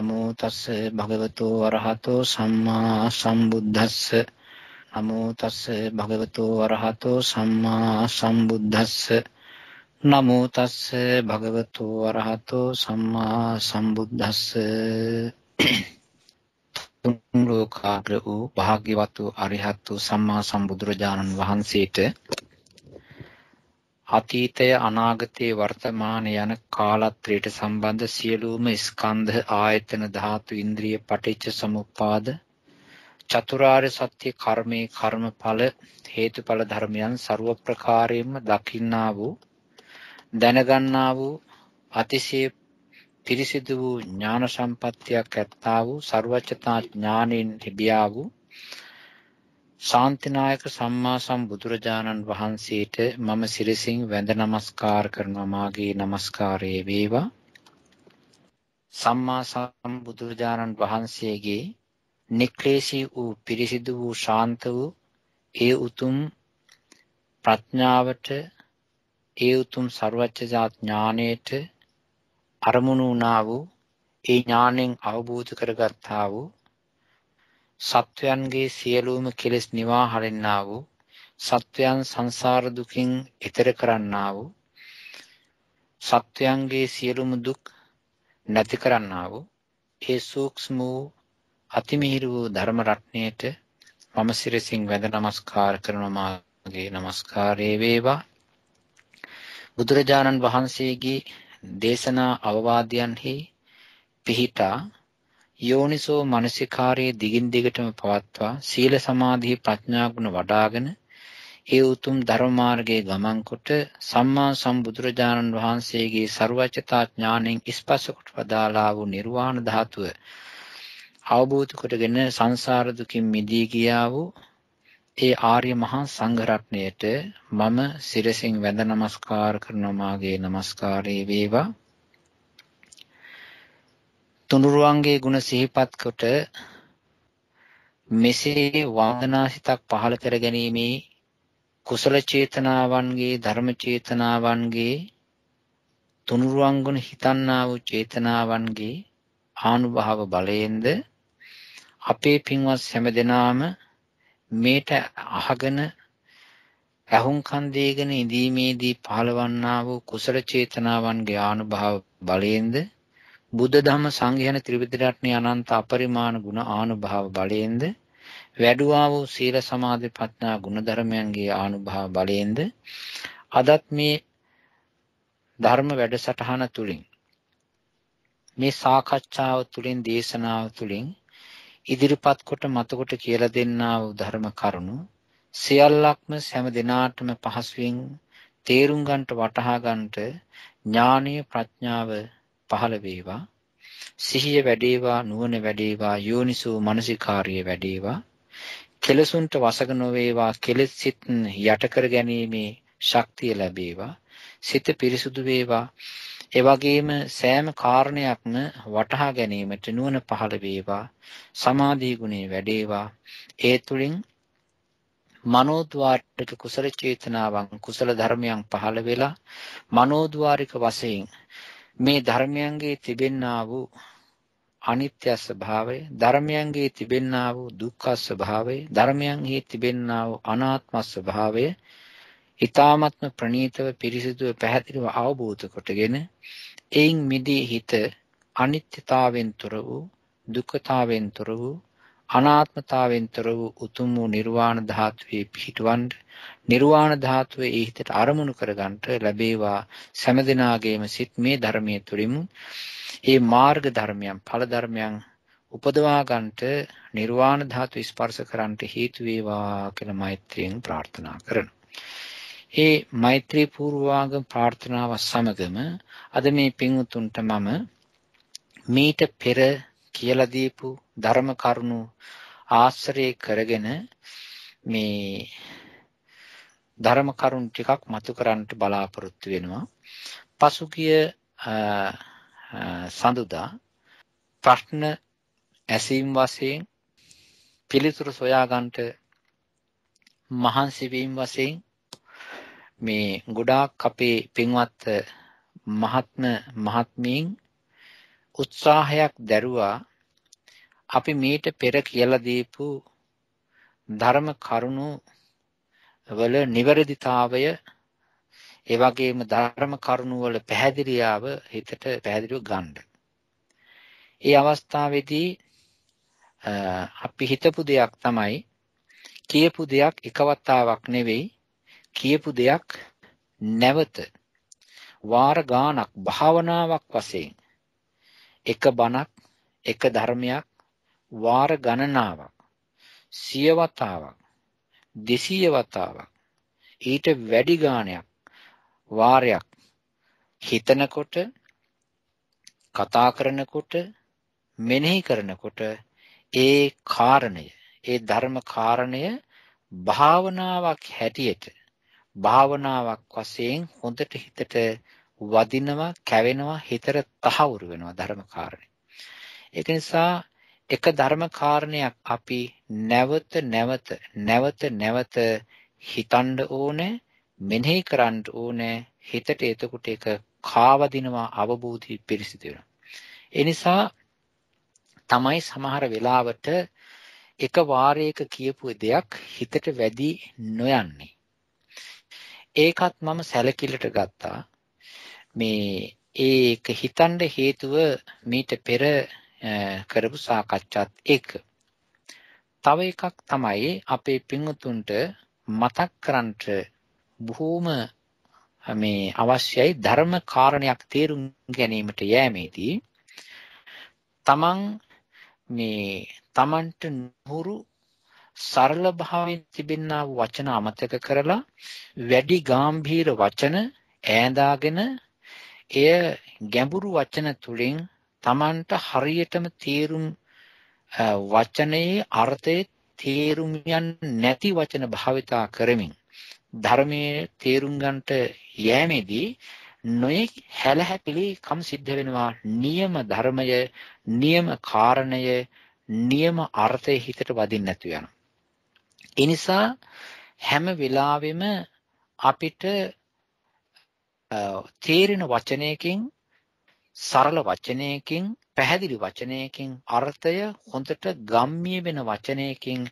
නමෝ තස්ස භගවතු වරහතෝ සම්මා සම්බුද්දස්ස නමෝ තස්ස භගවතු වරහතෝ සම්මා සම්බුද්දස්ස නමෝ තස්ස භගවතු වරහතෝ සම්මා සම්බුද්දස්ස තුන් ලෝකාග්‍ර වූ භාග්‍යවත් වූ අරිහත් වූ සම්මා සම්බුදුරජාණන් වහන්සේට අතීතය අනාගතය වර්තමාන යන කාලත්‍රයට සම්බන්ධ සියලුම ස්කන්ධ ආයතන ධාතු ඉන්ද්‍රිය පටිච්ච සමුප්පාද චතුරාර්ය සත්‍ය කර්මයේ කර්මඵල හේතුඵල ධර්මයන් ਸਰව ප්‍රකාරයෙන්ම දකින්නා වූ දැනගන්නා වූ අතිශය පිරිසිදු වූ ඥාන සම්පත්තියක් ඇත්තා වූ ਸਰවචතා ඥානෙන් තිබියා වූ ශාන්තිනායක සම්මා සම්බුදුරජාණන් වහන්සේට මම සිරසින් වැඳ නමස්කාර කරනවා මාගේ নমස්කාරයේ වේවා සම්මා සම්බුදුරජාණන් වහන්සේගේ නික්ලේශී වූ පිරිසිදු වූ ශාන්ත වූ ඒ උතුම් ප්‍රඥාවට ඒ උතුම් ਸਰවඥා ඥාණයට අරමුණු වුණා වූ ඒ ඥාණයෙන් අවබෝධ කරගත්තා වූ සත්වයන්ගේ සියලුම කෙලෙස් නිවා හරින්නා වූ සත්වයන් සංසාර දුකින් ඈතර කරන්නා වූ සත්වයන්ගේ සියලුම දුක් නැති කරන්නා වූ ඒ සූක්ෂම වූ අතිමිහිර වූ ධර්ම රත්නයේට මම සිරසින් වැඳ නමස්කාර කරනවා මාගේ নমස්කාරයේ වේවා බුදුරජාණන් වහන්සේගේ දේශනා අවවාදයන්හි පිහිටා යෝනිසෝ මනසිකාරයේ දිගින් දිගටම පවත්වා සීල සමාධි ප්‍රඥා ගුණ වඩාගෙන ඒ උතුම් ධර්ම මාර්ගයේ ගමන් කොට සම්මා සම්බුදුරජාණන් වහන්සේගේ ਸਰවචතා ඥාණයෙන් ස්පර්ශ කොට වදාලා වූ නිර්වාණ ධාතුව අවබෝධ කොටගෙන සංසාර දුකින් මිදී ගියා වූ ඒ ආර්ය මහා සංඝ රත්නයට මම සිරසින් වැඳ නමස්කාර කරනවා මාගේ නමස්කාරය වේවා තුනුරුවන්ගේ ගුණ සිහිපත් කොට මෙසේ වන්දනාසිතක් පහළ කර ගැනීමේ කුසල චේතනාවන්ගේ ධර්ම චේතනාවන්ගේ තුනුරුවන් ගුණ හිතන්නා වූ චේතනාවන්ගේ ආනුභාව බලයෙන්ද අපේ පින්වත් හැමදෙනාම මේට අහගෙන ඇහුම්කන් දීගෙන ඉඳීමේදී පහළවන්නා වූ කුසල චේතනාවන්ගේ ආනුභාව බලයෙන්ද බුද්ධ ධම්ම සංඝයන ත්‍රිවිධ අනන්ත අපරිමාණ ගුණ ආනුභාව බලයෙන්ද වැඩුවා වූ සීල සමාධි ප්‍රඥා ගුණ ධර්මයන්ගේ ආනුභාව බලයෙන්ද අදත් මේ ධර්ම වැඩසටහන තුලින් මේ සාකච්ඡාව තුලින් දේශනාව තුලින් ඉදිරිපත් කොට මතකොට කියලා දෙන්නා වූ ධර්ම කරුණු සියල්ලක්ම හැම දිනාටම පහසුවෙන් තේරුම් ගන්නට වටහා ගන්නට ඥානීය ප්‍රඥාව පහළ වේවා. සිහිය වැඩේවා, නුවණ වැඩේවා, යෝනිසෝ මනසිකාර්යය වැඩේවා. කෙලසුන්ට වසක නොවේවා, කෙලෙස් සිත් යටකර ගැනීමේ ශක්තිය ලැබේවා. සිත පිරිසුදු වේවා. ඒ වගේම සෑම කාරණයක්ම වටහා ගැනීමට නුවණ පහළ වේවා සමාධි ගුණේ වැඩේවා ඒ තුලින් මනෝද්වාරික කුසල චේතනාවන් කුසල ධර්මයන් පහළ වෙලා මනෝද්වාරික වශයෙන් මේ ධර්මයන්ගේ තිබෙන්නා වූ අනිත්‍ය ස්වභාවය ධර්මයන්ගේ තිබෙන්නා වූ දුක්ඛ ස්වභාවය ධර්මයන්හි තිබෙන්නා වූ අනාත්ම ස්වභාවය ඊ타මත්ම ප්‍රණීතව පිරිසිදුව පැහැදිලිව අවබෝධ කොටගෙන එයින් මිදී හිත අනිත්‍යතාවෙන් තොර වූ දුක්ඛතාවෙන් තොර වූ අනාත්මතාවෙන්තර වූ උතුම් වූ නිර්වාණ ධාතුවේ පිහිටවන්න නිර්වාණ ධාතුවේ ඒ හිතට අරමුණු කරගන්නට ලැබේවා සෑම සිත් මේ ධර්මයේ තුලින් මේ මාර්ග ධර්මයන් ඵල ධර්මයන් උපදවා ගන්නට නිර්වාණ ධාතු ස්පර්ශ කරන්නට හේතු වේවා කියලා මෛත්‍රියෙන් ප්‍රාර්ථනා කරනවා. ඒ මෛත්‍රී පූර්වාගම ප්‍රාර්ථනාව සමගම අද මේ පින්වුතුන්ට මම මීට පෙර කියලා දීපු ධර්ම කරුණු ආශ්‍රය කරගෙන මේ ධර්ම කරුණු ටිකක් මතු කරන්නට බලාපොරොත්තු වෙනවා. පසුගිය සඳුදා ප්‍රශ්න ඇසීම් වශයෙන් පිළිතුරු සොයා ගන්නට මහන්සි වීම වශයෙන් මේ ගොඩාක් අපේ පින්වත් මහත්ම මහත්මීන් උත්සාහයක් දැරුවා අපි මීට පෙර කියලා දීපු ධර්ම කරුණු වල නිවැරදිතාවය ඒ වගේම ධර්ම කරුණු වල පැහැදිලියාව හිතට පැහැදිලිව ගන්න. ඒ අවස්ථාවේදී අපි හිතපු දෙයක් තමයි කියපු දෙයක් එකවතාවක් නෙවෙයි කියපු දෙයක් නැවත වාර ගානක් භාවනාවක් වශයෙන් එක බණක් එක ධර්මයක් වාර ගණනාවක් සිය වතාවක් 200 වතාවක් ඊට වැඩි ගාණයක් වාරයක් හිතනකොට කතා කරනකොට මෙනෙහි කරනකොට ඒ කාරණය ඒ ධර්ම කාරණය භාවනාවක් හැටියට භාවනාවක් වශයෙන් හොඳට හිතට වදිනවා කැවෙනවා හිතට තහවුරු වෙනවා ධර්ම කාරණේ ඒක නිසා එක ධර්මකාරණයක් අපි නැවත නැවත නැවත නැවත හිතන්න ඕනේ මෙනෙහි කරන්න ඕනේ හිතට එතකොට ඒක කාවදිනවා අවබෝධි පිරිසිදු වෙනවා. ඒ නිසා තමයි සමහර වෙලාවට එක වාරයක කියපු දෙයක් හිතට වැඩි නොයන්නේ. ඒකත් මම සැලකිල්ලට ගත්තා. මේ ඒක හිතන්න හේතුව මීට පෙර කරපු සාකච්ඡාත් ඒක. තව එකක් තමයි අපේ පින්වතුන්ට මතක් කරන්ට බොහෝම මේ අවශ්‍යයි ධර්ම කාරණයක් තේරුම් ගැනීමට යෑමේදී තමන් මේ තමන්ට නුහුරු සරල භාවයෙන් තිබෙනා වචන අමතක කරලා වැඩි ගැඹීර වචන ඈඳාගෙන එය ගැඹුරු වචන තුලින් Tamanට හරියටම තේරුම් වචනයේ අර්ථය තේරුම් නැති වචන භාවිතා කරමින් ධර්මයේ තේරුම් ගන්නට යෑමේදී නොයෙක් හැලහැපිලි කම් සිද්ධ වෙනවා නියම ධර්මය නියම කාරණය නියම අර්ථය හිතට වදින්න නැතු යන. ඒ නිසා හැම වෙලාවෙම අපිට තේරෙන වචනයකින් සරල වචනයකින් පැහැදිලි වචනයකින් අර්ථය හොඳට ගම්මිය වෙන වචනයකින්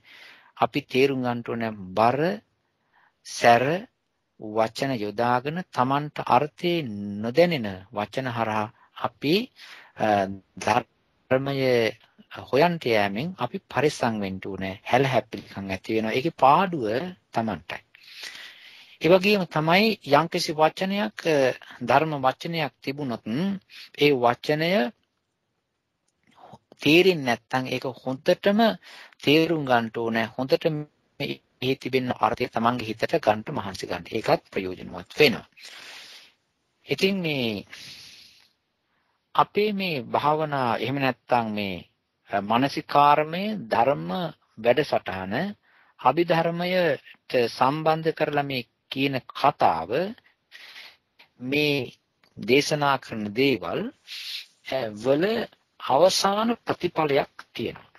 අපි තේරුම් ගන්න ඕන බර සැර වචන යොදාගෙන Tamanට අර්ථේ නොදැනෙන වචන හරහා අපි ධර්මයේ හොයන්ට යෑමෙන් අපි පරිස්සම් වෙන්න ඕනේ හැලහැප්පිලිකම් ඇති වෙනවා ඒකේ පාඩුව Tamanටයි ඒ වගේම තමයි යම්කිසි වචනයක් ධර්ම වචනයක් තිබුණොත් ඒ වචනය තේරෙන්නේ නැත්නම් ඒක හොඳටම තේරුම් ගන්න ඕනේ. හොඳට මේ තිබෙන අර්ථය තමන්ගේ හිතට ගන්න මහන්සි ගන්න. ඒකත් ප්‍රයෝජනවත් වෙනවා. ඉතින් මේ අපේ මේ භාවනා එහෙම නැත්නම් මේ මානසිකාර්මය ධර්ම වැඩසටහන අභිධර්මයට සම්බන්ධ කරලා මේ කියන කතාව මේ දේශනා කරන දේවල් වල අවසාන ප්‍රතිඵලයක් තියෙනවා.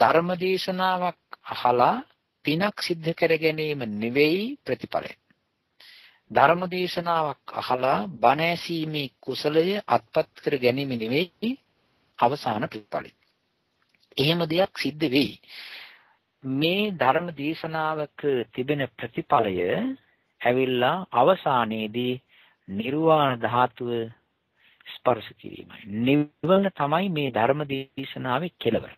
ධර්ම දේශනාවක් අහලා පිනක් සිද්ධ කර ගැනීම නෙවෙයි ප්‍රතිඵලය. ධර්ම දේශනාවක් අහලා බණ ඇසීමේ කුසලය අත්පත් කර ගැනීම නෙවෙයි අවසාන ප්‍රතිඵලය. එහෙම දෙයක් සිද්ධ වෙයි. මේ ධර්ම දේශනාවක තිබෙන ප්‍රතිඵලය ඇවිල්ලා අවසානයේදී නිර්වාණ ධාතුව ස්පර්ශ කිරීමයි. නිවන තමයි මේ ධර්ම දේශනාවේ කෙලවර.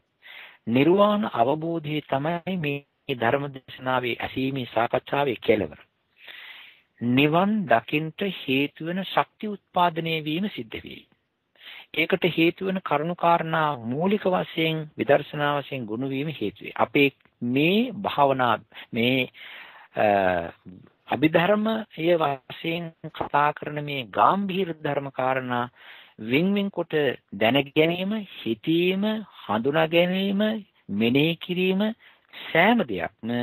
නිර්වාණ අවබෝධය තමයි මේ ධර්ම දේශනාවේ ඇසීමේ සාකච්ඡාවේ කෙලවර. නිවන් දකින්ට හේතු වෙන ශක්ති උත්පාදනය වීම සිද්ධ වෙයි. ඒකට හේතු වෙන කරුණු කාරණා මූලික වශයෙන් විදර්ශනා වශයෙන් ගුණ වීම හේතුයි. අපේ මේ භාවනා මේ අභිධර්මය වශයෙන් කතා කරන මේ ගැඹීර ධර්ම කාරණා වින්වින් කොට දැන ගැනීම, හිතීම, හඳුනා ගැනීම, මෙනෙහි කිරීම සෑම දෙයක්ම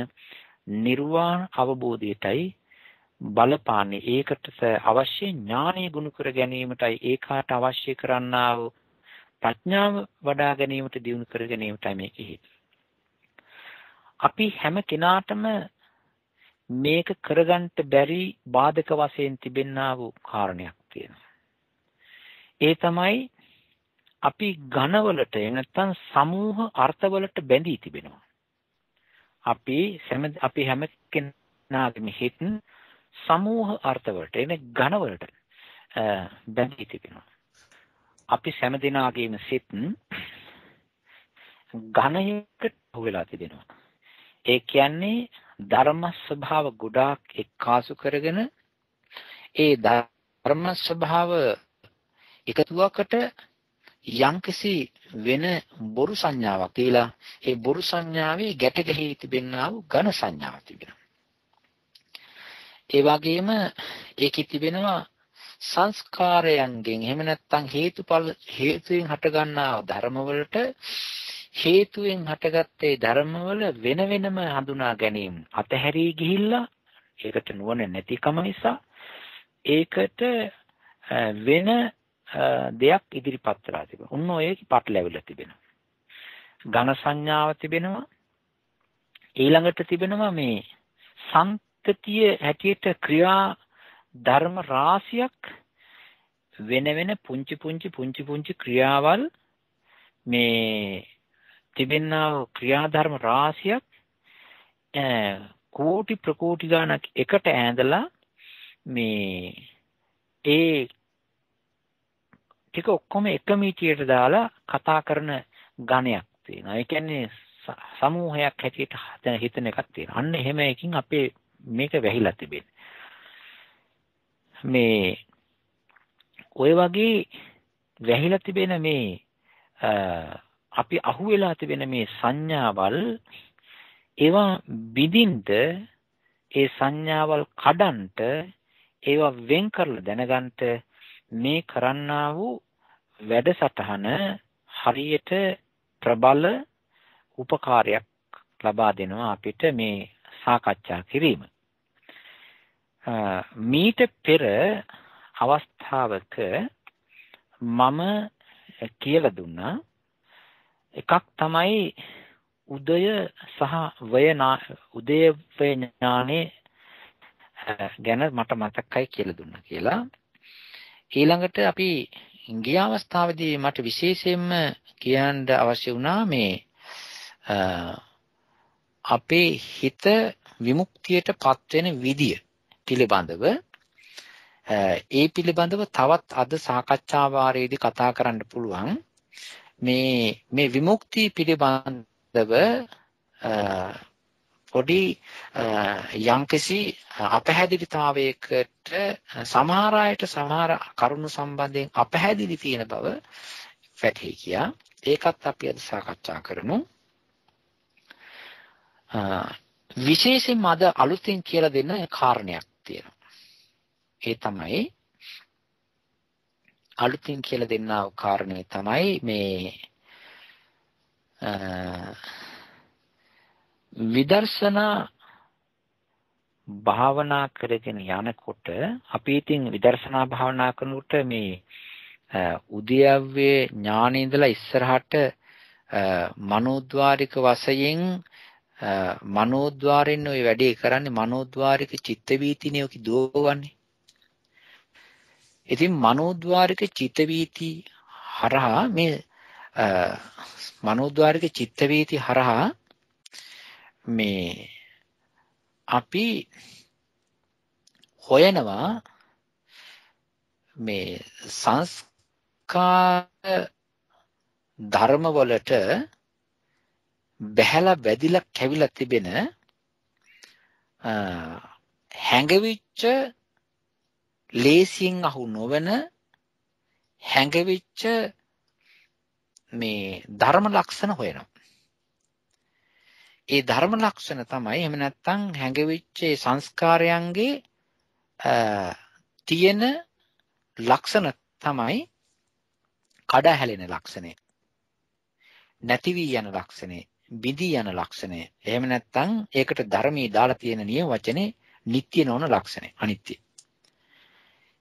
නිර්වාණ අවබෝධයටයි බලපාන්නේ. ඒකට අවශ්‍ය ඥානය ගුණ කර ගැනීමටයි ඒකාට අවශ්‍ය කරන්නා වූ ප්‍රඥාව වඩා ගැනීමට දියුණු කර ගැනීමටයි මේකෙ හේතුව. අපි හැම කෙනාටම මේක කරගන්න බැරි බාධක වශයෙන් තිබෙන්නා වූ කාරණයක් තියෙනවා. ඒ තමයි අපි ඝනවලට නැත්නම් සමූහ අර්ථවලට බැඳී තිබෙනවා. අපි හැම අපි හැම කෙනාගේම හිත සමූහ අර්ථවලට එන ඝනවලට බැඳී තිබෙනවා. අපි හැම දිනාගේම සිත් ඝනයකට වෙලා තිබෙනවා. ඒ කියන්නේ ධර්ම ස්වභාව ගොඩාක් එක්කාසු කරගෙන ඒ ධර්ම ස්වභාව එකතුවකට යම්කිසි වෙන බොරු සංඥාවක් කියලා ඒ බොරු සංඥාවේ ගැට ගැහී තිබෙනා වූ ඝන සංඥාවක් තිබෙනවා. ඒ වගේම ඒකෙ තිබෙනවා සංස්කාරයන්ගෙන් එහෙම නැත්නම් හේතුඵල හේතුයෙන් හටගන්නා ධර්ම වලට හේතුවෙන් හටගත්තේ ධර්මවල වෙන වෙනම හඳුනා ගැනීම අතහැරී ගිහිල්ලා ඒකට නුවණ නැතිකම නිසා ඒකට වෙන දෙයක් ඉදිරිපත් කරලා තිබෙනවා. උන්න ඔය පටලැවිලා තිබෙනවා. ඝන සංඥාව තිබෙනවා. ඊළඟට තිබෙනවා මේ සම්තතිය හැටියට ක්‍රියා ධර්ම රාශියක් වෙන වෙන පුංචි පුංචි පුංචි පුංචි ක්‍රියාවල් මේ තිබෙනා වූ ක්‍රියාධර්ම රාශියක් කෝටි ප්‍රකෝටි ගණක් එකට ඇඳලා මේ ඒ ටික ඔක්කොම එක මීටියට දාලා කතා කරන ගණයක් තියෙනවා. ඒ කියන්නේ සමූහයක් හැටියට දැන් හිතන එකක් තියෙනවා. අන්න එහෙම එකකින් අපේ මේක වැහිලා තිබෙන්නේ. මේ ඔය වගේ වැහිලා තිබෙන මේ අපි අහුවෙලා තිබෙන මේ සංඥාවල් ඒවා බිඳින්ද ඒ සංඥාවල් කඩන්ට ඒවා වෙන් කරලා දැනගන්නට මේ කරන්නා වූ වැඩසටහන හරියට ප්‍රබල උපකාරයක් ලබා දෙනවා අපිට මේ සාකච්ඡා කිරීම. මීට පෙර අවස්ථාවක මම කියලා දුන්නා එකක් තමයි උදය සහ වයනා උදය ඥානේ ගැන මට මතකයි කියලා දුන්නා කියලා ඊළඟට අපි ගිය අවස්ථාවේදී මට විශේෂයෙන්ම කියන්න අවශ්‍ය වුණා මේ අපේ හිත විමුක්තියටපත් වෙන විදිය පිළිබඳව ඒ පිළිබඳව තවත් අද සාකච්ඡා වාරයේදී කතා කරන්න පුළුවන් මේ මේ විමුක්තිය පිළිබඳව පොඩි යම්කිසි අපහැදිලිතාවයකට සමහර අයට සමහර කරුණු සම්බන්ධයෙන් අපහැදිලි තියෙන බව වැටහි කියා. ඒකත් අපි අද සාකච්ඡා කරමු. විශේෂයෙන්ම අද අලුතින් කියලා දෙන කාරණයක් තියෙනවා. ඒ තමයි අලුතින් කියලා දෙන්නා වූ කාරණේ තමයි මේ විදර්ශනා භාවනා කරගෙන යනකොට අපි ඉතින් විදර්ශනා භාවනා කරනකොට මේ උද්‍යව්වේ ඥානෙ ඉඳලා ඉස්සරහට මනෝද්වාරික වශයෙන් මනෝද්වාරෙන් ওই වැඩේ කරන්නේ මනෝද්වාරික චිත්ත වීතිනේ ඔකි දුවවන්නේ ඉතින් මනෝද්වාරික චිත්ත හරහා මේ මනෝද්වාරික චිත්ත හරහා මේ අපි හොයනවා මේ සංස්කාර ධර්මවලට බැහැලා වැදිලා කැවිලා තිබෙන හැඟවිච්ච ලේසියෙන් අහු නොවන හැඟවිච්ච මේ ධර්ම ලක්ෂණ හොයනවා. ඒ ධර්ම ලක්ෂණ තමයි එහෙම නැත්නම් හැඟවිච්ච ඒ සංස්කාරයන්ගේ තියෙන ලක්ෂණ තමයි කඩා හැලෙන ලක්ෂණය. නැති වී යන ලක්ෂණය, බිඳී යන ලක්ෂණය. එහෙම නැත්නම් ඒකට ධර්මී දාලා තියෙන නිය වචනේ නිට්ටය නොවන ලක්ෂණය, අනිත්‍යයි.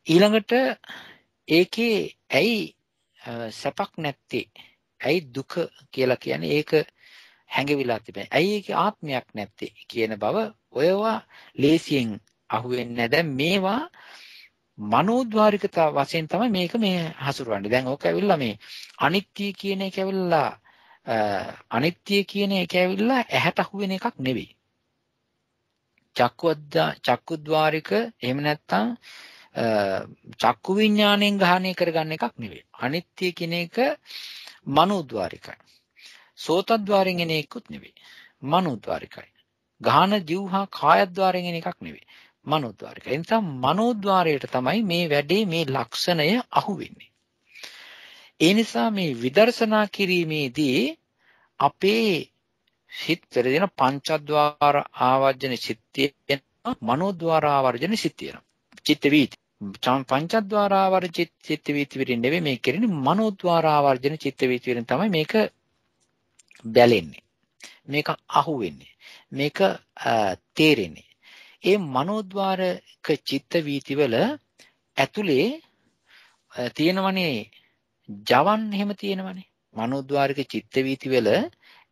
ඊළඟට ඒකේ ඇයි සැපක් නැත්තේ? ඇයි දුක කියලා කියන්නේ ඒක හැඟවිලා තිබෙන. ඇයි ඒකේ ආත්මයක් නැත්තේ කියන බව ඔයවා ලේසියෙන් අහුවෙන්නේ දැන් මේවා මනෝද්වාරිකතා වශයෙන් තමයි මේක මේ හසුරවන්නේ. දැන් ඕක ඇවිල්ලා මේ අනිත්‍ය කියන එක ඇවිල්ලා අනිත්‍ය කියන එක ඇවිල්ලා ඇහැට අහුවෙන එකක් නෙවෙයි. චක්කුද්වා චක්කුද්වාරික එහෙම නැත්නම් චක්කු විඥාණයෙන් ග්‍රහණය කරගන්න එකක් නෙවෙයි. අනිත්‍ය කියන එක මනෝද්වාරිකයි. සෝතද්වාරයෙන් එන එකකුත් නෙවෙයි. මනෝද්වාරිකයි. ගාහන ජීවහා කායද්වාරයෙන් එන එකක් නෙවෙයි. මනෝද්වාරික. ඒ නිසා මනෝද්වාරයට තමයි මේ වැඩේ මේ ලක්ෂණය අහු වෙන්නේ. ඒ නිසා මේ විදර්ශනා කිරීමේදී අපේ සිත් පෙරදෙන පංචද්වාර ආවර්ජන සිත් තියෙනවා මනෝද්වාර ආවර්ජන සිත් තියෙනවා චිත්ත වීති පංචද්වාරාවර්ජිත චිත්ත වීතිවිරින් නෙවෙයි මේ කෙරෙන්නේ මනෝද්වාරාවර්ජන චිත්ත වීතිවිරින් තමයි මේක බැලෙන්නේ. මේක අහු වෙන්නේ. මේක තේරෙන්නේ. ඒ මනෝද්වාරක චිත්ත වීතිවල ඇතුලේ තියෙනවනේ ජවන් එහෙම තියෙනවනේ. මනෝද්වාරක චිත්ත වීතිවල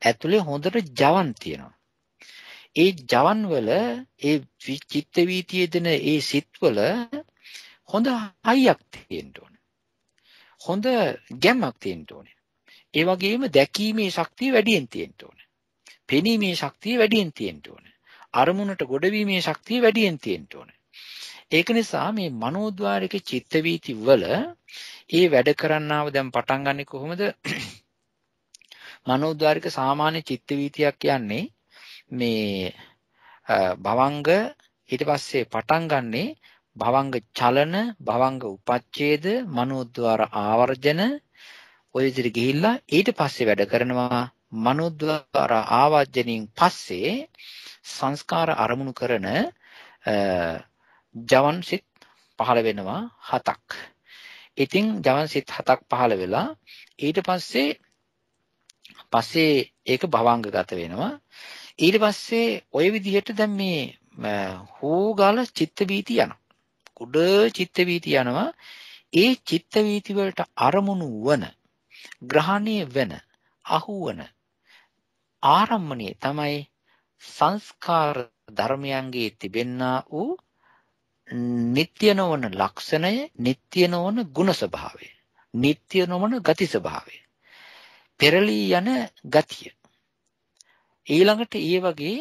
ඇතුලේ හොඳට ජවන් තියෙනවා. ඒ ජවන් වල ඒ චිත්ත වීතියේ දෙන ඒ සිත් වල හොඳ හයියක් තියෙන්න ඕන. හොඳ ගැම්මක් තියෙන්න ඕනේ. ඒ වගේම දැකීමේ ශක්තිය වැඩියෙන් තියෙන්න ඕනේ. පෙනීමේ ශක්තිය වැඩියෙන් තියෙන්න ඕනේ. අරමුණට ගොඩවීමේ ශක්තිය වැඩියෙන් තියෙන්න ඕනේ. ඒක නිසා මේ මනෝද්වාරික චිත්ත වීති වල ඒ වැඩ කරන්නව දැන් පටන් ගන්නෙ කොහොමද? මනෝද්වාරික සාමාන්‍ය චිත්ත වීතියක් කියන්නේ මේ භවංග ඊට පස්සේ පටන් ගන්නේ භවංග චලන, භවංග උපච්ඡේද, මනෝද්වාර ආවර්ජන ඔය විදිහට ගිහිල්ලා ඊට පස්සේ වැඩ කරනවා මනෝද්වාර ආවර්ජණයෙන් පස්සේ සංස්කාර අරමුණු කරන ජවන් සිත් පහළ වෙනවා හතක්. ඉතින් ජවන් සිත් හතක් පහළ වෙලා ඊට පස්සේ පස්සේ ඒක භවංගගත වෙනවා. ඊට පස්සේ ওই විදිහට දැන් මේ හෝගල චිත්ත බීති යනවා. උඩ චිත්ත වීති යනවා ඒ චිත්ත වීති වලට අරමුණු වන ග්‍රහණය වෙන අහුවන ආරම්මණය තමයි සංස්කාර ධර්මයන්ගේ තිබෙන්නා වූ නিত্য නොවන ලක්ෂණය නিত্য නොවන ගුණ ස්වභාවය නিত্য නොවන ගති ස්වභාවය පෙරලී යන ගතිය ඊළඟට ඒ වගේ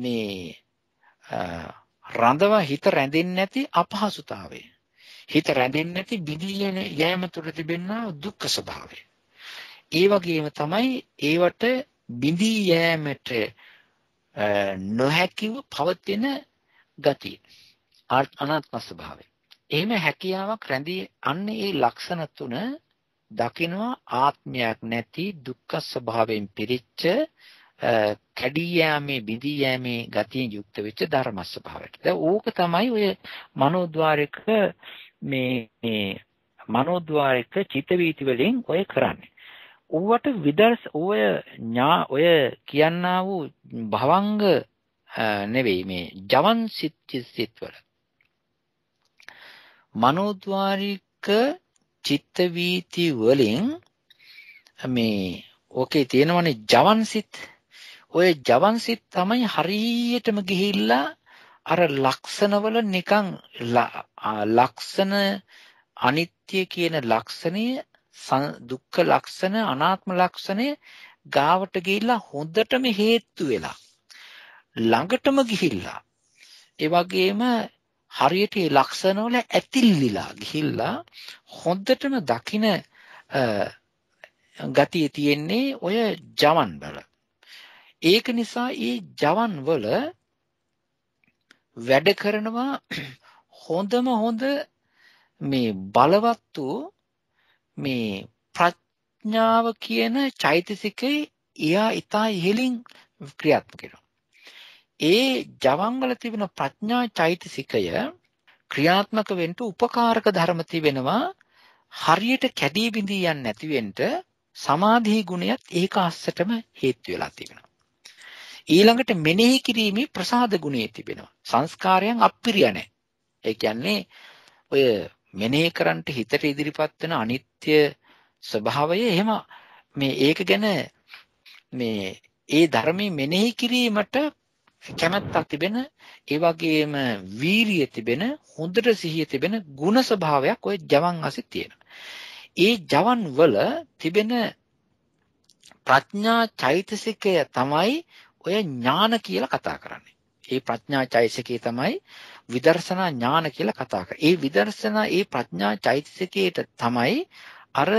මේ රඳවා හිත රැඳෙන්නේ නැති අපහසුතාවය. හිත රැඳෙන්නේ නැති බිඳී යෑම තුළ තිබෙනා දුක්ඛ ස්වභාවය. ඒ වගේම තමයි ඒවට බිඳී යෑමට නොහැකිව පවතින ගතිය. අනාත්ම ස්වභාවය. එහෙම හැකියාවක් රැඳී අන්න ඒ ලක්ෂණ තුන දකිනවා ආත්මයක් නැති දුක්ඛ ස්වභාවයෙන් පිරිච්ච කැඩී යෑමේ බිඳී යෑමේ ගතියෙන් යුක්ත වෙච්ච ධර්ම ස්වභාවයට. දැන් ඕක තමයි ඔය මනෝද්වාරික මේ මේ මනෝද්වාරික චිත්ත වීති වලින් ඔය කරන්නේ. ඌවට විදර්ශ ඔය ඥා ඔය කියන්නා වූ භවංග නෙවෙයි මේ ජවන් සිත් සිත් වල. මනෝද්වාරික චිත්ත වීති වලින් මේ ඕකේ තියෙනවනේ ජවන් සිත් ඔය ජවන් සිත් තමයි හරියටම ගිහිල්ලා අර ලක්ෂණවල නිකන් ලක්ෂණ අනිත්‍ය කියන ලක්ෂණය දුක්ඛ ලක්ෂණ අනාත්ම ලක්ෂණය ගාවට ගිහිල්ලා හොඳටම හේතු වෙලා ළඟටම ගිහිල්ලා ඒ වගේම හරියට ඒ ලක්ෂණවල ඇතිලිලා ගිහිල්ලා හොඳටම දකින ගතිය තියෙන්නේ ඔය ජවන් වල ඒක නිසා මේ ජවන්වල වැඩ කරනවා හොඳම හොඳ මේ බලවත් වූ මේ ප්‍රඥාව කියන චෛතසිකේ එයා ඊතා ඉහලින් ක්‍රියාත්මක වෙනවා. ඒ ජවන්වල තිබෙන ප්‍රඥා චෛතසිකය ක්‍රියාත්මක වෙන්න උපකාරක ධර්ම තිබෙනවා හරියට කැඩී බිඳී යන්නේ නැති වෙන්න සමාධි ගුණයත් ඒක අස්සටම හේතු වෙලා තිබෙනවා ඊළඟට මෙනෙහි කිරීමේ ප්‍රසාද ගුණය තිබෙනවා. සංස්කාරයන් අප්‍රිය නැහැ. ඒ කියන්නේ ඔය මෙනෙහි කරන්ට හිතට ඉදිරිපත් වෙන අනිත්‍ය ස්වභාවය එහෙම මේ ඒක ගැන මේ ඒ ධර්මයේ මෙනෙහි කිරීමට කැමැත්තක් තිබෙන ඒ වගේම වීරිය තිබෙන හොඳට සිහිය තිබෙන ಗುಣ ස්වභාවයක් ওই ජවන් අසෙ තියෙනවා. ඒ ජවන් වල තිබෙන ප්‍රඥා චෛතසිකය තමයි ඔය ඥාන කියලා කතා කරන්නේ. ඒ ප්‍රඥා චෛතසිකේ තමයි විදර්ශනා ඥාන කියලා කතා කරන්නේ. ඒ විදර්ශනා ඒ ප්‍රඥා චෛතසිකේට තමයි අර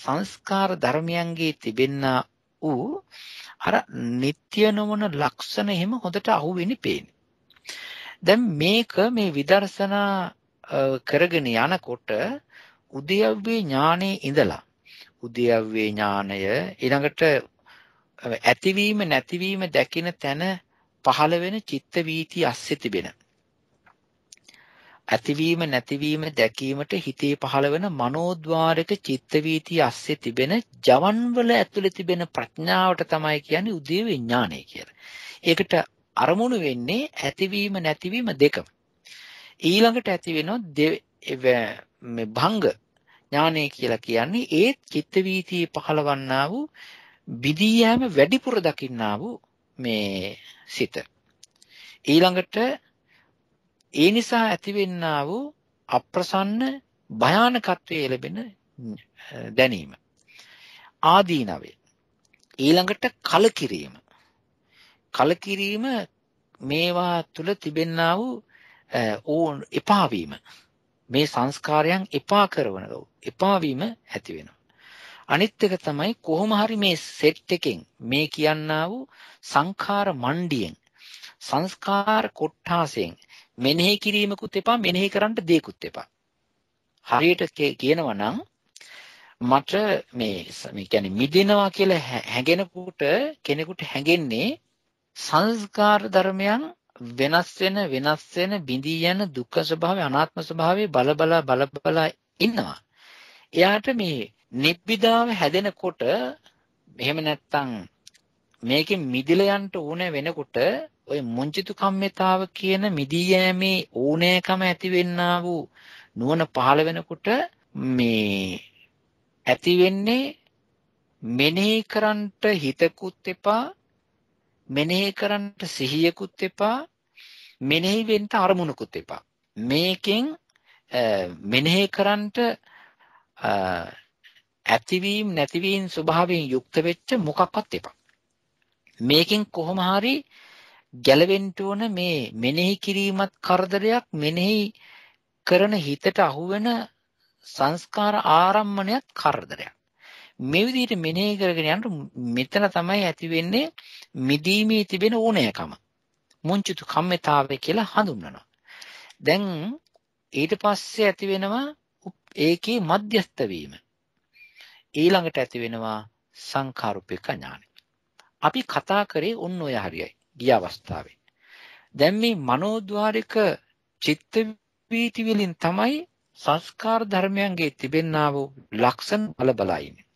සංස්කාර ධර්මයන්ගේ තිබෙන්නා වූ අර නিত্য නොවන ලක්ෂණ එහෙම හොඳට අහුවෙන්නේ පේන්නේ. දැන් මේක මේ විදර්ශනා කරගෙන යනකොට උද්‍යව්වේ ඥානයේ ඉඳලා උද්‍යව්වේ ඥානය ඊළඟට ඇතිවීම නැතිවීම දැකින තැන පහළ වෙන චිත්ත වීති අස්සේ තිබෙන ඇතිවීම නැතිවීම දැකීමට හිතේ පහළ වෙන මනෝද්වාරක චිත්ත වීති අස්සේ තිබෙන ජවන්වල ඇතුළේ තිබෙන ප්‍රඥාවට තමයි කියන්නේ උදේ විඥානය කියලා. ඒකට අරමුණු වෙන්නේ ඇතිවීම නැතිවීම දෙකම. ඊළඟට ඇති වෙනවා මේ භංග ඥානය කියලා කියන්නේ ඒත් චිත්ත වීතියේ පහළවන්නා වූ බිදී යෑම වැඩිපුර දකින්නා වූ මේ සිත. ඊළඟට ඒ නිසා ඇතිවෙන්නා වූ අප්‍රසන්න භයානකත්වයේ ලැබෙන දැනීම. ආදීනවේ. ඊළඟට කලකිරීම. කලකිරීම මේවා තුල තිබෙන්නා වූ ඕ එපාවීම. මේ සංස්කාරයන් එපා කරවන එපාවීම ඇති වෙනවා. අනිත් එක තමයි කොහොම හරි මේ සෙට් එකෙන් මේ කියනා වූ සංඛාර මණ්ඩියෙන් සංස්කාර කොට්ටාසයෙන් මෙනෙහි කිරීමකුත් එපා මෙනෙහි කරන්න දෙයක්කුත් එපා. හරියට කියනවා නම් මට මේ මේ කියන්නේ මිදෙනවා කියලා හැඟෙනකොට කෙනෙකුට හැඟෙන්නේ සංස්කාර ධර්මයන් වෙනස් වෙන වෙනස් වෙන බිඳී යන දුක්ඛ ස්වභාවය අනාත්ම ස්වභාවය බල බලා බල බලා ඉන්නවා. එයාට මේ නිබ්බිදාව හැදෙනකොට එහෙම නැත්තම් මේකෙන් මිදිලා යන්න ඕනේ වෙනකොට ওই මුංචිතු කම්මිතාව කියන මිදී යෑමේ ඕනෑකම ඇතිවෙන්නා වූ නුවණ පහළ වෙනකොට මේ ඇති වෙන්නේ මෙනෙහි කරන්නට හිතකුත් එපා මෙනෙහි කරන්නට සිහියකුත් එපා මෙනෙහි වෙන්න අරමුණකුත් එපා මේකෙන් මෙනෙහි කරන්නට ඇතිවීම නැතිවීම ස්වභාවයෙන් යුක්ත වෙච්ච මොකක්වත් එපා. මේකෙන් කොහොම හරි ගැලවෙන්න ඕන මේ මෙනෙහි කිරීමත් කරදරයක් මෙනෙහි කරන හිතට අහුවෙන සංස්කාර ආරම්මණයත් කරදරයක්. මේ විදිහට මෙනෙහි කරගෙන යනකොට මෙතන තමයි ඇති වෙන්නේ මිදීමේ තිබෙන ඕනෑකම. මුංචිතු කම්මිතාවය කියලා හඳුන්වනවා. දැන් ඊට පස්සේ ඇති වෙනවා ඒකේ මධ්‍යස්ත වීම. ඊළඟට ඇති වෙනවා සංඛාරුපික ඥානය. අපි කතා කරේ ඔන්න ඔය හරියයි ගිය අවස්ථාවේ. දැන් මේ මනෝද්වාරික චිත්ත වීති වලින් තමයි සංස්කාර ධර්මයන්ගේ තිබෙන්නා වූ ලක්ෂණ බල බලා ඉන්නේ.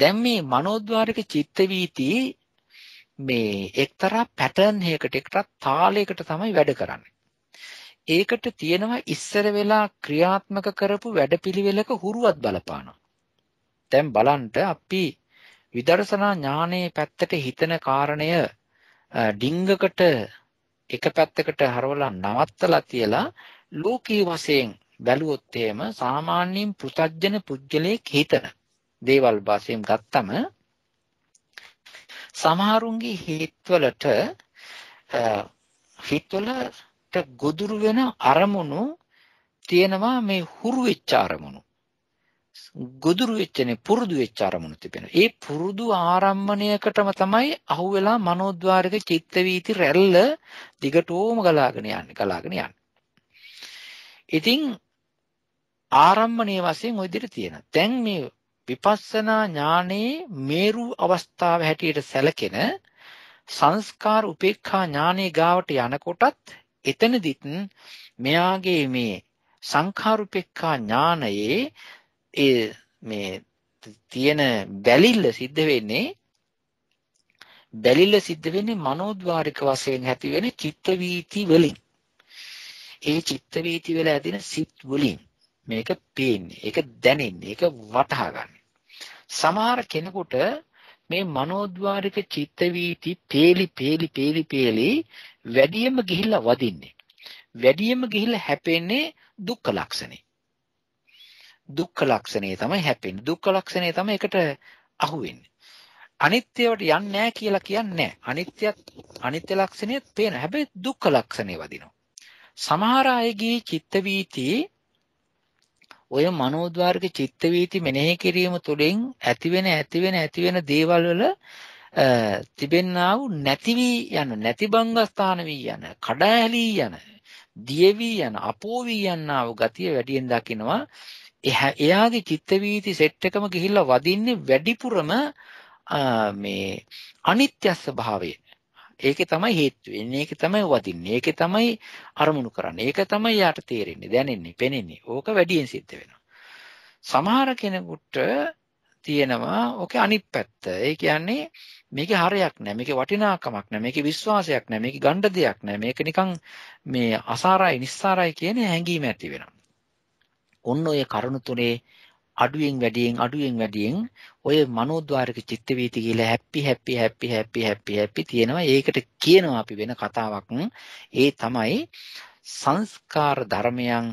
දැන් මේ මනෝද්වාරික චිත්ත වීති මේ එක්තරා පැටර්න් එකකට එක්තරා තාලයකට තමයි වැඩ කරන්නේ. ඒකට තියෙනවා ඉස්සර වෙලා ක්‍රියාත්මක කරපු වැඩපිළිවෙලක හුරුවත් බලපානවා. දැන් බලන්ට අපි විදර්ශනා ඥානයේ පැත්තට හිතන කාරණය ඩිංගකට එක පැත්තකට හරවලා නවත්තලා තියලා ලෝකී වශයෙන් බැලුවොත් එහෙම සාමාන්‍යයෙන් පෘථජ්ජන පුජ්‍යලයක් හිතන දේවල් වශයෙන් ගත්තම සමහරුන්ගේ හිත්වලට හිත්වලට ගොදුරු වෙන අරමුණු තියෙනවා මේ හුරු වෙච්ච අරමුණු ගොදුරු වෙච්චනේ පුරුදු වෙච්ච අරමුණ තිබෙනවා. ඒ පුරුදු ආරම්මණයකටම තමයි අහුවෙලා මනෝද්වාරික චිත්ත වීති රැල්ල දිගටෝම ගලාගෙන යන්නේ ගලාගෙන යන්නේ. ඉතින් ආරම්මණයේ වශයෙන් ওই විදිහට තියෙනවා. දැන් මේ විපස්සනා ඥානයේ මේරු අවස්ථාව හැටියට සැලකෙන සංස්කාර උපේක්ඛා ඥානයේ ගාවට යනකොටත් එතනදිත් මෙයාගේ මේ සංඛාරුපේක්ඛා ඥානයේ ඒ මේ තියෙන බැලිල්ල සිද්ධ වෙන්නේ බැලිල්ල සිද්ධ වෙන්නේ මනෝද්වාරික වශයෙන් ඇති වෙන චිත්ත වීති වලින්. ඒ චිත්ත වීති වල ඇතින සිත් වලින් මේක පේන්නේ, ඒක දැනෙන්නේ, ඒක වටහා ගන්න. සමහර කෙනෙකුට මේ මනෝද්වාරික චිත්ත වීති තේලි තේලි තේලි තේලි වැඩියෙන්ම ගිහිල්ලා වදින්නේ. වැඩියෙන්ම ගිහිල්ලා හැපෙන්නේ දුක්ඛ ලක්ෂණේ. දුක්ඛ ලක්ෂණේ තමයි හැපෙන්නේ. දුක්ඛ ලක්ෂණේ තමයි ඒකට අහු වෙන්නේ. අනිත්‍යවට යන්නේ නැහැ කියලා කියන්නේ නැහැ. අනිත්‍යත් අනිත්‍ය ලක්ෂණයත් පේන. හැබැයි දුක්ඛ ලක්ෂණේ වදිනවා. සමහර අයගේ චිත්ත වීතියේ ඔය මනෝද්වාරක චිත්ත වීති මෙනෙහි කිරීම තුළින් ඇතිවෙන ඇතිවෙන ඇතිවෙන දේවල් වල තිබෙන්නා වූ නැති වී යන නැති බංගස්ථාන වී යන කඩෑලී යන දියවි යන අපෝ වී යනා වූ ගතිය වැඩියෙන් දකිනවා එයාගේ චිත්ත වීති සෙට් එකම ගිහිල්ලා වදින්නේ වැඩිපුරම මේ අනිත්‍ය ස්වභාවය. ඒකේ තමයි හේතු වෙන්නේ. ඒකේ තමයි වදින්නේ. ඒකේ තමයි අරමුණු කරන්නේ. ඒක තමයි යාට තේරෙන්නේ, දැනෙන්නේ, පෙනෙන්නේ. ඕක වැඩියෙන් සිද්ධ වෙනවා. සමහර කෙනෙකුට තියෙනවා ඕකේ අනිත් පැත්ත. ඒ කියන්නේ මේකේ හරයක් නැහැ. මේකේ වටිනාකමක් නැහැ. මේකේ විශ්වාසයක් නැහැ. මේකේ ගණ්ඩ දෙයක් නැහැ. මේක නිකන් මේ අසාරයි, නිස්සාරයි කියන හැඟීම ඇති වෙනවා. ඔන්න ඔය කරුණු තුනේ අඩුවෙන් වැඩියෙන් අඩුවෙන් වැඩියෙන් ඔය මනෝද්වාරික චිත්ත වීති කියලා හැපි හැපි හැපි හැපි හැපි හැපි තියෙනවා ඒකට කියනවා අපි වෙන කතාවක් ඒ තමයි සංස්කාර ධර්මයන්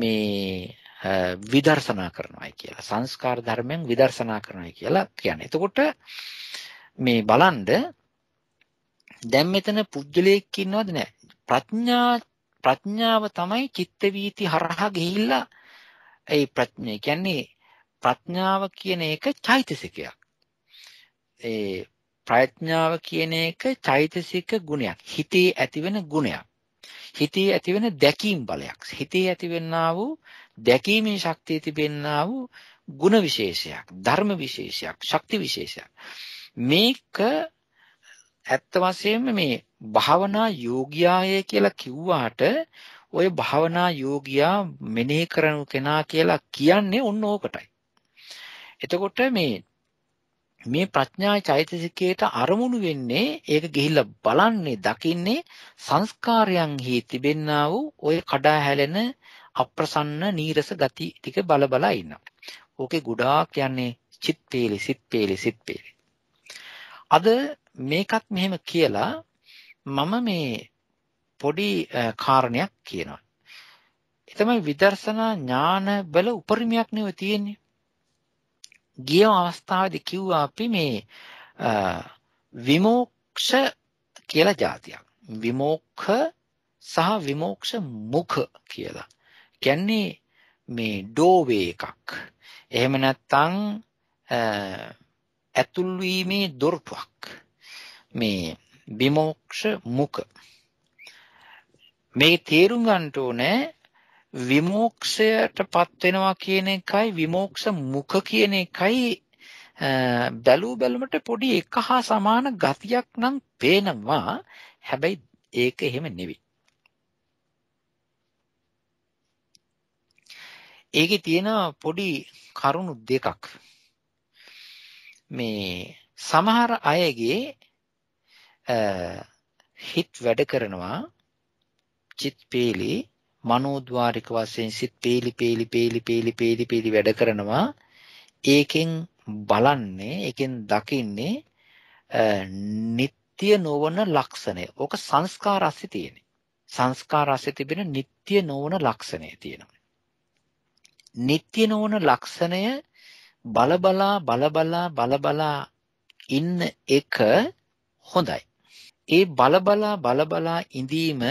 මේ විදර්ශනා කරනවායි කියලා සංස්කාර ධර්මයන් විදර්ශනා කරනවායි කියලා කියන්නේ. එතකොට මේ බලන්ද දැන් මෙතන පුජ්‍යලයක් ඉන්නවද නැහැ? ප්‍රඥා ප්‍රඥාව තමයි චිත්ත වීති හරහා ගිහිල්ලා ඒ ප්‍රඥා කියන්නේ ප්‍රඥාව කියන එක චෛතසිකයක්. ඒ ප්‍රඥාව කියන එක චෛතසික ගුණයක්. හිතේ ඇතිවෙන ගුණයක්. හිතේ ඇතිවෙන දැකීම් බලයක්. හිතේ ඇතිවෙනා වූ දැකීමේ ශක්තිය තිබෙනා වූ ගුණ විශේෂයක්, ධර්ම විශේෂයක්, ශක්ති විශේෂයක්. මේක ඇත්ත වශයෙන්ම මේ භාවනා යෝගියාය කියලා කිව්වාට ওই භාවනා යෝගියා මෙනෙහි කරනු කෙනා කියලා කියන්නේ ඔන්න ඕකටයි. එතකොට මේ මේ ප්‍රඥා චෛතසිකයට අරමුණු වෙන්නේ ඒක ගිහිල්ලා බලන්නේ දකින්නේ සංස්කාරයන් හි තිබෙන්නා වූ ওই කඩා හැලෙන අප්‍රසන්න නීරස ගති ටික බල බලා ඉන්නවා. ඕකේ ගොඩාක් යන්නේ චිත් වේලි සිත් වේලි සිත් වේලි. අද මේකත් මෙහෙම කියලා මම මේ පොඩි කාරණයක් කියනවා. ඒ තමයි විදර්ශනා ඥාන බල උපරිමයක් නෙවෙයි තියෙන්නේ. ගිය අවස්ථාවේදී කිව්වා අපි මේ විමෝක්ෂ කියලා જાතියක්. විමෝක්ඛ සහ විමෝක්ෂ මුඛ කියලා. කියන්නේ මේ ඩෝවේ එකක්. එහෙම නැත්නම් ඇතුල් වීමේ දොරටුවක්. මේ විමෝක්ෂ මුඛ මේක තේරුම් ගන්න ඕනේ විමෝක්ෂයටපත් වෙනවා කියන එකයි විමෝක්ෂ මුඛ කියන එකයි බැලූ බැලමට පොඩි එක හා සමාන ගතියක් නම් පේනවා හැබැයි ඒක එහෙම නෙවෙයි ඒකේ තියෙන පොඩි කරුණු දෙකක් මේ සමහර අයගේ හිත වැඩ කරනවා චිත් පීලි මනෝද්වාරික වශයෙන් සිත් පීලි පීලි පීලි පීලි පීලි පීලි වැඩ කරනවා ඒකෙන් බලන්නේ ඒකෙන් දකින්නේ නিত্য නොවන ලක්ෂණය. ඕක සංස්කාර රසෙ තියෙන්නේ. සංස්කාර රසෙ තිබෙන නিত্য නොවන ලක්ෂණය තියෙනවා. නিত্য නොවන ලක්ෂණය බලබලා බලබලා බලබලා ඉන්න එක හොඳයි. ඒ බලබලා බලබලා ඉඳීම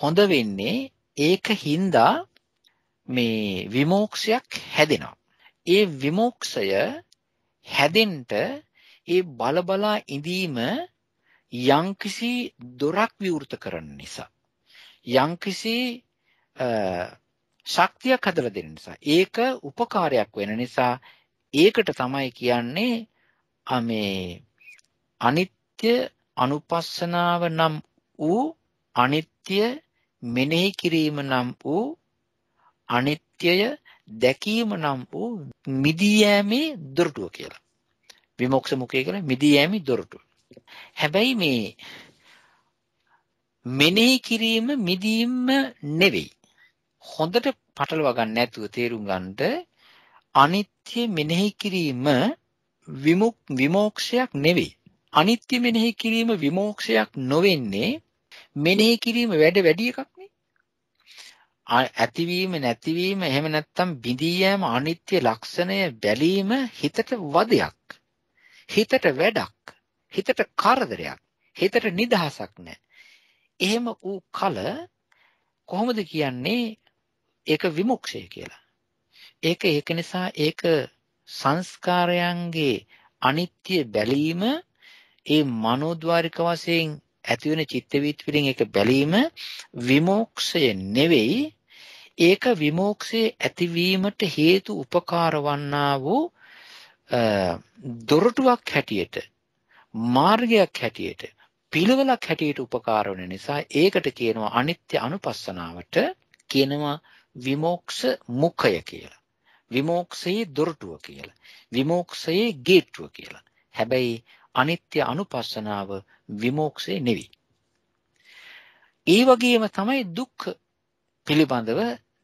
හොඳ වෙන්නේ ඒක හින්දා මේ විමෝක්ෂයක් හැදෙනවා. ඒ විමෝක්ෂය හැදෙන්න ඒ බලබලා ඉඳීම යම්කිසි දොරක් විවෘත කරන නිසා යම්කිසි ශක්තියක් හදලා දෙන නිසා ඒක උපකාරයක් වෙන නිසා ඒකට තමයි කියන්නේ මේ අනිත්‍ය අනුපස්සනාව නම් වූ අනිත්‍ය මෙනෙහි කිරීම නම් වූ අනිත්‍යය දැකීම නම් වූ මිදී යෑමේ දොරටුව කියලා. විමුක්ස මුඛය කියලා මිදී යෑමේ දොරටුව. හැබැයි මේ මෙනෙහි කිරීම මිදීම නෙවෙයි. හොඳට පටලවා ගන්න නැතුව තේරුම් ගන්නට අනිත්‍ය මෙනෙහි කිරීම විමුක් විමෝක්ෂයක් නෙවෙයි. අනිත්‍ය මෙනෙහි කිරීම විමෝක්ෂයක් නොවෙන්නේ මෙනෙහි කිරීම වැඩ වැඩි එකක් නේ. ඇතිවීම නැතිවීම එහෙම නැත්නම් බිඳී යෑම අනිත්‍ය ලක්ෂණය බැලීම හිතට වදයක්. හිතට වැඩක්. හිතට කරදරයක්. හිතට නිදහසක් නැහැ. එහෙම වූ කල කොහොමද කියන්නේ ඒක විමුක්ෂය කියලා. ඒක ඒක නිසා ඒක සංස්කාරයන්ගේ අනිත්‍ය බැලීම ඒ මනෝද්වාරික වශයෙන් ඇති වෙන චිත්ත වීතිවලින් ඒක බැලීම විමෝක්ෂය නෙවෙයි ඒක විමෝක්ෂයේ ඇතිවීමට හේතු උපකාර වන්නා වූ දොරටුවක් හැටියට මාර්ගයක් හැටියට පිළිවෙලක් හැටියට උපකාර වෙන නිසා ඒකට කියනවා අනිත්‍ය අනුපස්සනාවට කියනවා විමෝක්ෂ මුඛය කියලා. විමෝක්ෂයේ දොරටුව කියලා. විමෝක්ෂයේ ගේට්ටුව කියලා. හැබැයි අනිත්‍ය අනුපස්සනාව විමෝක්ෂේ නෙවෙයි. ඒ වගේම තමයි දුක් පිළිබඳව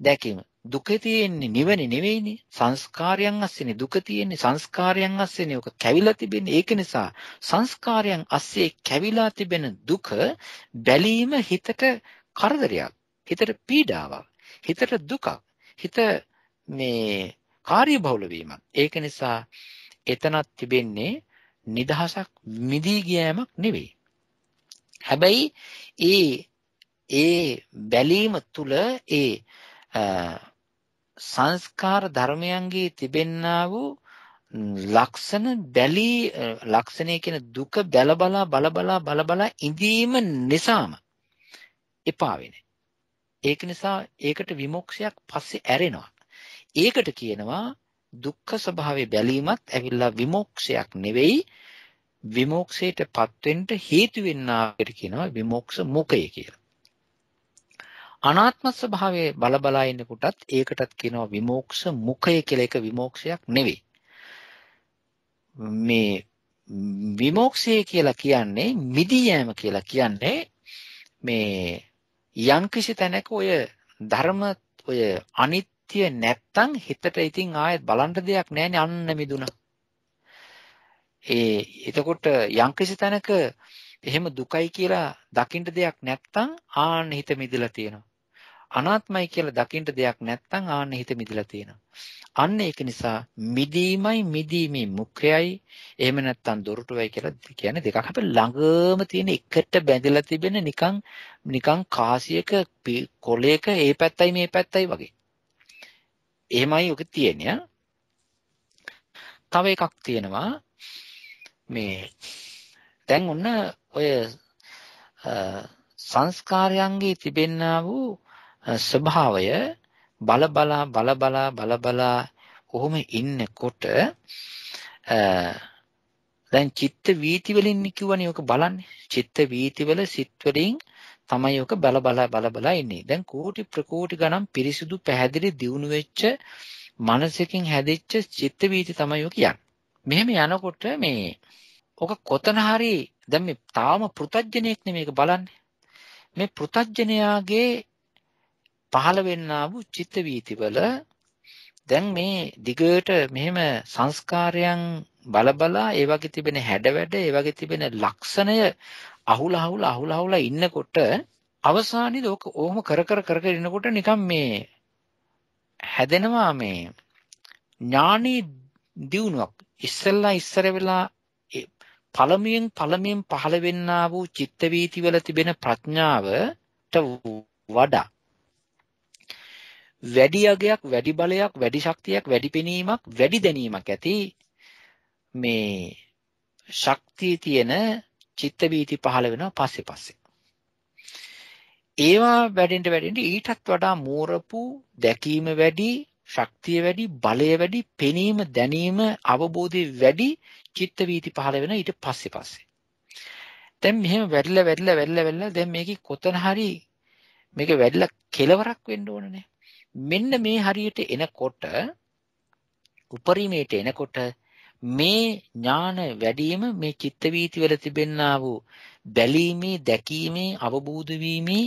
දැකීම. දුක තියෙන්නේ නිවනේ නෙවෙයිනේ සංස්කාරයන් අස්සේනේ දුක තියෙන්නේ සංස්කාරයන් අස්සේනේ ඔක කැවිලා තිබෙන්නේ ඒක නිසා සංස්කාරයන් අස්සේ කැවිලා තිබෙන දුක බැලීම හිතට කරදරයක් හිතට පීඩාවක් හිතට දුකක් හිත මේ කාර්යබහුල වීමක් ඒක නිසා එතනක් තිබෙන්නේ නිදහසක් මිදී ගියෑමක් නෙවෙයි. හැබැයි ඒ ඒ බැලීම තුළ ඒ සංස්කාර ධර්මයන්ගේ තිබෙන්නා වූ ලක්ෂණ බැලී ලක්ෂණය කියන දුක බැලබලා බලබලා බලබලා ඉඳීම නිසාම එපා වෙන්නේ. ඒක නිසා ඒකට විමුක්තියක් පස්සේ ඇරෙනවා. ඒකට කියනවා දුක්ඛ ස්වභාවය බැලීමත් ඇවිල්ලා විමෝක්ෂයක් නෙවෙයි විමෝක්ෂයටපත් වෙන්න හේතු වෙන්නාකට කියනවා විමෝක්ෂ මුඛය කියලා. අනාත්ම ස්වභාවයේ බලබලා ඉන්නකොටත් ඒකටත් කියනවා විමෝක්ෂ මුඛය කියලා එක විමෝක්ෂයක් නෙවෙයි. මේ විමෝක්ෂය කියලා කියන්නේ මිදී යෑම කියලා කියන්නේ මේ යම්කිසි තැනක ඔය ධර්ම ඔය අනිත් සත්‍ය නැත්තම් හිතට ඉතින් ආයෙත් බලන්න දෙයක් නැහැනේ අන්න මිදුණා. ඒ එතකොට යම්කිසි තැනක එහෙම දුකයි කියලා දකින්න දෙයක් නැත්තම් ආන්න හිත මිදලා තියෙනවා. අනාත්මයි කියලා දකින්න දෙයක් නැත්තම් ආන්න හිත මිදලා තියෙනවා. අන්න ඒක නිසා මිදීමයි මිදීමේ මුඛයයි එහෙම නැත්තම් දොරටුවයි කියලා කියන්නේ දෙකක් අපේ ළඟම තියෙන එකට බැඳලා තිබෙන නිකන් නිකන් කාසියක කොලයක ඒ පැත්තයි මේ පැත්තයි වගේ. එහෙමයි ඔක තියෙන්නේ. තව එකක් තියෙනවා මේ දැන් ඔන්න ඔය සංස්කාරයන්ගේ තිබෙන්නා වූ ස්වභාවය බල බලා බල බලා බල බලා ඔහොම ඉන්නකොට දැන් චිත්ත වීති වලින් නිකුවනේ ඔක බලන්නේ චිත්ත වීති වල සිත් වලින් තමයි ඔක බල බල බල බල ඉන්නේ. දැන් කෝටි ප්‍රකෝටි ගණන් පිරිසිදු පැහැදිලි දියුණු වෙච්ච මනසකින් හැදිච්ච චිත්ත වීති තමයි ඔය කියන්නේ. මෙහෙම යනකොට මේ ඔක කොතන හරි දැන් මේ තාම පෘතජ්ජනෙක් නෙමේක බලන්නේ. මේ පෘතජ්ජනයාගේ පහළ වෙන්නා වූ චිත්ත වීතිවල දැන් මේ දිගට මෙහෙම සංස්කාරයන් බලබලා ඒ වගේ තිබෙන හැඩවැඩ ඒ වගේ තිබෙන ලක්ෂණය අහුල අහුල අහුල අහුල ඉන්නකොට අවසානයේදී ඕක ඕම කර කර කර කර ඉන්නකොට නිකන් මේ හැදෙනවා මේ ඥානී දියුණුවක් ඉස්සෙල්ලා ඉස්සර වෙලා පළමුවෙන් පළමුවෙන් පහළ වෙන්නා වූ චිත්ත වීතිවල තිබෙන ප්‍රඥාවට වඩා වැඩි යගයක් වැඩි බලයක් වැඩි ශක්තියක් වැඩි පෙනීමක් වැඩි දැනීමක් ඇති මේ ශක්තිය තියෙන චිත්ත වීති පහළ වෙනවා පස්සේ පස්සේ. ඒවා වැඩෙන්න වැඩෙන්න ඊටත් වඩා මෝරපු දැකීම වැඩි, ශක්තිය වැඩි, බලය වැඩි, පෙනීම, දැනීම, අවබෝධය වැඩි චිත්ත වීති පහළ වෙන ඊට පස්සේ පස්සේ. දැන් මෙහෙම වැඩිලා වැඩිලා වැඩිලා වැඩිලා දැන් මේකේ කොතන හරි මේක වැඩිලා කෙලවරක් වෙන්න ඕනනේ. මෙන්න මේ හරියට එනකොට උපරිමයට එනකොට මේ ඥාන වැඩිම මේ චිත්ත වීතිවල තිබෙන්නා වූ බැලීමේ දැකීමේ අවබෝධ වීමේ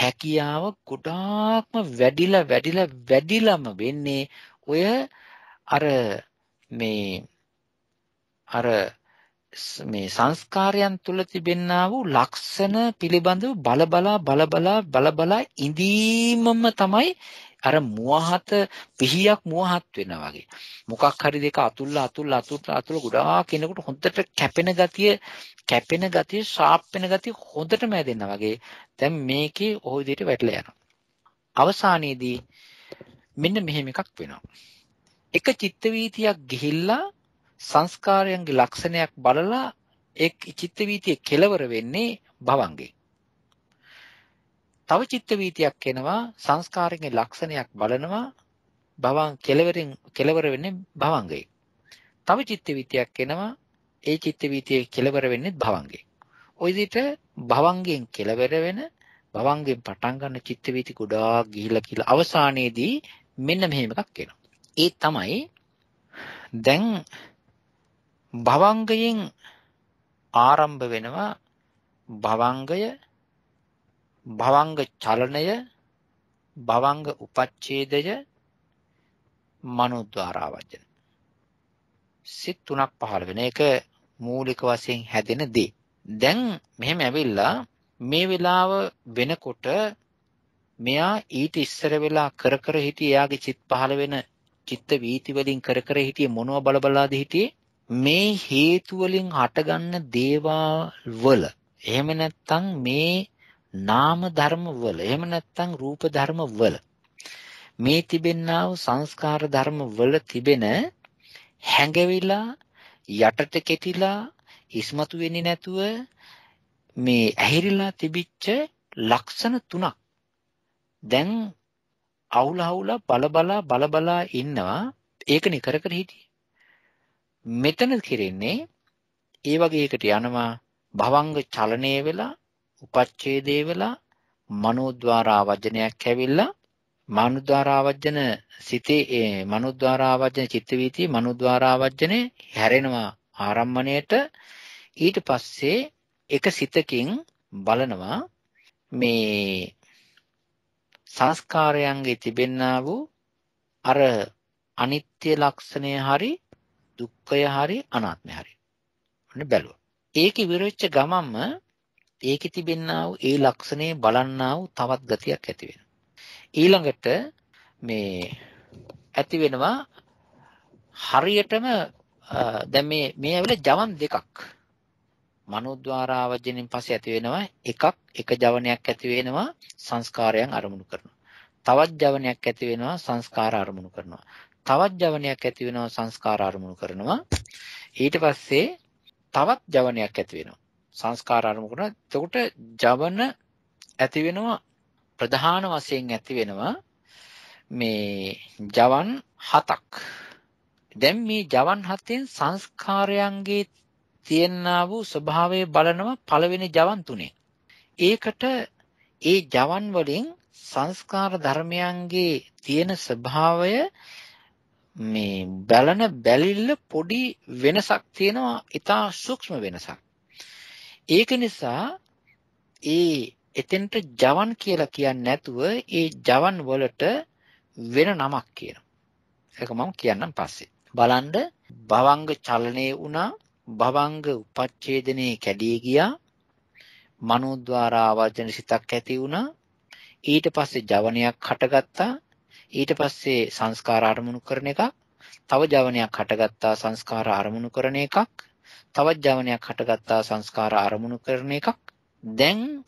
හැකියාව ගොඩාක්ම වැඩිලා වැඩිලා වැඩිලම වෙන්නේ ඔය අර මේ අර මේ සංස්කාරයන් තුල තිබෙන්නා වූ ලක්ෂණ පිළිබඳව බලබලා බලබලා බලබලා ඉඳීමම තමයි අර මුවහත පිහියක් මුවහත් වෙනවා වගේ. මොකක් හරි දෙක අතුල්ලා අතුල්ලා අතුල්ලා අතුල්ලා ගොඩාක් කෙනෙකුට හොඳට කැපෙන ගතිය කැපෙන ගතිය ෂාප් වෙන ගතිය හොඳටම හැදෙනවා වගේ. දැන් මේකේ ඔය විදිහට වැටලා යනවා. අවසානයේදී මෙන්න මෙහෙම එකක් වෙනවා. එක චිත්ත වීතියක් ගිහිල්ලා සංස්කාරයන්ගේ ලක්ෂණයක් බලලා ඒ චිත්ත වීතිය කෙලවර වෙන්නේ භවංගේ. තව චිත්ත වීතියක් එනවා සංස්කාරයේ ලක්ෂණයක් බලනවා භවං කෙලවරින් කෙලවර වෙන්නේ භවංගේ. තව චිත්ත වීතියක් එනවා ඒ චිත්ත වීතියේ කෙලවර වෙන්නේ භවංගේ. ওই විදිහට භවංගෙන් කෙලවර වෙන භවංගෙන් පටන් ගන්න චිත්ත වීති ගොඩාක් ගිහිලා කියලා අවසානයේදී මෙන්න මෙහෙම එකක් එනවා. ඒ තමයි දැන් භවංගයෙන් ආරම්භ වෙනවා භවංගය භවංග චලනය භවංග උපච්ඡේදය මනෝද්වාරාවචන සිත් තුනක් පහළ වෙන එක මූලික වශයෙන් හැදෙන දේ. දැන් මෙහෙම ඇවිල්ලා මේ වෙලාව වෙනකොට මෙයා ඊට ඉස්සර වෙලා කර කර හිටියේ එයාගේ චිත් පහළ වෙන චිත්ත වීති වලින් කර කර හිටියේ මොනව බල බලාද හිටියේ මේ හේතු වලින් හටගන්න දේවල් වල එහෙම නැත්නම් මේ නාම ධර්ම වල එහෙම නැත්නම් රූප ධර්ම වල මේ තිබෙන්නා වූ සංස්කාර ධර්ම වල තිබෙන හැඟවිලා යටට කෙටිලා ඉස්මතු වෙන්නේ නැතුව මේ ඇහිරිලා තිබිච්ච ලක්ෂණ තුනක් දැන් අවුල අවුල බලබලා බලබලා ඉන්නවා ඒක නිකර කර හිටියේ මෙතන කෙරෙන්නේ ඒ වගේ එකට යනවා භවංග චලනයේ වෙලා උපච්ඡේදේ වෙලා මනෝද්වාරාවජනයක් ඇවිල්ලා මනෝද්වාරාවජන සිතේ ඒ මනෝද්වාරාවජන චිත්ත වීති මනෝද්වාරාවජනේ හැරෙනවා ආරම්මණයට ඊට පස්සේ එක සිතකින් බලනවා මේ සංස්කාරයන්ගේ තිබෙන්නා වූ අර අනිත්‍ය ලක්ෂණය හරි දුක්ඛය හරි අනාත්මය හරි ඔන්න බැලුවා. ඒකේ විරෙච්ච ගමම්ම ඒකේ තිබෙන්නා වූ ඒ ලක්ෂණේ බලන්නා වූ තවත් ගතියක් ඇති වෙනවා. ඊළඟට මේ ඇති වෙනවා හරියටම දැන් මේ මේ ඇවිල්ලා ජවන් දෙකක්. මනෝද්වාරාවජනෙන් පස්සේ ඇති වෙනවා එකක් එක ජවනයක් ඇති වෙනවා සංස්කාරයන් අරමුණු කරනවා. තවත් ජවනයක් ඇති වෙනවා සංස්කාර අරමුණු කරනවා. තවත් ජවනයක් ඇති වෙනවා සංස්කාර අරමුණු කරනවා. ඊට පස්සේ තවත් ජවනයක් ඇති වෙනවා. සංස්කාර ආරම්භ කරනවා. එතකොට ජවන ඇති වෙනවා ප්‍රධාන වශයෙන් ඇති වෙනවා මේ ජවන් හතක්. දැන් මේ ජවන් හතෙන් සංස්කාරයන්ගේ තියෙනා වූ ස්වභාවය බලනවා පළවෙනි ජවන් තුනේ. ඒකට ඒ ජවන් වලින් සංස්කාර ධර්මයන්ගේ තියෙන ස්වභාවය මේ බලන බැලිල්ල පොඩි වෙනසක් තියෙනවා. ඊට සූක්ෂම වෙනසක්. ඒක නිසා ඒ එතෙන්ට ජවන් කියලා කියන්නේ නැතුව ඒ ජවන් වලට වෙන නමක් කියනවා. ඒක මම කියන්නම් පස්සේ. බලන්න භවංග චලනයේ උනා භවංග උපච්ඡේදනයේ කැඩී ගියා මනෝද්වාර ආවර්ජන සිතක් ඇති වුණා ඊට පස්සේ ජවනයක් හටගත්තා ඊට පස්සේ සංස්කාර අරමුණු කරන එකක් තව ජවනයක් හටගත්තා සංස්කාර අරමුණු කරන එකක් තවත් ජවනයක් හටගත්තා සංස්කාර අරමුණු කරන එකක්. දැන්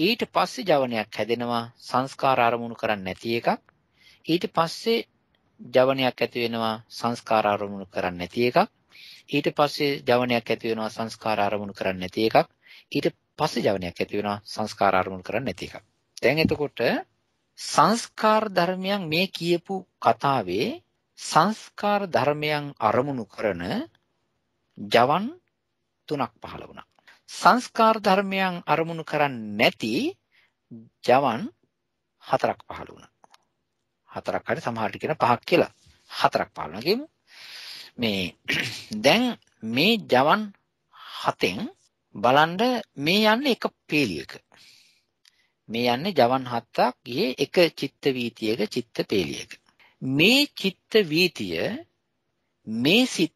ඊට පස්සේ ජවනයක් හැදෙනවා සංස්කාර අරමුණු කරන්නේ නැති එකක්. ඊට පස්සේ ජවනයක් ඇති වෙනවා සංස්කාර අරමුණු කරන්නේ නැති එකක්. ඊට පස්සේ ජවනයක් ඇති වෙනවා සංස්කාර අරමුණු කරන්නේ නැති එකක්. ඊට පස්සේ ජවනයක් ඇති වෙනවා සංස්කාර අරමුණු කරන්නේ නැති එකක්. දැන් එතකොට සංස්කාර ධර්මයන් මේ කියපු කතාවේ සංස්කාර ධර්මයන් අරමුණු කරන ජවන් තුනක් පහළ වුණා. සංස්කාර ධර්මයන් අරමුණු කරන්නේ නැති ජවන් හතරක් පහළ වුණා. හතරක් හරි සමහරට කියන පහක් කියලා. හතරක් පහළ වුණා කියමු. මේ දැන් මේ ජවන් හතෙන් බලන්න මේ යන්නේ එක පේලියක. මේ යන්නේ ජවන් හත්තක් ගියේ එක චිත්ත වීතියක චිත්ත පේලියක. මේ චිත්ත වීතිය මේ සිත්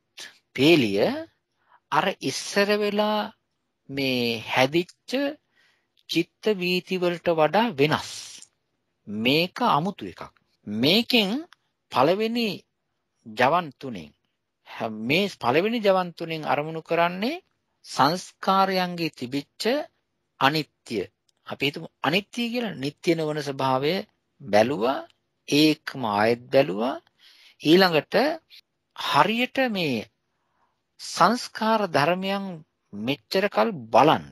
පේලිය අර ඉස්සර වෙලා මේ හැදිච්ච චිත්ත වීති වලට වඩා වෙනස්. මේක 아무තු එකක්. මේකෙන් පළවෙනි ජවන් තුනෙන් මේ පළවෙනි ජවන් තුනෙන් අරමුණු කරන්නේ සංස්කාරයන්ගේ තිබිච්ච අනිත්‍ය. අපි හිතමු අනිත්‍ය කියලා නিত্য නොවන ස්වභාවය බැලුවා ඒකම ආයෙත් බැලුවා ඊළඟට හරියට මේ සංස්කාර ධර්මයන් මෙච්චර කල් බලන්න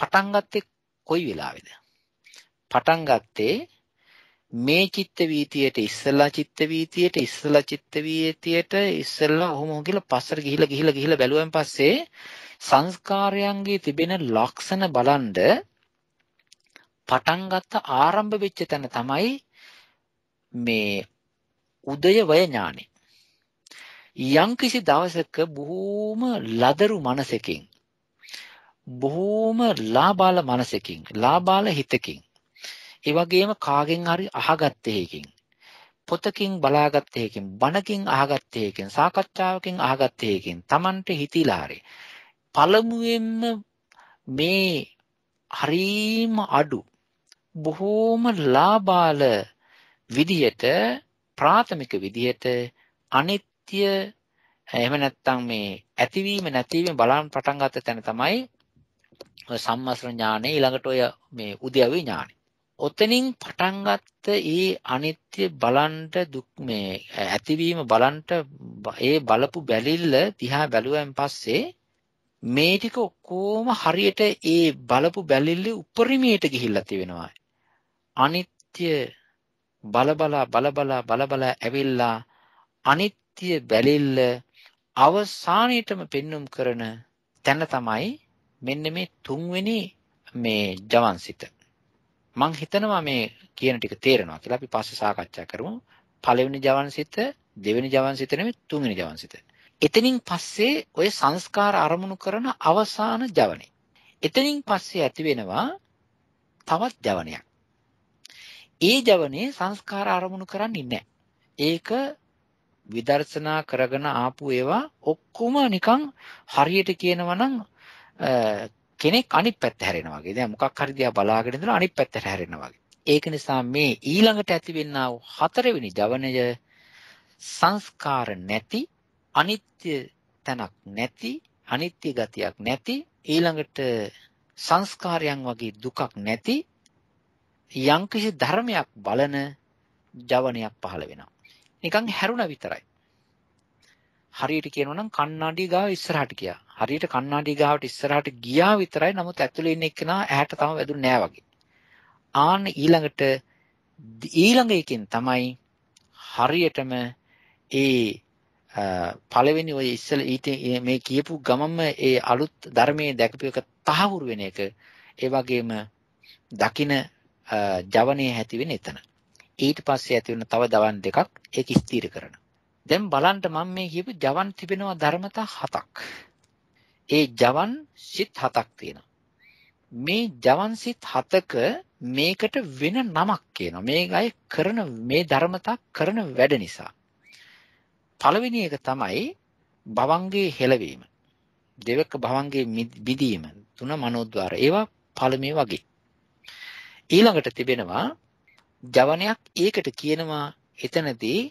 පටන් ගත්තේ කොයි වෙලාවේද පටන් ගත්තේ මේ චිත්ත වීතියට ඉස්සලා චිත්ත වීතියට ඉස්සලා චිත්ත වීතියට ඉස්සලා ඔහොම කියලා පස්සට ගිහිලා ගිහිලා ගිහිලා බැලුවෙන් පස්සේ සංස්කාරයන්ගේ තිබෙන ලක්ෂණ බලන්ඩ පටන් ගත්ත ආරම්භ වෙච්ච තැන තමයි මේ උදය වය ඥානෙ යම්කිසි දවසක බොහෝම ලදරු මනසකින් බොහෝම ලාබාල මනසකින් ලාබාල හිතකින් ඒ වගේම කාගෙන් හරි අහගත්තේකින් පොතකින් බලාගත්තේකින් බණකින් අහගත්තේකින් සාකච්ඡාවකින් අහගත්තේකින් Tamante හිතිලා හරි පළමුවෙන්ම මේ හරීම අඩු බොහෝම ලාබාල විදියට ප්‍රාථමික විදියට අනිත් අනිත්‍ය එහෙම නැත්නම් මේ ඇතිවීම නැතිවීම බලන්න පටන් ගත්ත තැන තමයි ඔය සම්මස්න ඥානෙ ඊළඟට ඔය මේ උද්‍යවි ඥානෙ. ඔතනින් පටන් ගත්ත ඒ අනිත්‍ය බලන්ට දුක් මේ ඇතිවීම බලන්ට ඒ බලපු බැලිල්ල දිහා බැලුවෙන් පස්සේ මේ ටික ඔක්කොම හරියට ඒ බලපු බැලිල්ල උපරිමයට ගිහිල්ලා තිබෙනවා. අනිත්‍ය බලබලා බලබලා බලබලා ඇවිල්ලා අනිත් සත්‍ය බැලිල්ල අවසානයේටම පෙන්눔 කරන තැන තමයි මෙන්න මේ තුන්වෙනි මේ ජවන්සිත. මං හිතනවා මේ කියන ටික තේරෙනවා කියලා අපි පස්සේ සාකච්ඡා කරමු. පළවෙනි ජවන්සිත, දෙවෙනි ජවන්සිත නෙමෙයි තුන්වෙනි ජවන්සිත. එතනින් පස්සේ ඔය සංස්කාර අරමුණු කරන අවසාන ජවනේ. එතනින් පස්සේ ඇති වෙනවා තවත් ජවනයක්. ඒ ජවනේ සංස්කාර අරමුණු කරන්නේ නැහැ. ඒක විදර්ශනා කරගෙන ආපු ඒවා ඔක්කොම නිකන් හරියට කියනවා නම් කෙනෙක් අනිත් පැත්ත හැරෙනවා වගේ. දැන් මොකක් හරි දිහා බලාගෙන ඉඳලා අනිත් පැත්තට හැරෙනවා වගේ. ඒක නිසා මේ ඊළඟට ඇතිවෙනා වූ හතරවෙනි ජවනය සංස්කාර නැති අනිත්‍ය තනක් නැති අනිත්‍ය ගතියක් නැති ඊළඟට සංස්කාරයන් වගේ දුකක් නැති යම්කිසි ධර්මයක් බලන ජවනයක් පහළ වෙනවා නිකන් හැරුණ විතරයි. හරියට කියනවා නම් කණ්ණාඩි ගාව ඉස්සරහට ගියා. හරියට කණ්ණාඩි ගාවට ඉස්සරහට ගියා විතරයි. නමුත් ඇතුලේ ඉන්න එක්කෙනා ඇහැට තම වැදුන්නේ නැහැ වගේ. ආන්න ඊළඟට ඊළඟ එකෙන් තමයි හරියටම ඒ පළවෙනි ඔය ඉස්සල මේ කියපු ගමම ඒ අලුත් ධර්මයේ දැකපු එක තහවුරු වෙන එක ඒ වගේම දකින ජවනයේ ඇති වෙන එතන. ඊට පස්සේ ඇති වෙන තව දවන් දෙකක් ඒක ස්ථිර කරන. දැන් බලන්න මම මේ කියපු ජවන් තිබෙනවා ධර්මතා හතක්. ඒ ජවන් සිත් හතක් තියෙනවා. මේ ජවන් සිත් හතක මේකට වෙන නමක් කියනවා. මේ අය කරන මේ ධර්මතා කරන වැඩ නිසා. පළවෙනි එක තමයි භවංගේ හෙළවීම. දෙවක භවංගේ බිදීම. තුන මනෝද්වාර. ඒවා පළමේ වගේ. ඊළඟට තිබෙනවා ජවනයක් ඒකට කියනවා එතනදී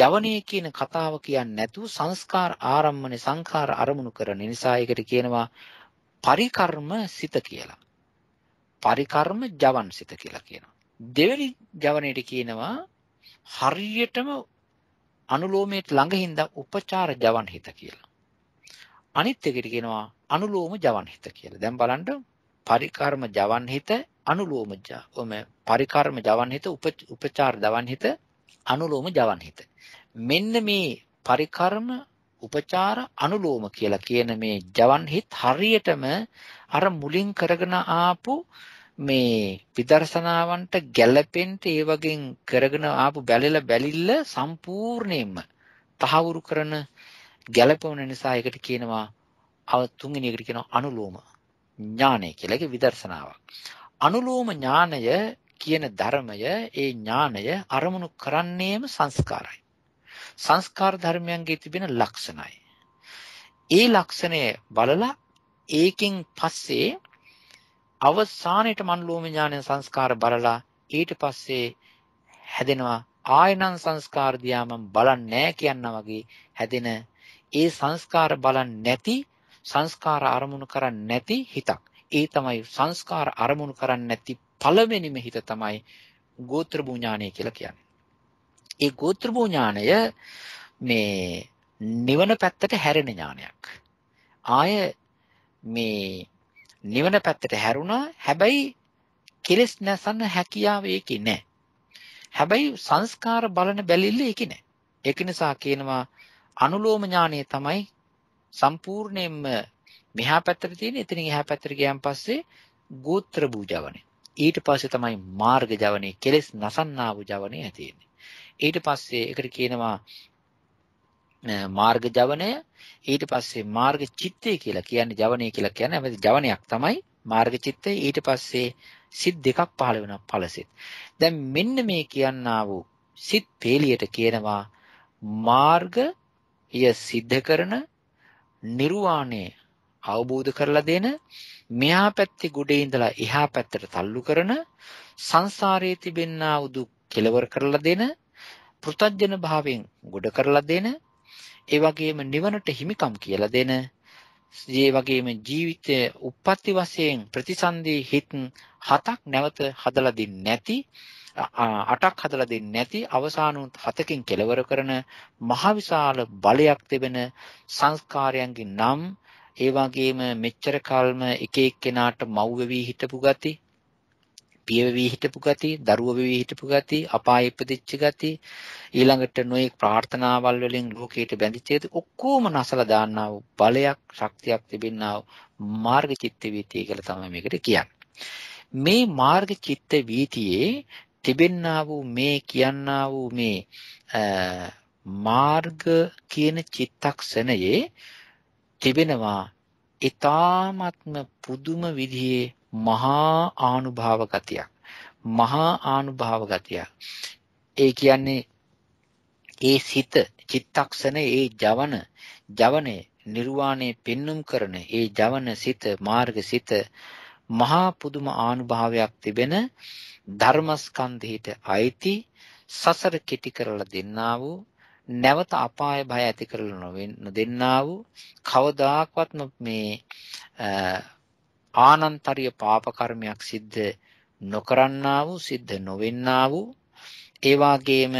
ජවනයේ කියන කතාව කියන්නේ නැතුව සංස්කාර ආරම්මනේ සංඛාර අරමුණු කරන නිසා ඒකට කියනවා පරිකර්ම සිත කියලා. පරිකර්ම ජවන් සිත කියලා කියනවා. දෙවෙනි ජවනයේට කියනවා හරියටම අනුලෝමයට ළඟින්ද උපචාර ජවන් හිත කියලා. අනිත් එකට කියනවා අනුලෝම ජවන් හිත කියලා. දැන් බලන්න පරිකර්ම ජවන් හිත අනුලෝම ඔම පරිකර්ම ජවන්හිත උපචාර දවන්හිත අනුලෝම ජවන්හිත මෙන්න මේ පරිකර්ම උපචාර අනුලෝම කියලා කියන මේ ජවන්හිත් හරියටම අර මුලින් කරගෙන ආපු මේ විදර්ශනාවන්ට ගැළපෙන්න ඒ වගේ කරගෙන ආපු බැලෙල බැලිල්ල සම්පූර්ණයෙන්ම තහවුරු කරන ගැළපෙන නිසා ඒකට කියනවා අව තුන්වෙනි එකට කියනවා අනුලෝම ඥානය කියලා. ඒක විදර්ශනාවක්. අනුලෝම ඥානය කියන ධර්මය ඒ ඥානය අරමුණු කරන්නේම සංස්කාරයි. සංස්කාර ධර්මයන්ගේ තිබෙන ලක්ෂණයි. ඒ ලක්ෂණය බලලා ඒකෙන් පස්සේ අවසානයේට මනෝලෝම ඥානය සංස්කාර බලලා ඊට පස්සේ හැදෙනවා ආයනං සංස්කාර දිහා මම බලන්නේ කියනවා වගේ හැදෙන ඒ සංස්කාර බලන්නේ නැති සංස්කාර අරමුණු කරන්නේ නැති හිතක්. ඒ තමයි සංස්කාර අරමුණු කරන්නේ නැති පළවෙනිම හිත තමයි ගෝත්‍ර භූඥානය කියලා කියන්නේ. ඒ ගෝත්‍ර භූඥානය මේ නිවන පැත්තට හැරෙන ඥානයක්. ආය මේ නිවන පැත්තට හැරුණා හැබැයි කෙලස් නැසන්න හැකියාව ඒකේ නැහැ. හැබැයි සංස්කාර බලන බැලිල්ල ඒකේ නැහැ. ඒක නිසා කියනවා අනුලෝම ඥානය තමයි සම්පූර්ණයෙන්ම මෙහා පැත්තට තියෙන එතනින් එහා පැත්තට ගියන් පස්සේ ගෝත්‍ර බුජවණේ. ඊට පස්සේ තමයි මාර්ග ජවණේ කෙලෙස් නසන්නා බුජවණේ ඇති වෙන්නේ. ඊට පස්සේ ඒකට කියනවා මාර්ග ජවණය ඊට පස්සේ මාර්ග චිත්තය කියලා කියන්නේ ජවණය කියලා කියන්නේ හැමති ජවණයක් තමයි මාර්ග චිත්තය ඊට පස්සේ සිත් දෙකක් පහළ වෙනවා ඵලසිත. දැන් මෙන්න මේ කියන්නා වූ සිත් පේලියට කියනවා මාර්ගය සිද්ධ කරන නිර්වාණය අවබෝධ කරලා දෙන මෙහා පැත්තේ ගොඩේ ඉඳලා එහා පැත්තට තල්ලු කරන සංසාරයේ තිබෙනා උදු කෙලවර කරලා දෙන පෘතජන භාවයෙන් ගොඩ කරලා දෙන ඒ වගේම නිවනට හිමිකම් කියලා දෙන ඒ වගේම ජීවිතයේ උප්පත්ති වශයෙන් ප්‍රතිසන්දී හිත් හතක් නැවත හදලා දෙන්නේ නැති අටක් හදලා දෙන්නේ නැති අවසාන හතකින් කෙලවර කරන මහවිශාල බලයක් තිබෙන සංස්කාරයන්ගේ නම් ඒ වගේම මෙච්චර කල්ම එක එක්කෙනාට මව් වෙවි හිටපු ගති පිය වෙවි හිටපු ගති දරුව වෙවි හිටපු ගති අපායෙ ඉපදිච්ච ගති ඊළඟට නොයෙක් ප්‍රාර්ථනාවල් වලින් ලෝකයට බැඳිච්ච ඔක්කොම නැසලා දාන්නා වූ බලයක් ශක්තියක් තිබෙන්නා වූ මාර්ග චිත්ත වීතිය කියලා තමයි මේකට කියන්නේ මේ මාර්ග චිත්ත වීතියේ තිබෙන්නා වූ මේ කියන්නා වූ මේ මාර්ග කියන චිත්තක්ෂණයේ තිබෙනවා ඊ타ත්ම පුදුම විදිහේ මහා ආනුභාව ගතියක්. මහා ආනුභාව ගතියක්. ඒ කියන්නේ ඒ සිත චිත්තක්ෂණ ඒ ජවන ජවනේ නිර්වාණය පෙන්눔 කරන ඒ ජවන සිත මාර්ග සිත මහා පුදුම ආනුභාවයක් තිබෙන ධර්මස්කන්ධයට අයිති සසර කෙටි කරලා දෙන්නා වූ නැවත අපාය බය ඇති කරලා නොවෙන්න දෙන්නා වූ කවදාකවත් මේ ආනන්තරිය පාප කර්මයක් සිද්ධ නොකරන්නා වූ සිද්ධ නොවෙන්නා වූ ඒ වාගේම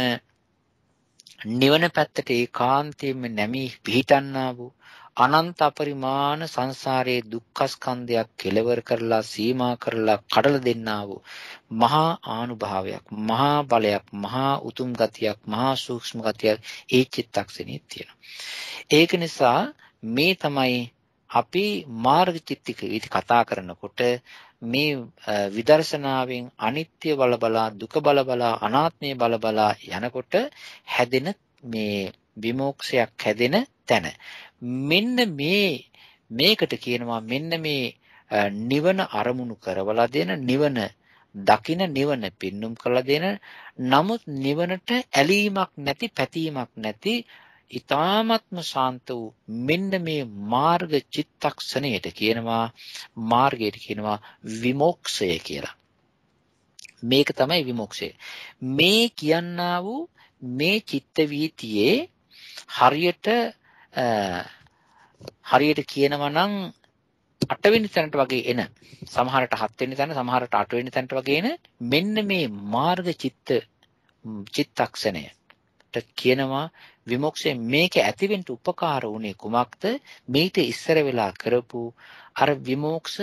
නිවන පැත්තට ඒකාන්තයෙන්ම නැමී පිහිටන්නා වූ අනන්ත අපරිමාණ සංසාරයේ දුක්ඛ ස්කන්ධයක් කෙලවර කරලා සීමා කරලා කඩලා දෙන්නා වූ මහා ආනුභාවයක් මහා බලයක් මහා උතුම් ගතියක් මහා සූක්ෂම ගතියක් ඒ චිත්තක්ෂණයේ තියෙනවා ඒක නිසා මේ තමයි අපි මාර්ග චිත්තික කතා කරනකොට මේ විදර්ශනාවෙන් අනිත්‍ය බල බලා දුක බල බලා අනාත්මය බල බලා යනකොට හැදෙන මේ විමෝක්ෂයක් හැදෙන තැන මෙන්න මේ මේකට කියනවා මෙන්න මේ නිවන අරමුණු කරවලා දෙන නිවන දකින නිවන පින්නම් කරලා දෙන නමුත් නිවනට ඇලීමක් නැති පැතීමක් නැති ඊ타ත්ම ශාන්ත වූ මෙන්න මේ මාර්ග චිත්තක්ෂණයට කියනවා මාර්ගයට කියනවා විමෝක්ෂය කියලා මේක තමයි විමෝක්ෂය මේ කියනා වූ මේ චිත්ත වීතියේ හරියට හරියට කියනවා නම් අටවෙනි තැනට වගේ එන සමහරට හත්වෙනි තැන සමහරට අටවෙනි තැනට වගේ එන මෙන්න මේ මාර්ග චිත්ත චිත්තක්ෂණයට කියනවා විමුක්ෂය මේක ඇතිවෙන්න උපකාර වුණේ කුමක්ද මේිට ඉස්සර වෙලා කරපු අර විමුක්ෂ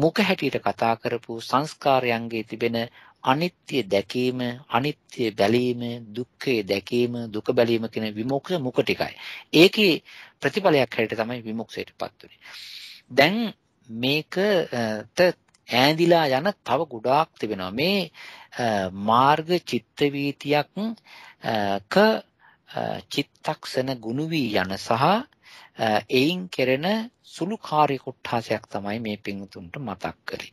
මුඛ හැටියට කතා කරපු සංස්කාරයන්ගේ තිබෙන අනිත්‍ය දැකීම, අනිත්‍ය බැලීම, දුක්ඛය දැකීම, දුක බැලීම කියන විමුක්තිය මුක ටිකයි. ඒකේ ප්‍රතිඵලයක් හැටියට තමයි විමුක්තියටපත් වෙන්නේ. දැන් මේකට ඈඳිලා යන තව ගොඩාක් තිබෙනවා. මේ මාර්ග චිත්ත වීතියක් ක චිත්තක්ෂණ ගුණ වී යන සහ එයින් කෙරෙන සුළු කාර්ය කොටාසයක් තමයි මේ පින්තුන්ට මතක් කරේ.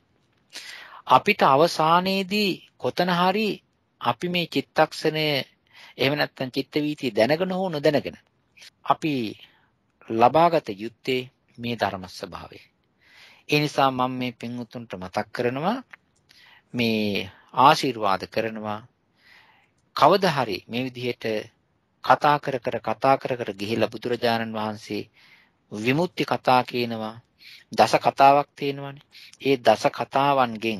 අපිට අවසානයේදී කොතන හරි අපි මේ චිත්තක්ෂණය එහෙම නැත්නම් චිත්ත වීතිය දැනගෙන හෝ නොදැනගෙන අපි ලබාගත යුත්තේ මේ ධර්ම ස්වභාවය. ඒ නිසා මම මේ පින්වුතුන්ට මතක් කරනවා මේ ආශිර්වාද කරනවා කවදා හරි මේ විදිහට කතා කර කර කතා කර කර ගිහිලා බුදුරජාණන් වහන්සේ විමුක්ති කතා කියනවා දස කතාවක් තියෙනවානේ. ඒ දස කතාවන්ගෙන්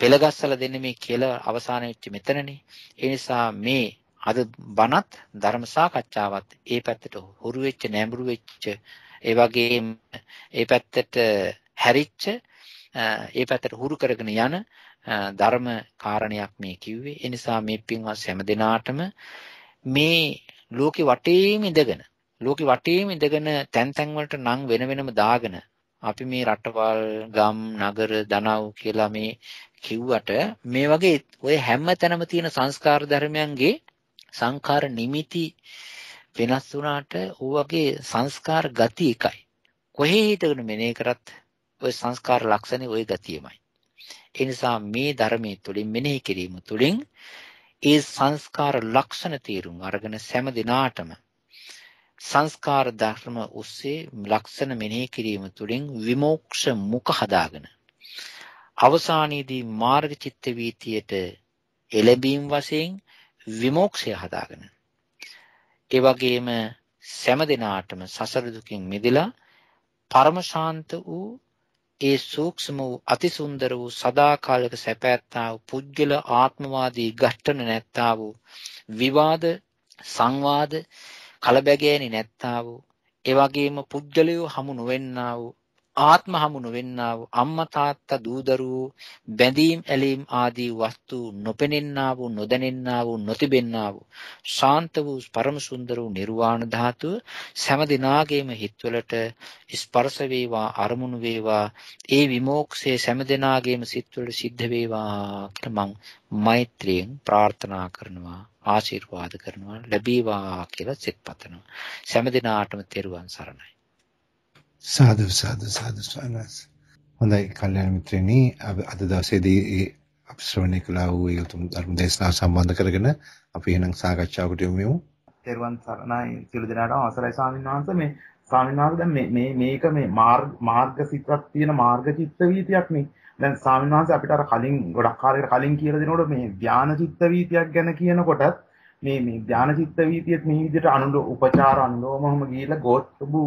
පෙළගස්සලා දෙන්නේ මේ කියලා අවසාන වෙච්ච මෙතනනේ. ඒ නිසා මේ අද බණත් ධර්ම සාකච්ඡාවත් ඒ පැත්තට හුරු වෙච්ච නැඹුරු වෙච්ච ඒ වගේම ඒ පැත්තට හැරිච්ච ඒ පැත්තට හුරු කරගෙන යන ධර්ම කාරණයක් මේ කිව්වේ. ඒ නිසා මේ පින්වත් හැම දිනාටම මේ ලෝකේ වටේම ඉඳගෙන ලෝකේ වටේම ඉඳගෙන තැන් තැන් වලට නම් වෙන වෙනම දාගෙන අපි මේ රටවල් ගම් නගර දනව් කියලා මේ කිව්වට මේ වගේ ඔය හැම තැනම තියෙන සංස්කාර ධර්මයන්ගේ සංකාර නිමිති වෙනස් වුණාට ඌවගේ සංස්කාර ගති එකයි. කොහේ හිටගෙන මෙනේ කරත් ওই සංස්කාර ලක්ෂණේ ওই ගතියමයි. ඒ නිසා මේ ධර්මයේ තුලින් මෙනෙහි කිරීම තුලින් ඒ සංස්කාර ලක්ෂණ තීරුම් අරගෙන සෑම දිනාටම සංස්කාර ධර්ම ඔස්සේ ලක්ෂණ මෙනෙහි කිරීම තුළින් විමෝක්ෂ මුඛ හදාගෙන අවසානයේදී මාර්ග චිත්ත වීතියට එළඹීම් වශයෙන් විමෝක්ෂය හදාගෙන ඒ වගේම සෑම දිනාටම සසර දුකින් මිදලා පරම ශාන්ත වූ ඒ සූක්ෂම වූ අතිසුන්දර වූ සදාකාලික සැපැත්තා වූ පුද්ගල ආත්මවාදී ඝට්ටන නැත්තා වූ විවාද සංවාද කලබැගෑනි නැත්තා වූ ඒ වගේම පුජ්‍යලයෝ හමු නොවෙන්නා වූ ආත්ම හමු නොවෙන්නා වූ අම්මා තාත්තා දූ දරුවෝ බැඳීම් ඇලීම් ආදී වස්තු නොපෙනෙන්නා වූ නොදැනෙන්නා වූ නොතිබෙන්නා වූ ශාන්ත වූ පරම සුන්දර වූ නිර්වාණ ධාතුව සෑම දිනාගේම හිත්වලට ස්පර්ශ වේවා අරමුණු වේවා ඒ විමෝක්ෂයේ සෑම දිනාගේම සිත්වලට සිද්ධ වේවා කියලා මම මෛත්‍රියෙන් ප්‍රාර්ථනා කරනවා ආශිර්වාද කරනවා ලැබීවා කියලා සෙත් පතනවා. සෑම දිනාටම තෙරුවන් සරණයි. සාදු සාදු සාදු ස්වාමීන් හොඳයි කල්යාණ මිත්‍රෙනි අද දවසේදී අපි ශ්‍රවණය කළා වූ ඒ උතුම් ධර්ම දේශනාව සම්බන්ධ කරගෙන අපි එහෙනම් සාකච්ඡාවකට යමු යමු. තෙරුවන් සරණයි සියලු දෙනාටම අවසරයි ස්වාමීන් වහන්සේ මේ ස්වාමීන් වහන්සේ දැන් මේ මේ මේක මේ මාර්ග මාර්ග සිතක් තියෙන මාර්ග චිත්ත වීතියක් නේ. දැන් ස්වාමීන් වහන්සේ අපිට අර කලින් ගොඩක් කාලයකට කලින් කියලා දෙනකොට මේ ධානා චිත්ත වීතියක් ගැන කියනකොටත් මේ මේ ධානා චිත්ත වීතියත් මේ විදිහට අනුල උපචාර අනුලෝමවම ගිහිල්ලා ගෝත්‍රබු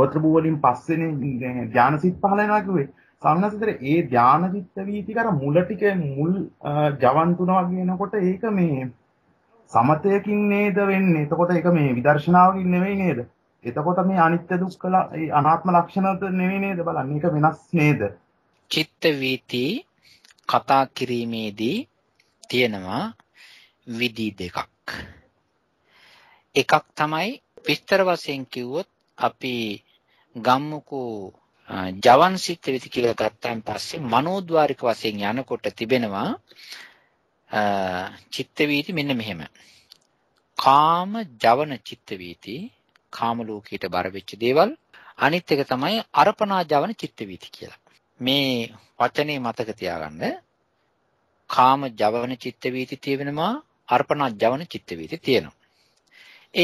ගෝත්‍රබු වලින් පස්සේනේ ධානා සිත් පහල වෙනවා කිව්වේ. සංඝසිතර ඒ ධානා චිත්ත වීති කර මුල ටික මුල් ජවන් තුන වගේ එනකොට ඒක මේ සමතයකින් නේද වෙන්නේ. එතකොට ඒක මේ විදර්ශනාවකින් නෙවෙයි නේද? එතකොට මේ අනිත්‍ය දුක්ඛ අනාත්ම ලක්ෂණත් නෙවෙයි නේද බලන්නේ. ඒක වෙනස් නේද? චිත්ත වීති කතා කිරීමේදී තියෙනවා විදි දෙකක්. එකක් තමයි විස්තර වශයෙන් කිව්වොත් අපි ගම්මුකෝ ජවන් සිත් වෙති කියලා ගත්තාන් පස්සේ මනෝද්වාරික වශයෙන් යනකොට තිබෙනවා චිත්ත වීති මෙන්න මෙහෙම. කාම ජවන චිත්ත වීති කාම ලෝකයට බර වෙච්ච දේවල් අනිත් එක තමයි අර්පණා ජවන චිත්ත වීති කියලා. මේ වචනේ මතක තියාගන්න. කාම ජවන චිත්ත වීති තියෙනවා, අර්පණා ජවන චිත්ත වීති තියෙනවා.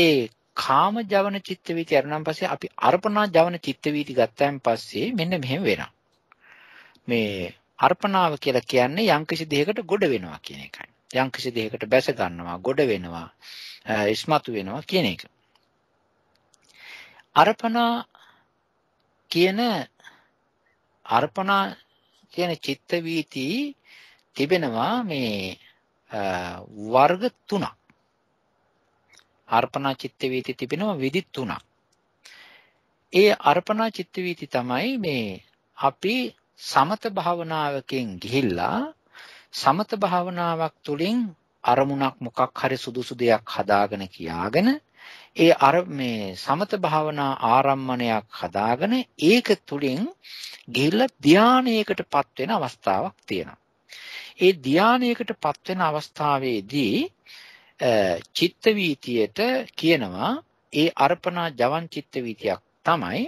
ඒ කාම ජවන චිත්ත වීති අරනම් පස්සේ අපි අර්පණා ජවන චිත්ත වීති ගත්තාන් පස්සේ මෙන්න මෙහෙම වෙනවා. මේ අර්පණාව කියලා කියන්නේ යම්කිසි දෙයකට ගොඩ වෙනවා කියන එකයි. යම්කිසි දෙයකට බැස ගන්නවා, ගොඩ වෙනවා, ඉස්මතු වෙනවා කියන එක. අර්පණා කියන අර්පණා කියන චිත්ත වීති තිබෙනවා මේ වර්ග තුනක්. අර්පණා චිත්ත වීති තිබෙනවා විදි තුනක්. ඒ අර්පණා චිත්ත වීති තමයි මේ අපි සමත භාවනාවකින් ගිහිල්ලා සමත භාවනාවක් තුළින් අරමුණක් මොකක් හරි සුදුසු දෙයක් හදාගෙන කියාගෙන ඒ අර මේ සමත භාවනා ආරම්මණයක් හදාගෙන ඒක තුලින් ගිහිල්ලා ධානයකටපත් වෙන අවස්ථාවක් තියෙනවා. ඒ ධානයකටපත් වෙන අවස්ථාවේදී චිත්ත වීතියට කියනවා ඒ අර්පණා ජවන් චිත්ත වීතියක් තමයි.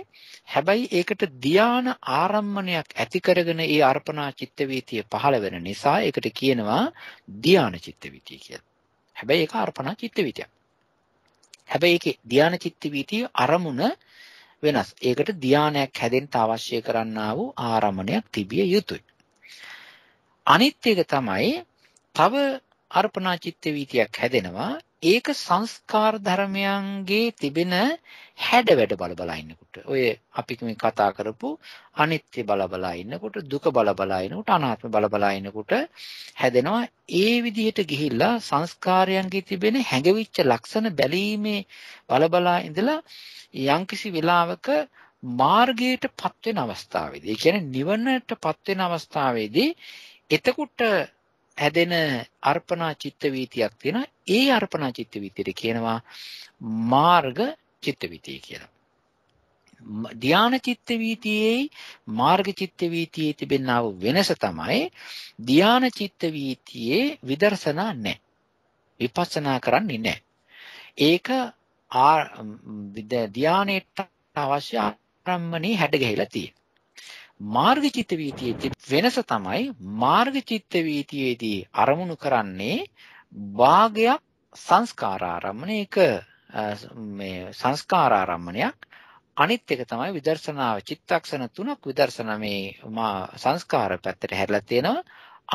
හැබැයි ඒකට ධාන ආරම්මණයක් ඇති කරගෙන ඒ අර්පණා චිත්ත වීතිය පහළ වෙන නිසා ඒකට කියනවා ධාන චිත්ත වීතිය කියලා. හැබැයි ඒක අර්පණා චිත්ත වීතියක්. හැබැයි ඒකේ ධානා චිත්ත වීතිය අරමුණ වෙනස්. ඒකට ධානයක් හැදෙන්න අවශ්‍ය කරන්නා වූ ආරම්භණයක් තිබිය යුතුයි. අනිත් එක තමයි තව අර්පණා චිත්ත වීතියක් හැදෙනවා. ඒක සංස්කාර ධර්මයන්ගේ තිබෙන හැඩවැඩ බලබලා ඉන්නකොට ඔය අපි මේ කතා කරපු අනිත්‍ය බලබලා ඉන්නකොට දුක බලබලා ඉන්නකොට අනාත්ම බලබලා ඉන්නකොට හැදෙනවා ඒ විදිහට ගිහිල්ලා සංස්කාරයන්ගේ තිබෙන හැඟවිච්ච ලක්ෂණ බැලීමේ බලබලා ඉඳලා යම්කිසි වෙලාවක මාර්ගයටපත් වෙන අවස්ථාවේදී ඒ කියන්නේ නිවනටපත් වෙන අවස්ථාවේදී එතකොට හැදෙන අර්පණා චිත්ත වීතියක් තියෙනවා. ඒ අර්පණා චිත්ත වීතියට කියනවා මාර්ග චිත්ත වීතිය කියලා. ධානා චිත්ත වීතියේ මාර්ග චිත්ත වීතියේ තිබෙනා වූ වෙනස තමයි ධානා චිත්ත වීතියේ විදර්ශනා නැහැ. විපස්සනා කරන්නේ නැහැ. ඒක ආ ධානයට අවශ්‍ය ආරම්මණේ හැඩ ගහලා තියෙනවා. මාර්ග චිත්ත වීතියේ වෙනස තමයි මාර්ග චිත්ත වීතියේදී අරමුණු කරන්නේ භාගයක් සංස්කාරාරම්මණයක මේ සංස්කාරාරම්මණයක් අනිත් එක තමයි විදර්ශනාව චිත්තක්ෂණ තුනක් විදර්ශන මේ මා සංස්කාර පැත්තට හැරිලා තියෙනවා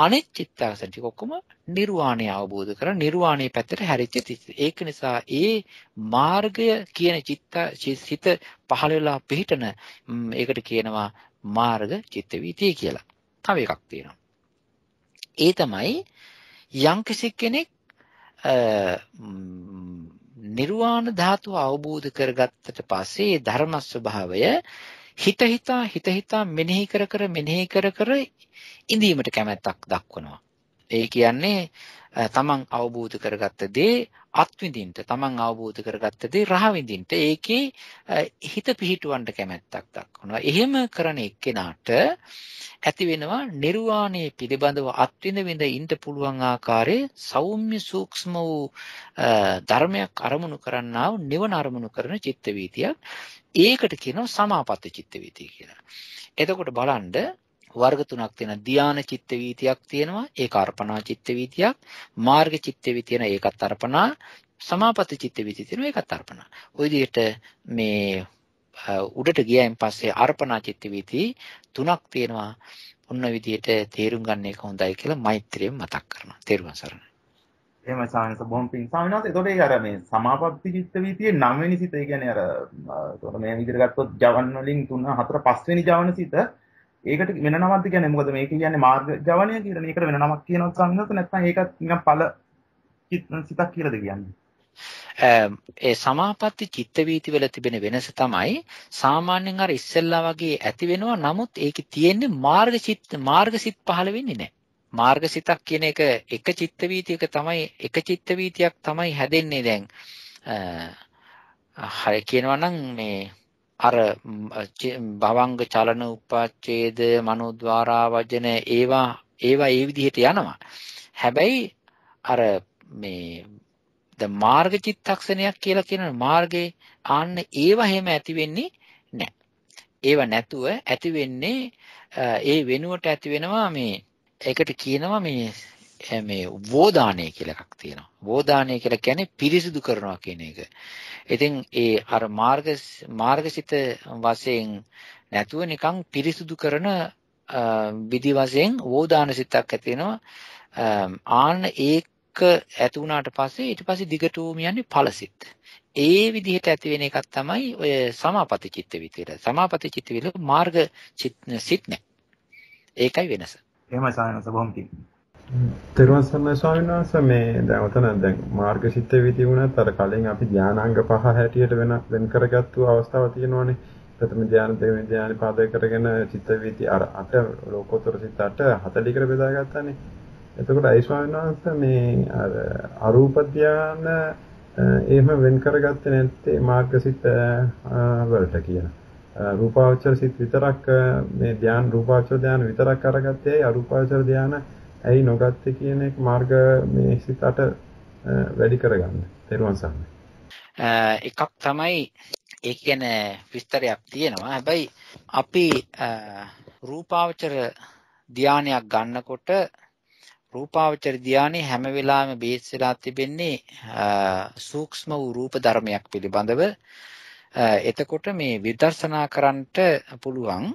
අනිත් චිත්තක්ෂණ ටික ඔක්කොම නිර්වාණය අවබෝධ කර නිර්වාණය පැත්තට හැරිච්ච තිස්ස ඒක නිසා ඒ මාර්ගය කියන චිත්ත සිත පහළ වෙලා පිහිටන ඒකට කියනවා මාර්ග චිත්ත වීතිය කියලා. තව එකක් තියෙනවා. ඒ තමයි යම්කිසි කෙනෙක් නිර්වාණ ධාතුව අවබෝධ කරගත්තට පස්සේ ධර්ම ස්වභාවය හිත හිතා හිත හිතා මෙනෙහි කර කර මෙනෙහි කර කර ඉඳීමට කැමැත්තක් දක්වනවා. ඒ කියන්නේ තමන් අවබෝධ කරගත්ත දේ අත්විඳින්න තමන් අවබෝධ කරගත්ත දේ රහවිඳින්න ඒකේ හිත පිහිටවන්න කැමැත්තක් දක්වනවා එහෙම කරන එක්කෙනාට ඇති වෙනවා නිර්වාණය පිළිබඳව අත්විඳ විඳ ඉන්න පුළුවන් ආකාරයේ සෞම්‍ය සූක්ෂම වූ ධර්මයක් අරමුණු කරන්නා වූ නිවන අරමුණු කරන චිත්ත ඒකට කියනවා සමාපත්ත චිත්ත කියලා එතකොට බලන්න වර්ග තුනක් තියෙනවා. ධානා චිත්ත වීතියක් තියෙනවා. ඒක අර්පණා චිත්ත වීතියක්. මාර්ග චිත්ත වීතියන ඒකත් අර්පණා. සමාපatti චිත්ත වීතිය තියෙනවා. ඒකත් අර්පණා. ওই විදිහට මේ උඩට ගියයින් පස්සේ අර්පණා චිත්ත වීති තුනක් තියෙනවා. ඔන්න විදිහට තේරුම් ගන්න එක හොඳයි කියලා මෛත්‍රියෙන් මතක් කරනවා. තේරුවන් සරණයි. එහෙම සාංශ බොම් පින් සාමිනාත් එතකොට ඒක අර මේ සමාපatti චිත්ත වීතියේ 9 වෙනි සිත ඒ කියන්නේ අර එතකොට මේ විදිහට ගත්තොත් ජවන් වලින් 3 4 5 වෙනි ජවන සිත ඒකට වෙන නමක් කියන්නේ මොකද මේ කියන්නේ මාර්ග ජවනය කියලා. මේකට වෙන නමක් කියනවා සංඝස නැත්නම් ඒකත් නිකන් ඵල සිතක් කියලාද කියන්නේ? ඒ සමාපatti චිත්ත වීති වල තිබෙන වෙනස තමයි සාමාන්‍යයෙන් අර ඉස්සෙල්ලා වගේ ඇති වෙනවා නමුත් ඒකේ තියෙන්නේ මාර්ග චිත්ත මාර්ග සිත් පහළ වෙන්නේ නැහැ. මාර්ග සිතක් කියන එක එක චිත්ත වීතියක තමයි එක චිත්ත වීතියක් තමයි හැදෙන්නේ දැන්. හරි කියනවා නම් මේ අර භවංග චලන උපච්ඡේද මනෝද්වාරා වජන ඒවා ඒවා ඒ විදිහට යනවා. හැබැයි අර මේ ද මාර්ග චිත්තක්ෂණයක් කියලා කියන මාර්ගේ ආන්න ඒව හැම ඇති වෙන්නේ නැහැ. ඒව නැතුව ඇති වෙන්නේ ඒ වෙනුවට ඇති වෙනවා මේ ඒකට කියනවා මේ මේ වෝදානය කියලා එකක් තියෙනවා. වෝදානය කියලා කියන්නේ පිරිසිදු කරනවා කියන එක. ඉතින් ඒ අර මාර්ග මාර්ගසිත වශයෙන් නැතුව නිකන් පිරිසිදු කරන විදි වශයෙන් වෝදාන සිතක් ඇති වෙනවා. ආන්න ඒක ඇති වුණාට පස්සේ ඊට පස්සේ දිගටම යන්නේ ඵලසිත. ඒ විදිහට ඇති වෙන එකක් තමයි ඔය සමාපති චිත්ත විදියට. සමාපති චිත්ත විල මාර්ග සිත් නැහැ. ඒකයි වෙනස. එහෙමයි සායනස බොහොම කිව්වා. තෙරුවන් සරණයි ස්වාමීන් වහන්සේ මේ දැන් ඔතන දැන් මාර්ගසිත වේදී වුණත් අර කලින් අපි ධානාංග පහ හැටියට වෙන වෙන් කරගත්තු අවස්ථාව තියෙනවානේ. ප්‍රථම ධාන දෙවෙනි ධාන පාදක කරගෙන චිත්ත වේදී අර අට ලෝකෝත්තර සිත අට 40 කර බෙදාගත්තානේ. එතකොට අයි ස්වාමීන් වහන්සේ මේ අර අරූප ධාන එහෙම වෙන් කරගත්තේ නැත්තේ මාර්ගසිත වලට කියන. රූපාවචර සිත විතරක් මේ ධාන රූපාවචර ධාන විතරක් අරගත්තේ අරූපාවචර ධාන ඇයි නොගත්තේ කියන එක මාර්ග මේ සිතට වැඩි කරගන්න. තේරුවන් සන්න. එකක් තමයි ඒ කියන්නේ විස්තරයක් තියෙනවා. හැබැයි අපි රූපාවචර ධානයක් ගන්නකොට රූපාවචර ධානයේ හැම වෙලාවෙම බේස් වෙලා තිබෙන්නේ සූක්ෂම වූ රූප ධර්මයක් පිළිබඳව. එතකොට මේ විදර්ශනා කරන්නට පුළුවන්.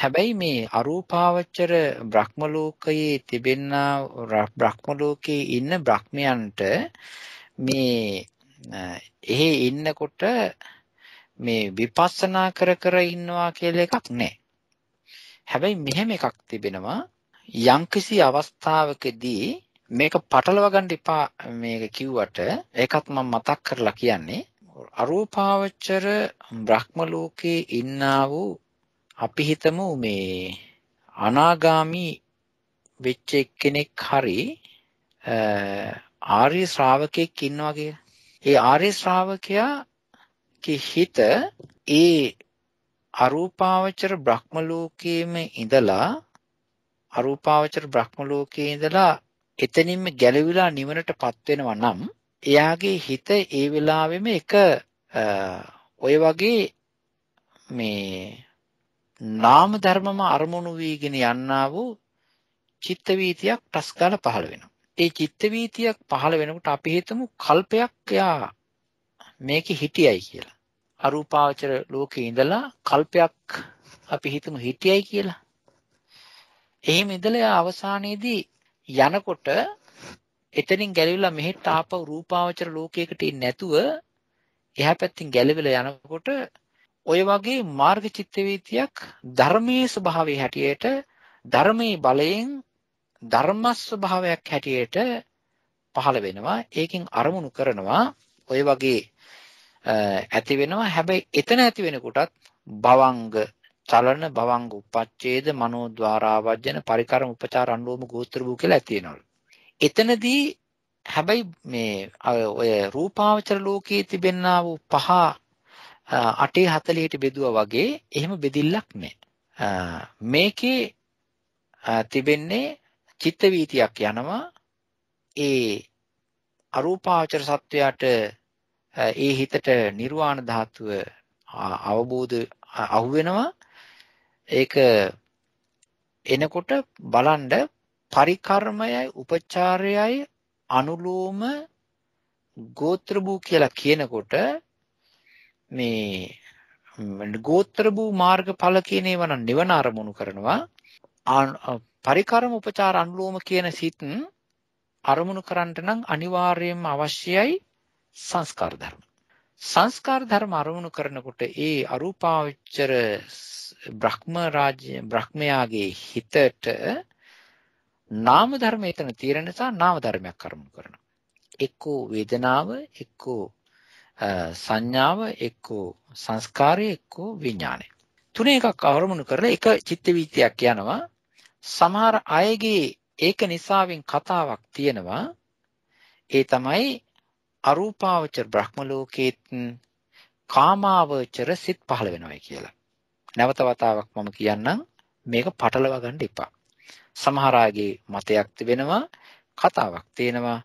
හැබැයි මේ අරූපාවචර බ්‍රහ්ම ලෝකයේ තිබෙනා බ්‍රහ්ම ලෝකයේ ඉන්න බ්‍රහ්මයන්ට මේ එහි ඉන්නකොට මේ විපස්සනා කර කර ඉන්නවා කියලා එකක් නැහැ. හැබැයි මෙහෙම එකක් තිබෙනවා යම්කිසි අවස්ථාවකදී මේක පටලව ගන්න එපා මේක කිව්වට ඒකත් මම මතක් කරලා කියන්නේ අරූපාවචර බ්‍රහ්ම ලෝකේ ඉන්නා වූ අපි හිතමු මේ අනාගාමි වෙච්ච එක්කෙනෙක් හරි ආර්ය ශ්‍රාවකෙක් ඉන්නවා කියලා. ඒ ආර්ය ශ්‍රාවකයාගේ හිත ඒ අරූපාවචර බ්‍රහ්ම ලෝකයේම ඉඳලා අරූපාවචර බ්‍රහ්ම ලෝකයේ ඉඳලා එතනින්ම ගැලවිලා නිවනටපත් වෙනවා නම් එයාගේ හිත ඒ වෙලාවෙම එක ඔය වගේ මේ නාම ධර්මම අරමුණු වීගෙන යන්නා වූ චිත්ත වීතියක් ටස් ගාලා පහළ වෙනවා. ඒ චිත්ත වීතියක් පහළ වෙනකොට අපි හිතමු කල්පයක් යා මේකේ හිටියයි කියලා. අරූපාවචර ලෝකේ ඉඳලා කල්පයක් අපි හිතමු හිටියයි කියලා. එහෙම ඉඳලා යා අවසානයේදී යනකොට එතනින් ගැලවිලා මෙහෙට ආපහු රූපාවචර ලෝකයකට එන්නේ නැතුව එහා පැත්තෙන් ගැලවිලා යනකොට ඔය වගේ මාර්ග චිත්තවීතියක් ධර්මයේ ස්වභාවයේ හැටියට ධර්මයේ බලයෙන් ධර්ම ස්වභාවයක් හැටියට පහළ වෙනවා. ඒකෙන් අරමුණු කරනවා ඔය වගේ ඇති වෙනවා. හැබැයි එතන ඇති වෙනකොටත් භවංග චලන භවංග උපච්ඡේද මනෝ ద్వාරාවජන පරිකරම උපචාර අනුලෝම ගෝත්‍ර වූ කියලා තියෙනවලු. එතනදී හැබැයි මේ ඔය රූපාවචර ලෝකයේ තිබෙනා වූ පහ 8 40ට බෙදුවා වගේ එහෙම බෙදිල්ලක් නැහැ. මේකේ තිබෙන්නේ චිත්ත වීතියක් යනවා ඒ අරූපාවචර සත්වයාට ඒ හිතට නිර්වාණ ධාතුව අවබෝධ අහු වෙනවා ඒක එනකොට බලන්න පරිකර්මයයි උපචාරයයි අනුලෝම ගෝත්‍ර භූ කියලා කියනකොට මේ ගෝත්‍ර වූ මාර්ගඵල කියන ඒවා නම් නිවන අරමුණු කරනවා පරිකරම උපචාර අනුලෝම කියන සිත් අරමුණු කරන්නට නම් අනිවාර්යයෙන්ම අවශ්‍යයි සංස්කාර ධර්ම. සංස්කාර ධර්ම අරමුණු කරනකොට ඒ අරූපාවචර බ්‍රහ්ම රාජ්‍ය බ්‍රහ්මයාගේ හිතට නාම ධර්ම එතන තියෙන නිසා නාම ධර්මයක් අරමුණු කරනවා. එක්කෝ වේදනාව, එක්කෝ සංඥාව එක්කෝ සංස්කාරය එක්කෝ විඥානය. තුන එකක් අරමුණු කරලා එක චිත්ත වීතියක් යනවා. සමහර අයගේ ඒක නිසාවෙන් කතාවක් තියෙනවා. ඒ තමයි අරූපාවචර බ්‍රහ්ම ලෝකේත් කාමාවචර සිත් පහළ වෙනවායි කියලා. නැවත වතාවක් මම කියන්නම් මේක පටලව ගන්න එපා. සමහර අයගේ මතයක් තිබෙනවා කතාවක් තියෙනවා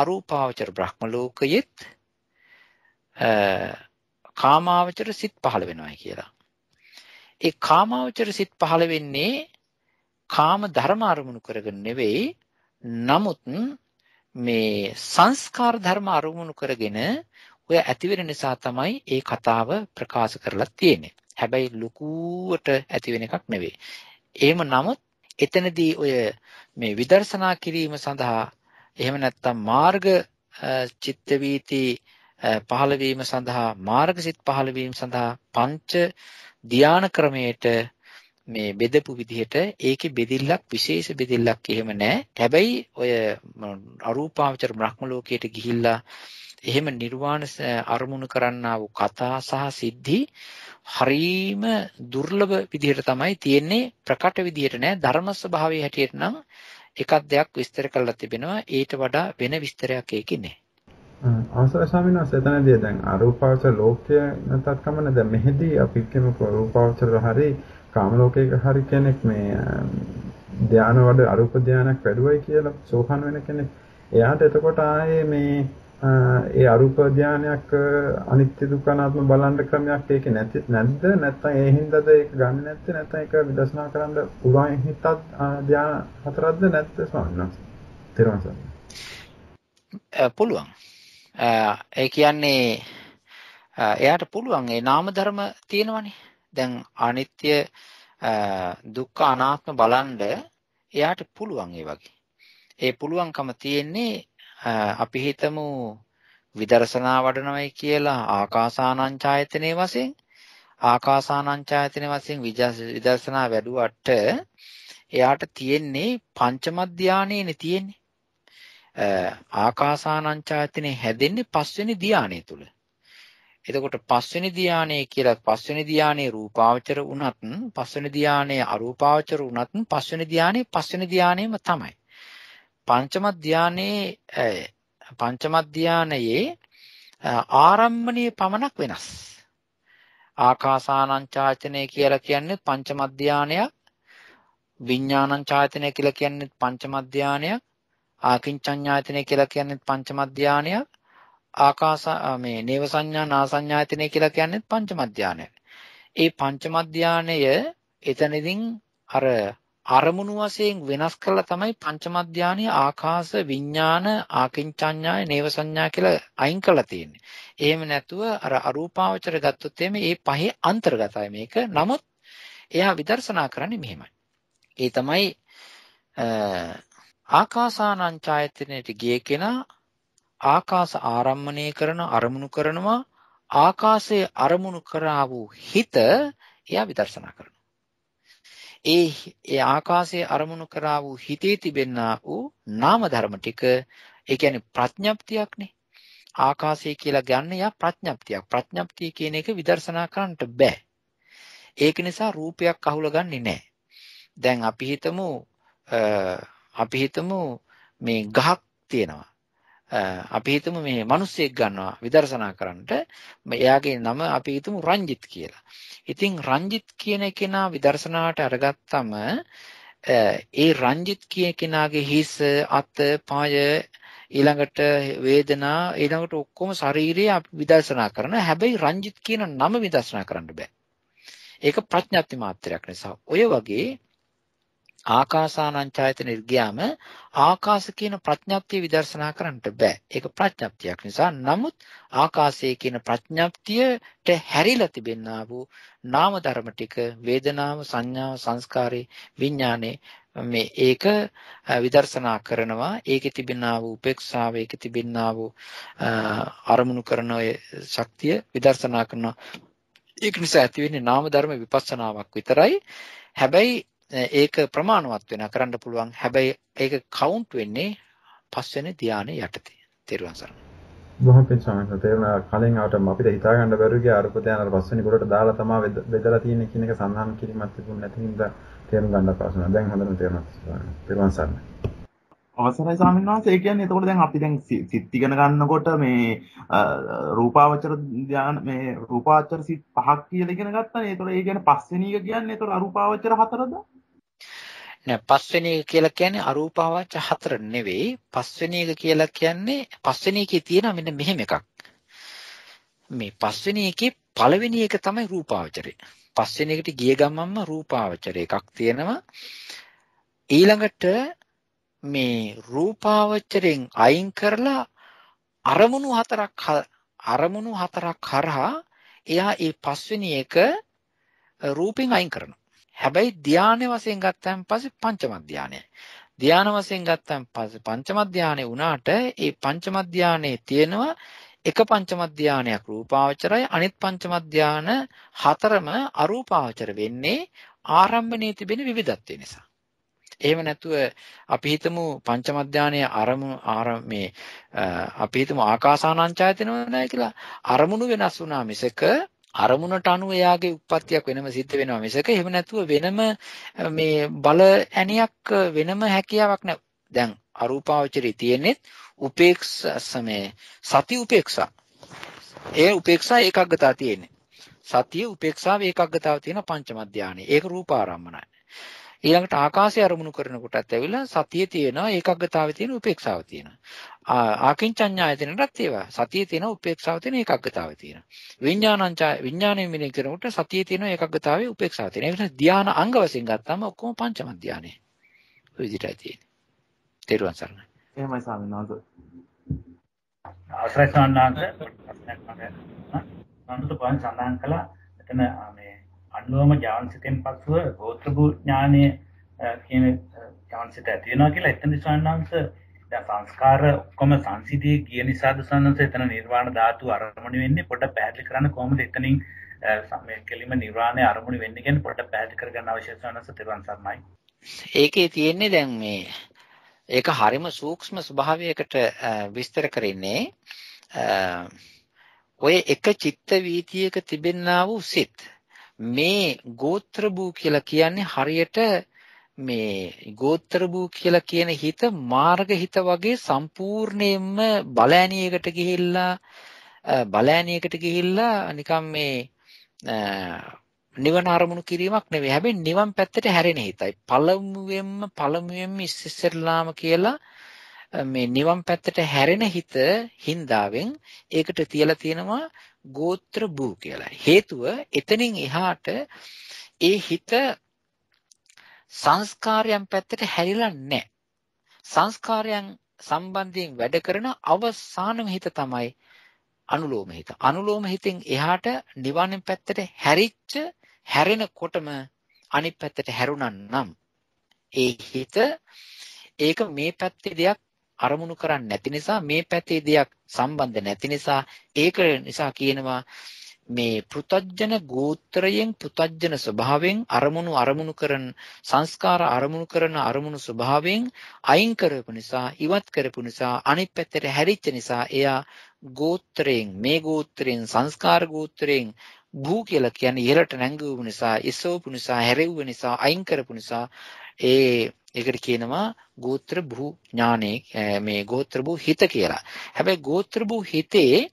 අරූපාවචර බ්‍රහ්ම ලෝකයේත් කාමාවචර සිත් පහළ වෙනවායි කියලා. ඒ කාමාවචර සිත් පහළ වෙන්නේ කාම ධර්ම අරමුණු කරගෙන නෙවෙයි නමුත් මේ සංස්කාර ධර්ම අරමුණු කරගෙන ඔය ඇතිවෙන නිසා තමයි ඒ කතාව ප්‍රකාශ කරලා තියෙන්නේ. හැබැයි ලකුවට ඇතිවෙන එකක් නෙවෙයි. එහෙම නමුත් එතනදී ඔය මේ විදර්ශනා කිරීම සඳහා එහෙම නැත්නම් මාර්ග චිත්ත වීති පහළ වීම සඳහා මාර්ගසිත පහළ වීම සඳහා පංච ධානා ක්‍රමයට මේ බෙදපු විදිහට ඒකේ බෙදිල්ලක් විශේෂ බෙදිල්ලක් එහෙම නැහැ. හැබැයි ඔය අරූපාවචර බ්‍රහ්ම ලෝකයට ගිහිල්ලා එහෙම නිර්වාණ අරමුණු කරන්නා වූ කතා සහ සිද්ධි හරීම දුර්ලභ විදිහට තමයි තියෙන්නේ ප්‍රකට විදිහට නෑ ධර්ම ස්වභාවයේ හැටියට නම් එකක් දෙයක් විස්තර කරලා තිබෙනවා ඊට වඩා වෙන විස්තරයක් ඒකේ නෑ ආසර ස්වාමීන් වහන්සේ එතනදී දැන් අරූපාවචර ලෝකය නැත්නම් කමන දැන් මෙහෙදී අපි කියමු රූපාවචර හරි කාම ලෝකයක හරි කෙනෙක් මේ ධාන වල අරූප ධානයක් වැඩුවයි කියලා සෝහන් වෙන කෙනෙක් එයාට එතකොට ආයේ මේ ඒ අරූප ධානයක් අනිත්‍ය දුක්ඛනාත්ම බලන්න ක්‍රමයක් ඒකේ නැති නැද්ද නැත්නම් ඒ හින්දාද ඒක ගන්න නැත්තේ නැත්නම් ඒක විදර්ශනා කරන්න පුළුවන් හිතත් ධාන හතරක්ද නැත්ද ස්වාමීන් වහන්සේ තේරුම් ගන්න පුළුවන් ඒ කියන්නේ එයාට පුළුවන් ඒ නාම ධර්ම තියෙනවනේ. දැන් අනිත්‍ය දුක්ඛ අනාත්ම බලන්ඩ එයාට පුළුවන් ඒ වගේ. ඒ පුළුවන්කම තියෙන්නේ අපි හිතමු විදර්ශනා වඩනවයි කියලා ආකාසානංචායතනයේ වශයෙන් ආකාසානංචායතනයේ වශයෙන් විදර්ශනා වැඩුවට එයාට තියෙන්නේ පංචම ධානයේනේ තියෙන්නේ. ආකාසානංචායතනේ හැදෙන්නේ පස්වෙනි ධානය තුල. එතකොට පස්වෙනි ධානයේ කියලා පස්වෙනි ධානයේ රූපාවචර වුණත් පස්වෙනි ධානයේ අරූපාවචර වුණත් පස්වෙනි ධානයේ පස්වෙනි ධානයේම තමයි. පංචම ධානයේ පංචම ධානයේ ආරම්භණයේ පමණක් වෙනස්. ආකාසානංචායතනය කියලා කියන්නේ පංචම ධානයක් විඥානංචායතනය කියලා කියන්නේ පංචම ධානයක් ආකින්චඤ්ඤායතනය කියලා කියන්නේ පංච මධ්‍යානයක්. ආකාස මේ නේව සංඥා නා සංඥායතනය කියලා කියන්නේ පංච මධ්‍යානයක්. ඒ පංච මධ්‍යානය එතනදින් අර අරමුණු වශයෙන් වෙනස් කරලා තමයි පංච මධ්‍යානීය ආකාශ විඥාන ආකින්චඤ්ඤාය නේව සංඥා කියලා අයින් කරලා තියෙන්නේ. එහෙම නැතුව අර අරූපාවචර ගත්තොත් එimhe මේ පහේ අන්තර්ගතයි මේක. නමුත් එයා විදර්ශනා කරන්නේ මෙහෙමයි. ඒ තමයි ආකාසානංචායතනයට ගිය කෙනා ආකාස ආරම්මණය කරන අරමුණු කරනවා ආකාසයේ අරමුණු කරා වූ හිත එයා විදර්ශනා කරනවා. ඒ ඒ ආකාසයේ අරමුණු කරා වූ හිතේ තිබෙනා වූ නාම ධර්ම ටික ඒ කියන්නේ ප්‍රඥප්තියක්නේ. ආකාශය කියලා ගන්න යා ප්‍රඥප්තියක්. ප්‍රඥප්තිය කියන එක විදර්ශනා කරන්නට බෑ. ඒක නිසා රූපයක් අහුල ගන්නේ නැහැ. දැන් අපි හිතමු අපි හිතමු මේ ගහක් තියෙනවා. අපි හිතමු මේ මිනිස්සෙක් ගන්නවා විදර්ශනා කරන්නට එයාගේ නම අපි හිතමු රංජිත් කියලා. ඉතින් රංජිත් කියන කෙනා විදර්ශනාවට අරගත්තම ඒ රංජිත් කියන කෙනාගේ හිස අත පාය ඊළඟට වේදනා ඊළඟට ඔක්කොම ශරීරය අපි විදර්ශනා කරන හැබැයි රංජිත් කියන නම විදර්ශනා කරන්න බෑ. ඒක ප්‍රඥාත්ති මාත්‍රයක් නිසා. ඔය වගේ ආකාසානංචායතනෙට ගියාම ආකාශ කියන ප්‍රඥාප්තිය විදර්ශනා කරන්නට බෑ. ඒක ප්‍රඥාප්තියක් නිසා. නමුත් ආකාශය කියන ප්‍රඥාප්තියට හැරිලා තිබෙනා වූ නාම ධර්ම ටික වේදනාව, සංඥාව, සංස්කාරේ, විඥානේ මේ ඒක විදර්ශනා කරනවා ඒකේ තිබෙනා වූ උපේක්ෂාව ඒකේ තිබෙනා වූ අරමුණු කරන ශක්තිය විදර්ශනා කරනවා ඒක නිසා ඇති වෙන්නේ නාම ධර්ම විපස්සනාවක් විතරයි හැබැයි ඒක ප්‍රමාණවත් වෙනවා කරන්න පුළුවන්. හැබැයි ඒක කවුන්ට් වෙන්නේ පස්වෙනි ධානයේ යටතේ. තේරුවන් සරණ. බොහොම පින්සමන්ත තේරුණා කලින් ආවටම අපිට හිතා ගන්න බැරි ගිය අරුප ධාන අර පස්වෙනි කොටට දාලා තමයි බෙදලා තියෙන්නේ කියන එක සඳහන් කිරීමක් තිබුණ නැති හින්දා තේරුම් ගන්න ප්‍රශ්න. දැන් හොඳටම තේරුණා. තේරුවන් සරණ. අවසරයි ස්වාමීන් වහන්සේ ඒ කියන්නේ එතකොට දැන් අපි දැන් සිත් ඉගෙන ගන්නකොට මේ රූපාවචර ධ්‍යාන මේ රූපාවචර සිත් පහක් කියලා ඉගෙන ගත්තානේ. එතකොට ඒ කියන්නේ පස්වෙනි එක කියන්නේ එතකොට අරූපාවචර හතරද? නෑ පස්වෙනි එක කියලා කියන්නේ අරූපාවච හතර නෙවෙයි පස්වෙනි එක කියලා කියන්නේ පස්වෙනි එකේ තියෙන මෙන්න මෙහෙම එකක් මේ පස්වෙනි එකේ පළවෙනි එක තමයි රූපාවචරය පස්වෙනි එකට ගිය ගමන්ම රූපාවචර එකක් තියෙනවා ඊළඟට මේ රූපාවචරෙන් අයින් කරලා අරමුණු හතරක් අරමුණු හතරක් හරහා එයා ඒ පස්වෙනි එක රූපෙන් අයින් කරනවා හැබැයි ධානය වශයෙන් ගත්තාන් පස්සේ පංචම ධානයයි. ධාන වශයෙන් ගත්තාන් පස්සේ පංචම ධානය වුණාට ඒ පංචම ධානයේ තියෙනවා එක පංචම ධානයක් රූපාවචරයි අනිත් පංචම ධාන හතරම අරූපාවචර වෙන්නේ ආරම්භණයේ තිබෙන විවිධත්වය නිසා. එහෙම නැතුව අපි හිතමු පංචම ධානයේ අරමුණු ආරම මේ අපි හිතමු ආකාසානං ඡායතනෝ නැහැ කියලා අරමුණු වෙනස් වුණා මිසක අරමුණට අනුව එයාගේ උප්පත්තියක් වෙනම සිද්ධ වෙනවා මිසක එහෙම නැතුව වෙනම මේ බල ඇණයක් වෙනම හැකියාවක් නැහැ. දැන් අරූපාවචරී තියෙන්නේ උපේක්ෂා සමේ සති උපේක්ෂා. ඒ උපේක්ෂා ඒකග්ගතාව තියෙන්නේ. සතිය උපේක්ෂාව ඒකග්ගතාව තියෙන පංචම ධානයේ. ඒක රූපාරම්මනයි. ඊළඟට ආකාශය අරමුණු කරනකොටත් ඇවිල්ලා සතිය තියෙනවා ඒකග්ගතාවේ තියෙන උපේක්ෂාව තියෙනවා. ආකින්චඤ්ඤායතනටත් ඒවා. සතියේ තියෙන උපේක්ෂාව තියෙන ඒකග්ගතාවය තියෙනවා. විඥානංචා විඥානයේ මිනේ කරනකොට සතියේ තියෙන ඒකග්ගතාවේ උපේක්ෂාව තියෙනවා. ඒ නිසා ධාන අංග වශයෙන් ගත්තාම ඔක්කොම පංචම ධානය. ඔය විදිහටයි තියෙන්නේ. තේරුවන් සරණයි. එහෙමයි ස්වාමීන් වහන්සේ. ආශ්‍රය සම්මාන්තර අනුත පහන් සඳහන් කළා එතන මේ අනුවම ඥානසිතෙන් පසුව ගෝත්‍රභූ ඥානය කියන ඥානසිත ඇති වෙනවා කියලා එතන ස්වාමීන් වහන්සේ දැන් සංස්කාර ඔක්කොම සංසිදී ගිය නිසාද සන්නස එතන නිර්වාණ ධාතු අරමුණු වෙන්නේ පොඩ පැහැදිලි කරන්න කොහොමද එතනින් මේ කෙලිම නිර්වාණය අරමුණු වෙන්නේ කියන්නේ පොඩ පැහැදිලි කරගන්න අවශ්‍ය සන්නස තිරුවන් සරණයි ඒකේ තියෙන්නේ දැන් මේ ඒක හරිම සූක්ෂම ස්වභාවයකට විස්තර කරන්නේ ඔය එක චිත්ත වීතියක තිබෙන්නා වූ සිත් මේ ගෝත්‍ර භූ කියලා කියන්නේ හරියට මේ ගෝත්‍ර භූ කියලා කියන හිත මාර්ග හිත වගේ සම්පූර්ණයෙන්ම බලෑණියකට ගිහිල්ලා බලෑණියකට ගිහිල්ලා නිකම් මේ නිවන අරමුණු කිරීමක් නෙවෙයි. හැබැයි නිවන් පැත්තට හැරෙන හිතයි. පළමුවෙන්ම පළමුවෙන්ම ඉස්සෙල්ලාම කියලා මේ නිවන් පැත්තට හැරෙන හිත හින්දාවෙන් ඒකට තියලා තියෙනවා ගෝත්‍ර භූ කියලා. හේතුව එතනින් එහාට ඒ හිත සංස්කාරයන් පැත්තට හැරිලා නැහැ. සංස්කාරයන් සම්බන්ධයෙන් වැඩ කරන අවසානම හිත තමයි අනුලෝම හිත. අනුලෝම හිතෙන් එහාට නිවන පැත්තට හැරිච්ච හැරෙනකොටම අනිත් පැත්තට හැරුණා නම් ඒ හිත ඒක මේ පැත්තේ දෙයක් අරමුණු කරන්නේ නැති නිසා මේ පැත්තේ දෙයක් සම්බන්ධ නැති නිසා ඒක නිසා කියනවා මේ පෘතජන ගෝත්‍රයෙන් පෘතජන ස්වභාවයෙන් අරමුණු අරමුණු කරන සංස්කාර අරමුණු කරන අරමුණු ස්වභාවයෙන් අයින් කරපු නිසා ඉවත් කරපු නිසා අනිත් පැත්තට හැරිච්ච නිසා එයා ගෝත්‍රයෙන් මේ ගෝත්‍රයෙන් සංස්කාර ගෝත්‍රයෙන් භූ කියලා කියන්නේ ඉහළට නැංගුවු නිසා ඉස්සෝපු නිසා හැරෙව්ව නිසා අයින් කරපු නිසා ඒ ඒකට කියනවා ගෝත්‍ර භූ ඥානේ මේ ගෝත්‍ර භූ හිත කියලා. හැබැයි ගෝත්‍ර භූ හිතේ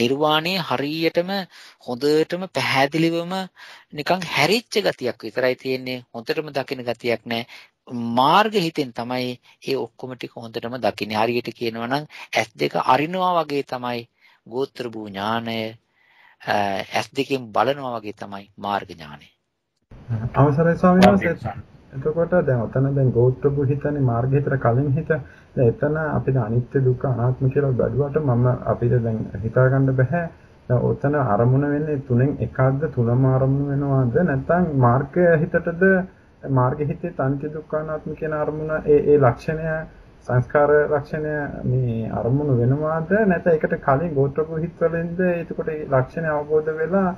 නිර්වාණය හරියටම හොඳටම පැහැදිලිවම නිකන් හැරිච්ච ගතියක් විතරයි තියෙන්නේ හොඳටම දකින ගතියක් නැහැ මාර්ග හිතෙන් තමයි ඒ ඔක්කොම ටික හොඳටම දකින්නේ හරියට කියනවා නම් S2 අරිනවා වගේ තමයි ගෝත්‍ර භූ ඥානය S2කින් බලනවා වගේ තමයි මාර්ග ඥානය අවසරයි ස්වාමීන් වහන්සේ එතකොට දැන් ඔතන දැන් ගෝත්‍ර භූ හිතනේ මාර්ග හිතර කලින් හිත එතන අපිට අනිත්‍ය දුක්ඛ අනාත්ම කියලා බැලුවට මම අපිට දැන් හිතා ගන්න බෑ. දැන් ඔතන අරමුණ වෙන්නේ තුනෙන් එකක්ද තුනම අරමුණ වෙනවද නැත්නම් මාර්ගය හිතටද මාර්ගය හිතේ අනිත්‍ය දුක්ඛ අනාත්ම කියන අරමුණ ඒ ඒ ලක්ෂණය සංස්කාර ලක්ෂණය මේ අරමුණ වෙනවද නැත්නම් ඒකට කලින් ගෝත්‍රපු හිත් වලින්ද එතකොට ඒ ලක්ෂණය අවබෝධ වෙලා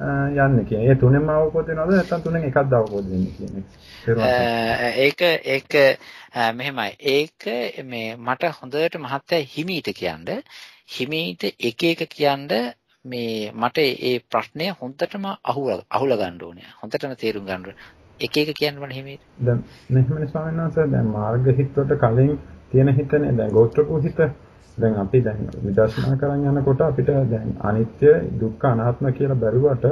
යන්නේ කියන. ඒ තුනෙන්ම අවබෝධ වෙනවද නැත්නම් තුනෙන් එකක් ද අවබෝධ වෙන්නේ කියන්නේ. ඒක ඒක මෙහෙමයි. ඒක මේ මට හොඳට මහත්තයා හිමීට කියන්න හිමීට එක එක කියන්න මේ මට ඒ ප්‍රශ්නය හොඳටම අහුල අහුල ගන්න ඕනේ. හොඳටම තේරුම් ගන්න ඕනේ. එක එක කියන්න මට හිමීට. දැන් මෙහෙමනේ ස්වාමීන් වහන්සේ දැන් මාර්ග හිත් වලට කලින් තියෙන හිතනේ දැන් ගෝත්‍රකෝ හිත දැන් අපි දැන් විදර්ශනා කරන් යනකොට අපිට දැන් අනිත්‍ය දුක්ඛ අනාත්ම කියලා බැලුවට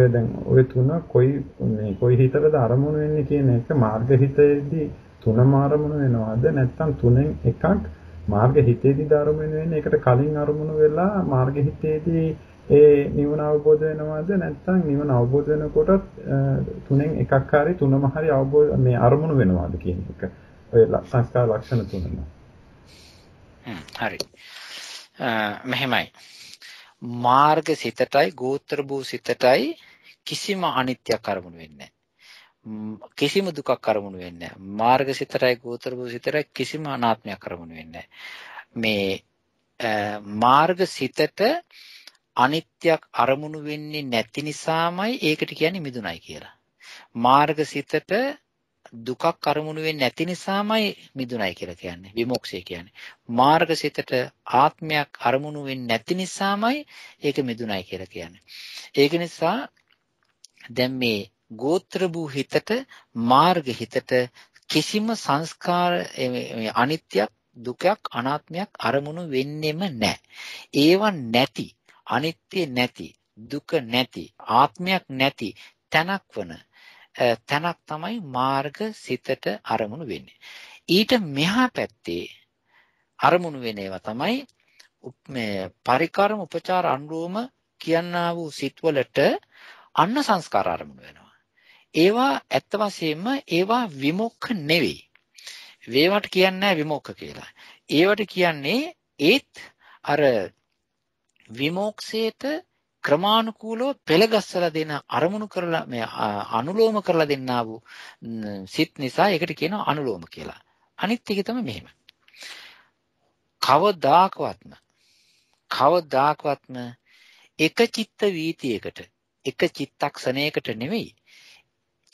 ඔය දැන් ඔය තුන කොයි මේ කොයි හිතකද අරමුණු වෙන්නේ කියන එක මාර්ග හිතේදී තුනම අරමුණු වෙනවද නැත්නම් තුනෙන් එකක් මාර්ග හිතේදී අරමුණු වෙන්නේ ඒකට කලින් අරමුණු වෙලා මාර්ග හිතේදී ඒ නිවන අවබෝධ වෙනවද නැත්නම් නිවන අවබෝධ වෙනකොටත් තුනෙන් එකක් හරි තුනම හරි අවබෝධ මේ අරමුණු වෙනවද කියන එක ඔය සංස්කාර ලක්ෂණ තුනම හරි. මෙහෙමයි. මාර්ග සිතටයි ගෝත්‍ර භූ සිතටයි කිසිම අනිත්‍යයක් අරමුණු වෙන්නේ කිසිම දුකක් අරමුණු වෙන්නේ නැහැ. මාර්ග සිතටයි ගෝත්‍ර භූ සිතටයි කිසිම අනාත්මයක් අරමුණු වෙන්නේ මේ මාර්ග සිතට අනිත්‍යයක් අරමුණු වෙන්නේ නැති නිසාමයි ඒකට කියන්නේ මිදුණයි කියලා. මාර්ග සිතට දුකක් අරමුණු වෙන්නේ නැති නිසාමයි මිදුණයි කියලා කියන්නේ විමුක්තිය කියන්නේ මාර්ගසිතට ආත්මයක් අරමුණු වෙන්නේ නැති නිසාමයි ඒක මිදුණයි කියලා කියන්නේ ඒක නිසා දැන් මේ ගෝත්‍ර භූ හිතට මාර්ග හිතට කිසිම සංස්කාර අනිත්‍යක් දුකක් අනාත්මයක් අරමුණු වෙන්නෙම නැහැ ඒවා නැති අනිත්‍ය නැති දුක නැති ආත්මයක් නැති තැනක් වන තැනක් තමයි මාර්ග සිතට අරමුණු වෙන්නේ. ඊට මෙහා පැත්තේ අරමුණු වෙන ඒවා තමයි මේ පරිකරම උපචාර අනුරෝම කියනා වූ සිත්වලට අන්න සංස්කාර අරමුණු වෙනවා. ඒවා ඇත්ත වශයෙන්ම ඒවා විමුක්ඛ නෙවෙයි. වේවට කියන්නේ විමුක්ඛ කියලා. ඒවට කියන්නේ ඒත් අර විමුක්සේත ක්‍රමානුකූලව පෙළගස්සලා දෙන අරමුණු කරලා මේ අනුලෝම කරලා දෙන්නා වූ සිත් නිසා ඒකට කියනවා අනුලෝම කියලා. අනිත් එක තමයි මෙහෙම. කවදාකවත්ම කවදාකවත්ම එක චිත්ත වීතියකට එක චිත්තක්ෂණයකට නෙවෙයි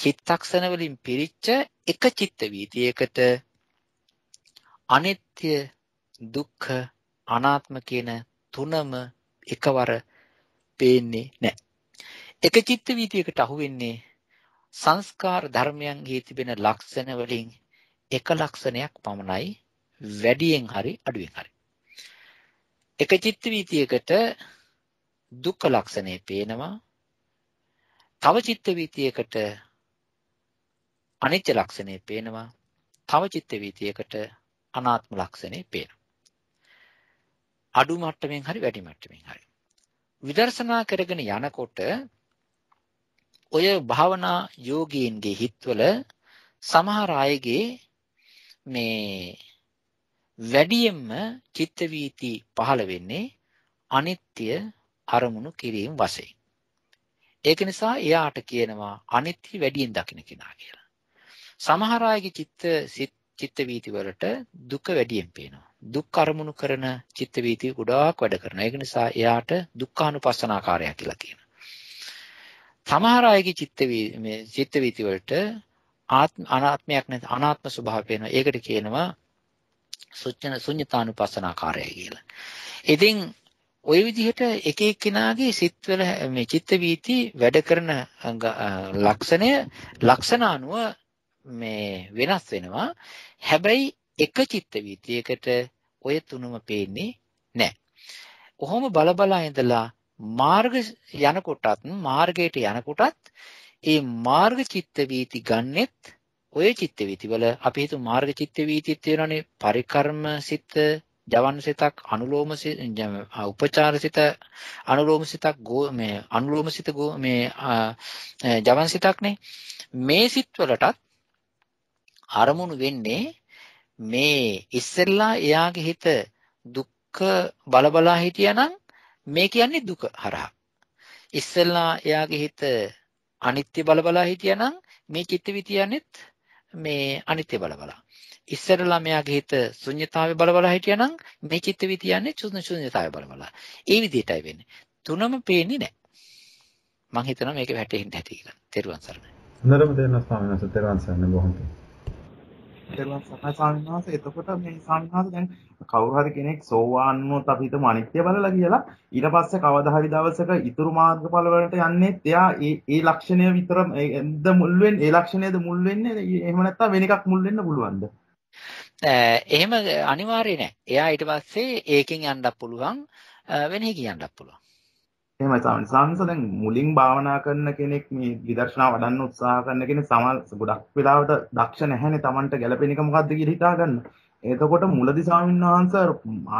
චිත්තක්ෂණ වලින් පිරිච්ච එක චිත්ත වීතියකට අනිත්‍ය දුක්ඛ අනාත්ම කියන තුනම එකවර පේන්නේ නැහැ. එක චිත්ත වීතියකට අහු වෙන්නේ සංස්කාර ධර්මයන්ගේ තිබෙන ලක්ෂණ වලින් එක ලක්ෂණයක් පමණයි වැඩියෙන් හරි අඩුවෙන් හරි. එක චිත්ත වීතියකට දුක්ඛ ලක්ෂණය පේනවා. තව චිත්ත වීතියකට අනිත්‍ය ලක්ෂණය පේනවා. තව චිත්ත වීතියකට අනාත්ම ලක්ෂණය පේනවා. අඩු මට්ටමින් හරි වැඩි මට්ටමින් හරි. විදර්ශනා කරගෙන යනකොට ඔය භාවනා යෝගීන්ගේ හිත්වල සමහර අයගේ මේ වැඩියෙන්ම චිත්ත වීති පහළ වෙන්නේ අනිත්‍ය අරමුණු කිරීම වශයෙන්. ඒක නිසා එයාට කියනවා අනිත්‍ය වැඩියෙන් දකින්න කෙනා කියලා. සමහර අයගේ චිත්ත චිත්ත වීති වලට දුක වැඩියෙන් පේනවා. දුක් අරමුණු කරන චිත්ත වීතිය ගොඩාක් වැඩ කරනවා. ඒක නිසා එයාට දුක්ඛානුපස්සනාකාරය කියලා කියනවා. සමහර අයගේ චිත්ත මේ චිත්ත වීති වලට ආත්ම අනාත්මයක් නැති අනාත්ම ස්වභාවය වෙනවා. ඒකට කියනවා සුච්චන ශුන්‍යතානුපස්සනාකාරය කියලා. ඉතින් ওই විදිහට එක එක්කිනාගේ සිත්වල මේ චිත්ත වීති වැඩ කරන ලක්ෂණය ලක්ෂණ අනුව මේ වෙනස් වෙනවා. හැබැයි එක චිත්ත වීතියකට ඔය තුනම පේන්නේ නැහැ. කොහොම බලබලා ඉඳලා මාර්ග යනකොටත් මාර්ගයට යනකොටත් ඒ මාර්ග චිත්ත වීති ගන්නෙත් ඔය චිත්ත වීති වල අපි හිතමු මාර්ග චිත්ත වීතිත් තියෙනනේ පරිකර්ම සිත, ජවන් සිතක්, අනුලෝම උපචාර සිත, අනුලෝම සිතක් මේ අනුලෝම සිත මේ ජවන් සිතක්නේ. මේ සිත් වලටත් අරමුණු වෙන්නේ මේ ඉස්සෙල්ලා එයාගේ හිත දුක්ඛ බලබලා හිටියානම් මේ කියන්නේ දුක හරහා. ඉස්සෙල්ලා එයාගේ හිත අනිත්‍ය බලබලා හිටියානම් මේ චිත්ත විතියනෙත් මේ අනිත්‍ය බලබලා. ඉස්සරලා මෙයාගේ හිත ශුන්්‍යතාවය බලබලා හිටියානම් මේ චිත්ත විතියන්නේ චුන්න ශුන්්‍යතාවය බලබලා. ඒ විදිහටයි වෙන්නේ. තුනම පේන්නේ නැහැ. මම හිතනවා මේක වැටෙන්න ඇති කියලා. තෙරුවන් සරණයි. නරඹ දෙනවා ස්වාමීන් වහන්සේ තෙරුවන් සරණයි බොහොම. තෙරුවන් සරණයි ස්වාමීන් වහන්සේ. එතකොට මේ සංඝාත දැන් කවුරු හරි කෙනෙක් සෝවාන් වුණොත් අපි හිතමු අනිත්‍ය බලලා කියලා ඊට පස්සේ කවදා හරි දවසක ඊතුරු මාර්ගඵල වලට යන්නේ එයා ඒ ඒ ලක්ෂණය විතරද මුල් වෙන්නේ ඒ ලක්ෂණයද මුල් වෙන්නේ එහෙම නැත්නම් වෙන එකක් මුල් වෙන්න පුළුවන්ද? එහෙම අනිවාර්ය නෑ. එයා ඊට පස්සේ ඒකෙන් යන්නත් පුළුවන් වෙනෙහි කියන්නත් පුළුවන්. එහෙමයි ස්වාමීන් වහන්සේ දැන් මුලින් භාවනා කරන කෙනෙක් මේ විදර්ශනා වඩන්න උත්සාහ කරන කෙනෙක් සමහර ගොඩක් වෙලාවට දක්ෂ නැහැනේ Tamanට ගැළපෙන එක මොකද්ද කියලා හිතා ගන්න. එතකොට මුලදී ස්වාමීන් වහන්සේ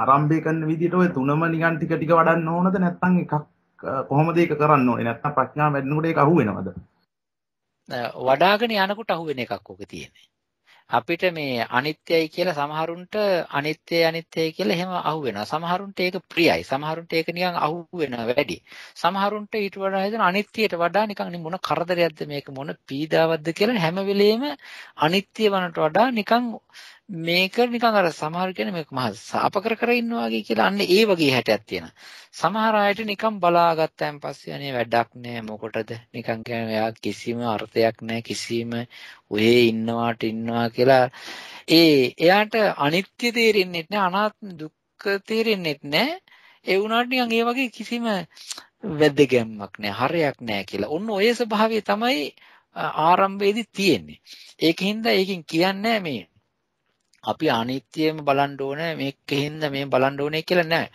ආරම්භය කරන විදිහට ওই තුනම නිකන් ටික ටික වඩන්න ඕනද නැත්නම් එකක් කොහොමද ඒක කරන්න ඕනේ නැත්නම් ප්‍රඥාව වැඩිනකොට ඒක අහුවෙනවද? වඩාගෙන යනකොට අහුවෙන එකක් ඔක තියෙන්නේ. අපිට මේ අනිත්‍යයි කියලා සමහරුන්ට අනිත්‍ය අනිත්‍යයි කියලා එහෙම අහු වෙනවා. සමහරුන්ට ඒක ප්‍රියයි. සමහරුන්ට ඒක නිකන් අහු වෙනවා වැඩි. සමහරුන්ට ඊට වඩා හිතන අනිත්‍යයට වඩා නිකන් මොන කරදරයක්ද මේක මොන පීඩාවක්ද කියලා හැම වෙලෙම අනිත්‍ය වනට වඩා නිකන් මේක නිකන් අර සමහර කෙනෙක් මේක මහ සාප කර කර ඉන්නවා වගේ කියලා අන්න ඒ වගේ හැටයක් තියෙනවා. සමහර අයට නිකන් බලාගත්තන් පස්සේ අනේ වැඩක් නෑ මොකටද නිකන් කියන එයා කිසිම අර්ථයක් නෑ කිසිම ඔයේ ඉන්නවාට ඉන්නවා කියලා ඒ එයාට අනිත්‍ය තේරෙන්නේ නැහැ අනාත්ම දුක්ඛ තේරෙන්නේ නැහැ ඒ වුණාට නිකන් ඒ වගේ කිසිම වැදගැම්මක් නැහැ හරයක් නැහැ කියලා. ඔන්න ඔය ස්වභාවය තමයි ආරම්භයේදී තියෙන්නේ. ඒකින්ද ඒකෙන් කියන්නේ මේ අපි අනිත්‍යයම බලන්න ඕන මේක හින්දා මේ බලන්න ඕනේ කියලා නෑ.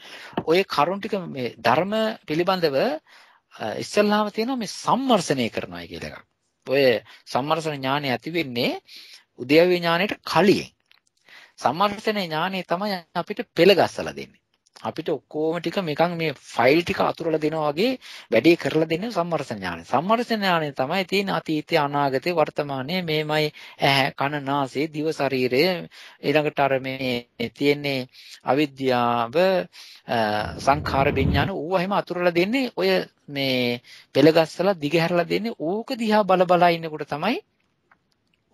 ඔය කරුණ ටික මේ ධර්ම පිළිබඳව ඉස්සල්ලාම තියෙනවා මේ සම්මර්ෂණය කරනවා කියලා එකක්. ඔය සම්මර්ෂණ ඥානය ඇති වෙන්නේ උද්‍යවී ඥානයට කලින්. සම්මර්ෂණ ඥානය තමයි අපිට පෙළ ගස්සලා දෙන්නේ. අපිට ඔක්කොම ටික නිකන් මේ ෆයිල් ටික අතුරලා දෙනවා වගේ වැඩේ කරලා දෙන සම්මර්ෂණ ඥානය. සම්මර්ෂණ ඥානය තමයි තියෙන අතීතය, අනාගතය, වර්තමානය, මේමයි ඇහැ, කන, නාසය, දිව, ශරීරය ඊළඟට අර මේ තියෙන්නේ අවිද්‍යාව, සංඛාර විඥාන ඌව එහෙම අතුරලා දෙන්නේ ඔය මේ පෙළගස්සලා දිගහැරලා දෙන්නේ ඌක දිහා බල බලා ඉන්නකොට තමයි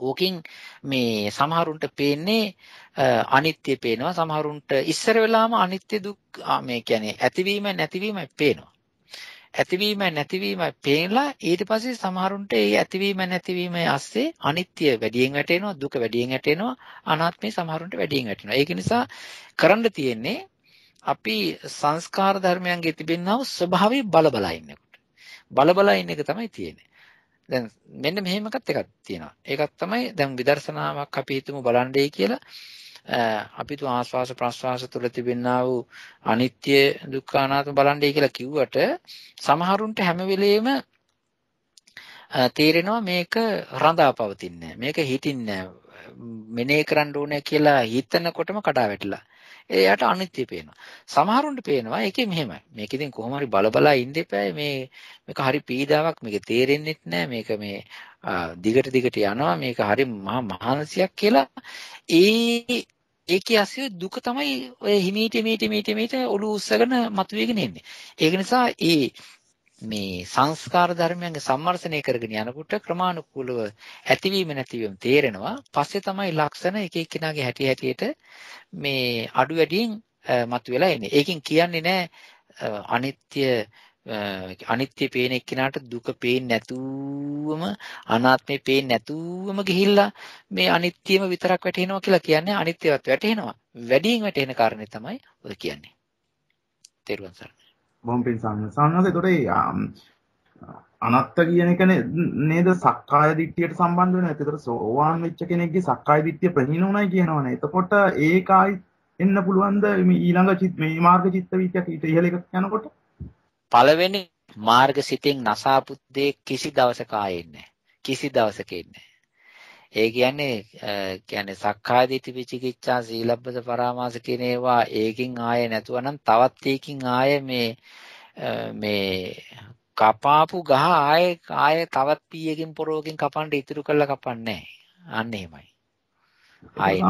ඕකෙන් මේ සමහරුන්ට පේන්නේ අනිත්‍ය පේනවා සමහරුන්ට ඉස්සර වෙලාම අනිත්‍ය දුක් මේ කියන්නේ ඇතිවීම නැතිවීමයි පේනවා ඇතිවීම නැතිවීමයි පේනලා ඊට පස්සේ සමහරුන්ට ඒ ඇතිවීම නැතිවීම ඇස්සේ අනිත්‍ය වැඩියෙන් වැටෙනවා දුක වැඩියෙන් වැටෙනවා අනාත්මය සමහරුන්ට වැඩියෙන් වැටෙනවා ඒක නිසා කරන්න තියෙන්නේ අපි සංස්කාර ධර්මයන්ගේ තිබෙනා වූ ස්වභාවය බල බල ඉන්නකොට බල බල ඉන්න එක තමයි තියෙන්නේ දැන් මෙන්න මෙහෙම එකක් එකක් තියෙනවා. ඒකක් තමයි දැන් විදර්ශනාවක් අපි හිතමු බලන්නේ කියලා. අපි තු ආස්වාස ප්‍රස්වාස තුල තිබෙනා වූ අනිත්‍ය දුක්ඛ අනාත්ම බලන්නේ කියලා කිව්වට සමහරුන්ට හැම වෙලෙම තේරෙනවා මේක රඳා පවතින්නේ මේක හිතින්නේ මෙනේ කරන්න ඕනේ කියලා හිතනකොටම කඩා වැටිලා එයාට අනිත්‍ය පේනවා. සමහරුන්ට පේනවා ඒකේ මෙහෙමයි. මේක ඉතින් කොහොම හරි බලබලා ඉන්න එපා. මේ මේක හරි පීඩාවක්. මේක තේරෙන්නෙත් නෑ. මේක මේ දිගට දිගට යනවා. මේක හරි මහා මහන්සියක් කියලා ඒ ඒකේ ඇසිය දුක තමයි ඔය හිමීට හිමීට හිමීට හිමීට ඔලු උස්සගෙන මතුවේගෙන එන්නේ. ඒක නිසා ඒ මේ සංස්කාර ධර්මයන්ගේ සම්මර්ෂණය කරගෙන යනකොට ක්‍රමානුකූලව ඇතිවීම නැතිවීම තේරෙනවා. පස්සේ තමයි ලක්ෂණ එක එක්කිනාගේ හැටි හැටියට මේ අඩු වැඩියෙන් මතුවලා එන්නේ. ඒකෙන් කියන්නේ නෑ අනිත්‍ය අනිත්‍ය පේන එක්කෙනාට දුක පේන්නේ නැතුවම අනාත්මේ පේන්නේ නැතුවම ගිහිල්ලා මේ අනිත්‍යම විතරක් වැටහෙනවා කියලා කියන්නේ අනිත්‍යවත් වැටහෙනවා. වැඩියෙන් වැටෙන කාරණේ තමයි ඔය කියන්නේ. තේරුවන් සරණයි. බොහොම පින් සාමන. සාමනස අනත්ත කියන එක නේද සක්කාය දිට්ඨියට සම්බන්ධ වෙනවා. ඒතර සෝවාන් වෙච්ච කෙනෙක්ගේ සක්කාය දිට්ඨිය ප්‍රහීන උනායි කියනවනේ. එතකොට ඒකයි එන්න පුළුවන්ද ඊළඟ මේ මාර්ග චිත්ත විත්‍යක් ඊට ඉහළ එකක් යනකොට? පළවෙනි මාර්ග සිතෙන් නසාපු දේ කිසි දවසක ආයෙන්නේ නැහැ. කිසි දවසක එන්නේ ඒ කියන්නේ කියන්නේ සක්කාය දිට්ඨි විචිකිච්ඡා සීලබ්බත පරාමාස කියන ඒවා ඒකින් ආයෙ නැතුව නම් තවත් ඒකින් ආයෙ මේ මේ කපාපු ගහ ආයෙ ආයෙ තවත් පීයකින් පොරවකින් කපන්න ඉතුරු කරලා කපන්නේ අන්න එහෙමයි. ආයෙ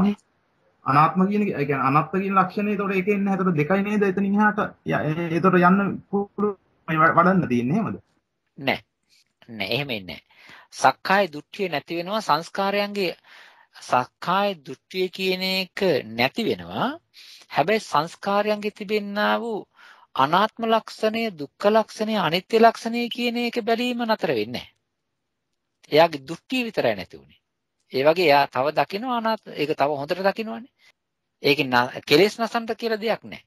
අනාත්ම කියන කියන්නේ අනත්ත කියන ලක්ෂණය ඒතකොට ඒකේ ඉන්න හැතර දෙකයි නේද එතනින් එහාට ඒතකොට යන්න පුළුවන් වඩන්න තියෙන්නේ එහෙමද නෑ නෑ එහෙම නෑ සක්කාය දෘෂ්ටිය නැති වෙනවා සංස්කාරයන්ගේ සක්කාය දෘෂ්ටිය කියන එක නැති වෙනවා හැබැයි සංස්කාරයන්ගේ තිබෙන්නා වූ අනාත්ම ලක්ෂණය දුක්ඛ ලක්ෂණය අනිත්‍ය ලක්ෂණය කියන එක බැලීම නතර වෙන්නේ නෑ එයාගේ දෘෂ්ටිය විතරයි නැති උනේ ඒ වගේ එයා තව දකිනවා අනාත් ඒක තව හොඳට දකිනවනේ ඒකේ කෙලෙස් නසන්ත කියලා දෙයක් නැහැ.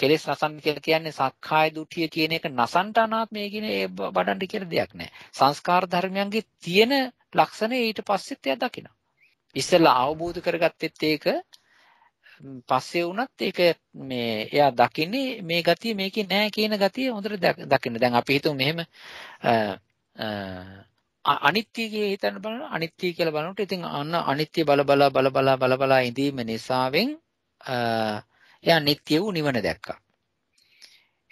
කෙලෙස් නසන්න කියලා කියන්නේ සක්කාය දුටිය කියන එක නසන්ට අනාත්මය කියන ඒ බඩන්ඩ කියලා දෙයක් නැහැ. සංස්කාර ධර්මයන්ගේ තියෙන ලක්ෂණ ඊට පස්සෙත් එයා දකිනවා. ඉස්සෙල්ලා අවබෝධ කරගත්තෙත් ඒක පස්සේ වුණත් ඒක මේ එයා දකින්නේ මේ ගතිය මේකේ නැහැ කියන ගතිය හොඳට දකින්න. දැන් අපි හිතමු මෙහෙම අනිත්‍ය කියේ හිතන්න බලන අනිත්‍ය කියලා බලනකොට ඉතින් අන්න අනිත්‍ය බල බලා බල බලා බල බලා ඉඳීම නිසාවෙන් එයා නිට්ටය වූ නිවන දැක්කා.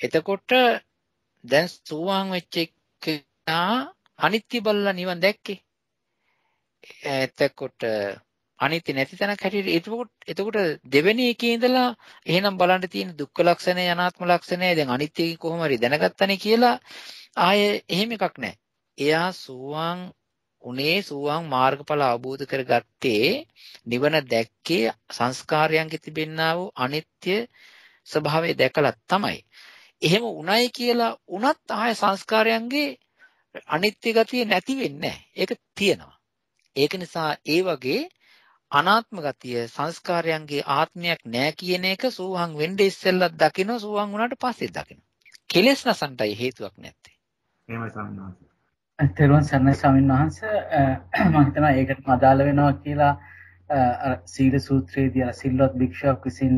එතකොට දැන් සෝවාන් වෙච්ච එකා අනිත්‍ය බලලා නිවන් දැක්කේ. එතකොට අනිත්‍ය නැති තැනක් හැටියට එතකොට එතකොට දෙවෙනි එකේ ඉඳලා එහෙනම් බලන්න තියෙන දුක්ඛ ලක්ෂණය අනාත්ම ලක්ෂණය දැන් අනිත්‍ය කොහොම හරි දැනගත්තනේ කියලා ආයේ එහෙම එකක් නැහැ. එයා සෝවාන් උනේ සෝවාන් මාර්ගඵල අවබෝධ කරගත්තේ නිවන දැක්කේ සංස්කාරයන්ගේ තිබෙන්නා වූ අනිත්‍ය ස්වභාවය දැකලා තමයි. එහෙම උණයි කියලා උනත් ආය සංස්කාරයන්ගේ අනිත්‍ය ගතිය නැති වෙන්නේ ඒක තියෙනවා. ඒක නිසා ඒ වගේ අනාත්ම ගතිය සංස්කාරයන්ගේ ආත්මයක් නැහැ කියන එක සෝවාන් වෙන්න ඉස්සෙල්ලත් දකිනවා සෝවාන් වුණාට පස්සේ දකිනවා. කෙලෙස් නසන්ටයි හේතුවක් නැත්තේ. එහෙමයි සම්මාස. තෙරුවන් සරණ ස්වාමීන් වහන්ස මම හිතනවා ඒකට අදාළ වෙනවා කියලා අර සීල සූත්‍රයේදී අර සිල්වත් භික්ෂුවක් විසින්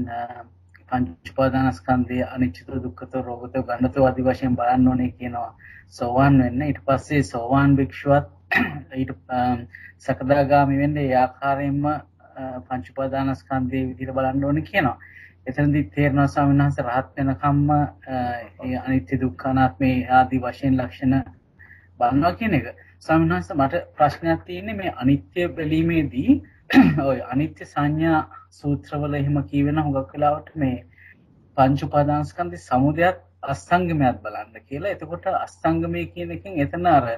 පංච උපාදානස්කන්ධය අනිච්චතෝ දුක්ඛතෝ රෝගතෝ ගණතෝ ආදි වශයෙන් බලන්න ඕනේ කියනවා සෝවාන් වෙන්න ඊට පස්සේ සෝවාන් භික්ෂුවත් ඊට සකදාගාමි වෙන්න ඒ ආකාරයෙන්ම පංච උපාදානස්කන්ධයේ විදිහට බලන්න ඕනේ කියනවා එතනදී තේරෙනවා ස්වාමීන් වහන්සේ රහත් වෙනකම්ම ඒ අනිත්‍ය දුක්ඛ අනාත්මේ ආදි වශයෙන් ලක්ෂණ බන්නවා කියන එක ස්වාමීන් වහන්සේ මට ප්‍රශ්නයක් තියෙන්නේ මේ අනිත්‍ය බැලීමේදී ඔය අනිත්‍ය සංඥා සූත්‍රවල එහෙම කියවෙන හුඟක් වෙලාවට මේ පංච උපාදානස්කන්ධේ සමුදයත් අස්තංගමයක් බලන්න කියලා. එතකොට අස්තංගමයේ කියන එකෙන් එතන අර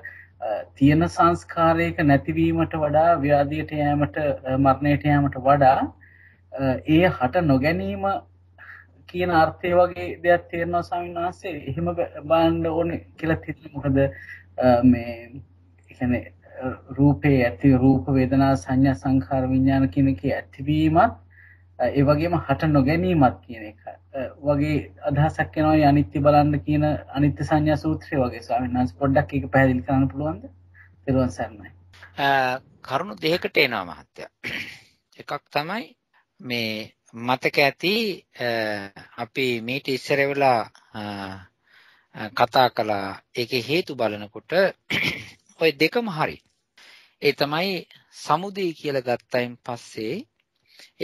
තියෙන සංස්කාරයක නැතිවීමට වඩා ව්‍යාධියට යෑමට මරණයට යෑමට වඩා ඒ හට නොගැනීම කියන අර්ථය වගේ දෙයක් තේරෙනවා ස්වාමීන් වහන්සේ. එහෙම බලන්න ඕනේ කියලා තියෙනවා. මොකද මේ එකන රූපේ ඇති රූප වේදනා සංඥා සංඛාර විඥාන කියනක ඇතිවීමත් ඒ වගේම හට නොගැනීමත් කියන එක වගේ අදහසක් එනවා අනිත්‍ය බලන්න කියන අනිත්‍ය සංඥා සූත්‍රය වගේ ස්වාමීන් වහන්සේ පොඩ්ඩක් ඒක පැහැදිලි කරන්න පුළුවන්ද? තෙරුවන් සරණයි. කරුණු දෙකකට එනවා මහත්තයා. එකක් තමයි මේ මතක ඇති අපි මේට ඉස්සර වෙලා කතා කළා. ඒකේ හේතු බලනකොට ওই දෙකම හරි. ඒ තමයි සමුදේ කියලා ගත්තයින් පස්සේ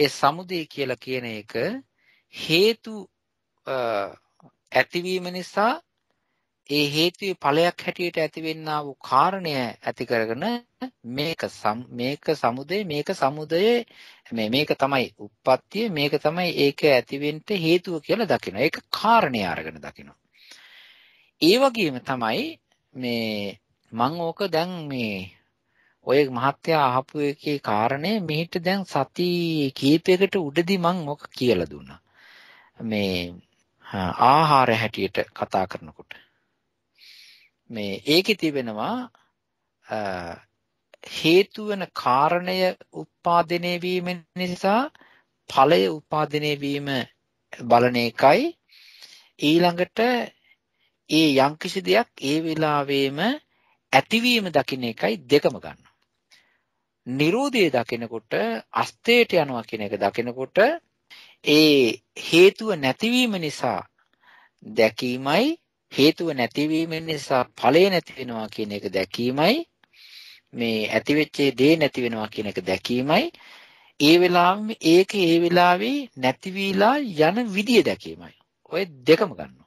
ඒ සමුදේ කියලා කියන එක හේතු ඇතිවීම නිසා ඒ හේතුයේ ඵලයක් හැටියට ඇතිවෙන්නා වූ කාරණය ඇති කරගෙන මේක මේක සමුදේ මේක සමුදයේ මේ මේක තමයි උප්පත්තිය මේක තමයි ඒක ඇතිවෙන්න හේතුව කියලා දකිනවා. ඒක කාරණේ අරගෙන දකිනවා. ඒ වගේම තමයි මේ මම ඕක දැන් මේ ඔය මහත්තයා අහපු එකේ කාරණය මෙහිට දැන් සති කීපයකට උඩදී මම ඕක කියලා දුන්නා. මේ ආහාර හැටියට කතා කරනකොට. මේ ඒකේ තිබෙනවා හේතු වෙන කාරණය උපාදිනේ වීම නිසා ඵලය උපාදිනේ වීම බලන එකයි ඊළඟට ඒ යම්කිසි දෙයක් ඒ වෙලාවේම ඇතිවීම දකින්න එකයි දෙකම ගන්නවා. Nirodhe දකිනකොට අස්තේට යනවා කියන එක දකිනකොට ඒ හේතුව නැතිවීම නිසා දැකීමයි හේතුව නැතිවීම නිසා ඵලය නැති වෙනවා කියන එක දැකීමයි මේ ඇතිවෙච්ච දේ නැති වෙනවා කියන එක දැකීමයි ඒ වෙලාවෙම ඒක ඒ වෙලාවේ නැති යන විදිය දැකීමයි. ඔය දෙකම ගන්නවා.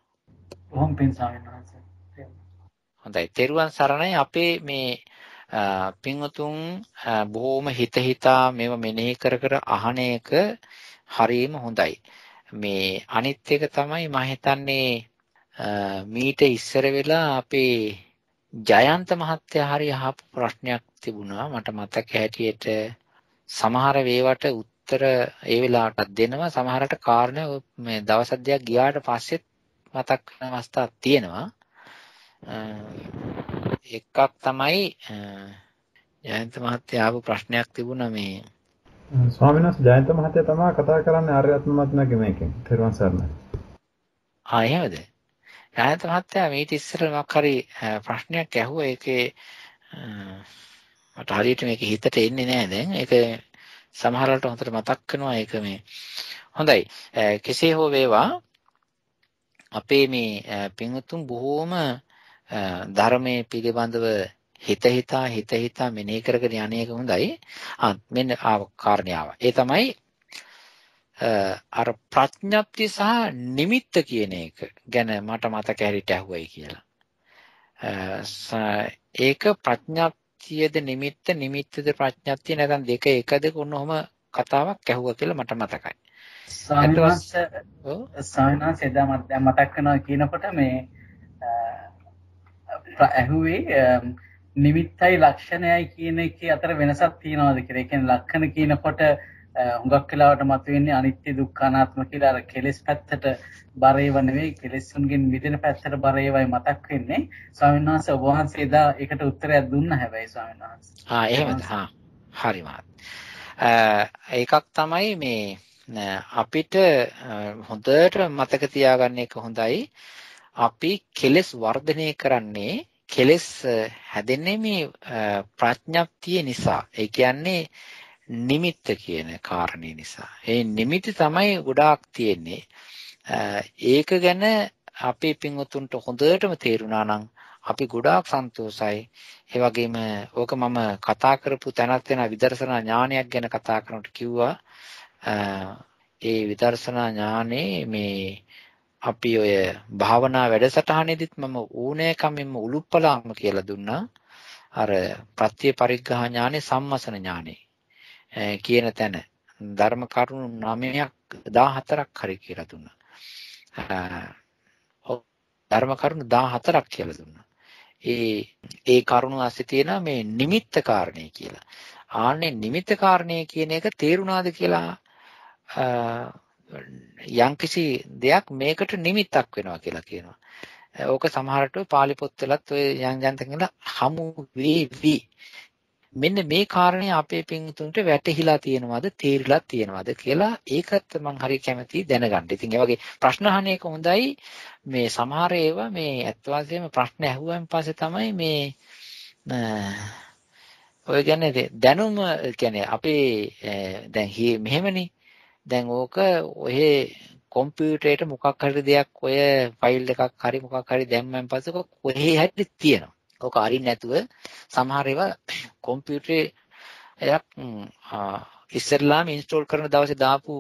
බොහොම පින් ස්වාමීන් වහන්සේ. හොඳයි. තෙරුවන් සරණයි අපේ මේ පින්වතුන් බොහොම හිත හිතා මේව මෙනෙහි කර කර අහන එක හරීම හොඳයි. මේ අනිත් එක තමයි මම හිතන්නේ මීට ඉස්සර වෙලා අපේ ජයන්ත මහත්තයා හරි අහපු ප්‍රශ්නයක් තිබුණා මට මතක හැටියට සමහර වේවට උත්තර ඒ වෙලාවටත් දෙනවා සමහරට කාරණා මේ දවස් ගියාට පස්සෙත් මතක් වෙන අවස්ථා තියෙනවා. එකක් තමයි ජයන්ත මහත්තයා ආපු ප්‍රශ්නයක් තිබුණා මේ ස්වාමීන් වහන්සේ ජයන්ත මහත්තයා තමයි කතා කරන්නේ ආර්යත්ම මහත්මයාගේ මේකෙන්. තෙරුවන් සරණයි. ආ එහෙමද? ජයන්ත මහත්තයා මේ ඉස්සර මොකක් හරි ප්‍රශ්නයක් ඇහුවා ඒකේ මට හරියට මේක හිතට එන්නේ නැහැ දැන්. ඒක සමහරවිට හොඳට මතක් වෙනවා ඒක මේ. හොඳයි. කෙසේ හෝ වේවා අපේ මේ පින්වතුන් බොහෝම ධර්මයේ පිළිබඳව හිත හිතා හිත හිතා මෙනෙහි කරගෙන යන්නේ හොඳයි. ආ මෙන්න ආව කාරණාව. ඒ තමයි අර ප්‍රඥප්ති සහ නිමිත්ත කියන එක ගැන මට මතක හැරිට ඇහුවයි කියලා. ඒක ප්‍රඥප්තියද නිමිත්ත නිමිත්තද ප්‍රඥප්තිය නැත්නම් දෙක එකද කොහොම කතාවක් ඇහුවා කියලා මට මතකයි. සාවිනාස් එදා මට මතක් වෙනවා කියනකොට මේ ඇහුවේ නිමිත්තයි ලක්ෂණයයි කියන එකේ අතර වෙනසක් තියනවාද කියලා. ඒ කියන්නේ ලක්ෂණ කියනකොට හුඟක් වෙලාවට මතුවෙන්නේ අනිත්‍ය දුක්ඛ අනාත්ම කියලා අර කෙලෙස් පැත්තට බරේව නෙවෙයි කෙලෙස්ුන්ගෙන් මිදෙන පැත්තට බරේවයි මතක් වෙන්නේ. ස්වාමීන් වහන්සේ ඔබ වහන්සේ එදා ඒකට උත්තරයක් දුන්නා හැබැයි ස්වාමීන් වහන්සේ. ආ එහෙමද? හා. හරි මාත්. ඒකක් තමයි මේ අපිට හොඳට මතක තියාගන්න එක හොඳයි. අපි කෙලෙස් වර්ධනය කරන්නේ කෙලෙස් හැදෙන්නේ මේ ප්‍රඥප්තිය නිසා. ඒ කියන්නේ නිමිත්ත කියන කාරණේ නිසා. ඒ නිමිති තමයි ගොඩාක් තියෙන්නේ. ඒක ගැන අපේ පින්වතුන්ට හොඳටම තේරුණා නම් අපි ගොඩාක් සන්තෝසයි. ඒ වගේම ඕක මම කතා කරපු තැනත් වෙන විදර්ශනා ඥානයක් ගැන කතා කරනකොට කිව්වා ඒ විදර්ශනා ඥානේ මේ අපි ඔය භාවනා වැඩසටහනේදීත් මම ඌනෑකමින්ම උලුප්පලාම කියලා දුන්නා. අර ප්‍රත්‍ය පරිග්‍රහ ඥානේ සම්මසන ඥානේ කියන තැන ධර්ම කරුණු 9ක් 14ක් හරි කියලා දුන්නා. ධර්ම කරුණු 14ක් කියලා දුන්නා. ඒ ඒ කරුණු ASCII තියෙන මේ නිමිත්ත කාරණේ කියලා. ආන්නේ නිමිත්ත කාරණේ කියන එක තේරුණාද කියලා යම්කිසි දෙයක් මේකට නිමිත්තක් වෙනවා කියලා කියනවා. ඕක සමහරට පාලි පොත්වලත් ඔය යම් යන්තකින්ල හමු වේවි. මෙන්න මේ කාරණේ අපේ පින්තුන්ට වැටහිලා තියෙනවද තේරිලා තියෙනවද කියලා ඒකත් මම හරි කැමැති දැනගන්න. ඉතින් ඒ වගේ ප්‍රශ්න අහන එක හොඳයි. මේ සමහර ඒවා මේ ඇත්ත වශයෙන්ම ප්‍රශ්න ඇහුවයින් පස්සේ තමයි මේ ඔය කියන්නේ දැනුම කියන්නේ අපේ දැන් මෙහෙමනේ දැන් ඕක ඔහෙ කොම්පියුටරේට මොකක් හරි දෙයක් ඔය ෆයිල් එකක් හරි මොකක් හරි දැම්මෙන් පස්සේ කොහේ හරි තියෙනවා. ඕක අරින්න නැතුව සමහර ඒවා කොම්පියුටරේ එකක් ඉස්සෙල්ලාම ඉන්ස්ටෝල් කරන දවසේ දාපු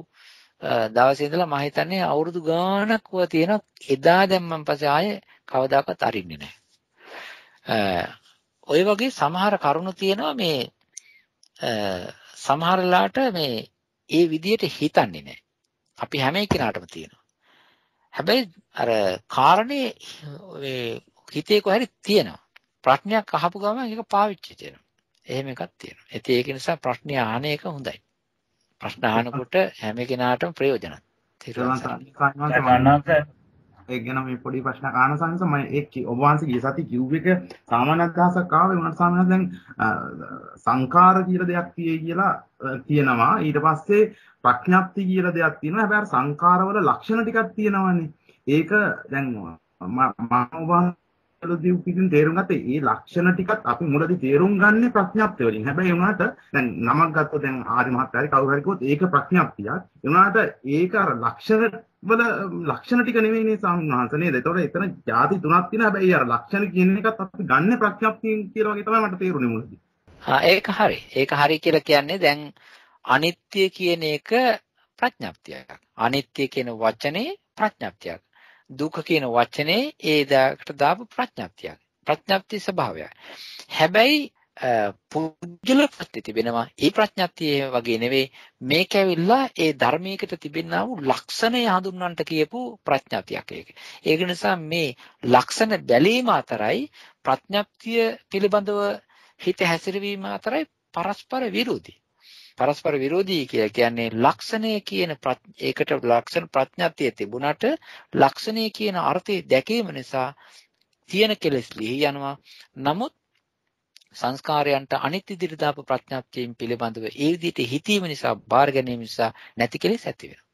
දවසේ ඉඳලා මම හිතන්නේ අවුරුදු ගාණක් ව තියෙනවා එදා දැම්මන් පස්සේ ආයේ කවදාකවත් අරින්නේ නැහැ. ඔය වගේ සමහර කරුණු තියෙනවා මේ සමහරලාට මේ ඒ විදියට හිතන්නේ නැහැ. අපි හැම කෙනාටම තියෙනවා. හැබැයි අර කාරණේ මේ හිතේ කොහරි තියෙනවා. ප්‍රඥාවක් අහපු ගමන් ඒක පාවිච්චි කරනවා. එහෙම එකක් තියෙනවා. ඒත් ඒක නිසා ප්‍රශ්න ආහන එක හොඳයි. ප්‍රශ්න අහනකොට හැම කෙනාටම ප්‍රයෝජනක්. තිරුවන් සරණයි. ඒ ගැන මේ පොඩි ප්‍රශ්න ආන සංස මම ඒ ඔබ වහන්සේගේ සති කිව් එක සාමාන්‍ය අදහසක් ආවේ උනත් සාමාන්‍යයෙන් දැන් සංකාර කියලා දෙයක් තියෙයි කියලා තියෙනවා ඊට පස්සේ ප්‍රඥප්ති කියලා දෙයක් තියෙනවා හැබැයි සංකාරවල ලක්ෂණ ටිකක් තියෙනවානේ ඒක දැන් මම වලදී උපදින් තේරුම් ගත්තේ මේ ලක්ෂණ ටිකත් අපි මුලදී තේරුම් ගන්න ප්‍රඥාප්තිය වලින්. හැබැයි උනාට දැන් නමක් ගත්තොත් දැන් ආදි මහත්තයාරි කවුරු හරි කිව්වොත් ඒක ප්‍රඥාප්තියක්. උනාට ඒක අර ලක්ෂණ වල ලක්ෂණ ටික නෙවෙයිනේ ස්වාමීන් වහන්සේ නේද? ඒතකොට එතන ಜಾති තුනක් තියෙන හැබැයි අර ලක්ෂණ කියන එකත් අපි ගන්න ප්‍රඥප්තියෙන් කියලා වගේ තමයි මට තේරුනේ මුලදී. ආ ඒක හරි. ඒක හරි කියලා කියන්නේ දැන් අනිත්‍ය කියන එක ප්‍රඥප්තියක්. අනිත්‍ය කියන වචනේ ප්‍රඥප්තියක්. දුක කියන වචනේ ඒ දාකට දාපු ප්‍රඥප්තියක්. ප්‍රඥප්ති ස්වභාවයක්. හැබැයි පුජ්‍යල ප්‍රත්‍ය තිබෙනවා. ඒ ප්‍රඥප්තිය වගේ නෙවෙයි මේක ඇවිල්ලා ඒ ධර්මයකට තිබෙනා වූ ලක්ෂණය හඳුන්වන්නට කියපු ප්‍රඥප්තියක් ඒක. ඒක නිසා මේ ලක්ෂණ බැලීම අතරයි ප්‍රඥප්තිය පිළිබඳව හිත හැසිරවීම අතරයි පරස්පර විරෝධී. පරස්පර විරෝධී කියලා කියන්නේ ලක්ෂණය කියන ඒකට ලක්ෂණ ප්‍රඥප්තිය තිබුණාට ලක්ෂණය කියන අර්ථය දැකීම නිසා තියෙන කෙලෙස් ලිහි යනවා. නමුත් සංස්කාරයන්ට අනිත් ඉදිරියට දාපු ප්‍රඥාප්තියන් පිළිබඳව ඒ විදිහට හිතීම නිසා බාර ගැනීම නිසා නැති කෙලෙස් ඇති වෙනවා.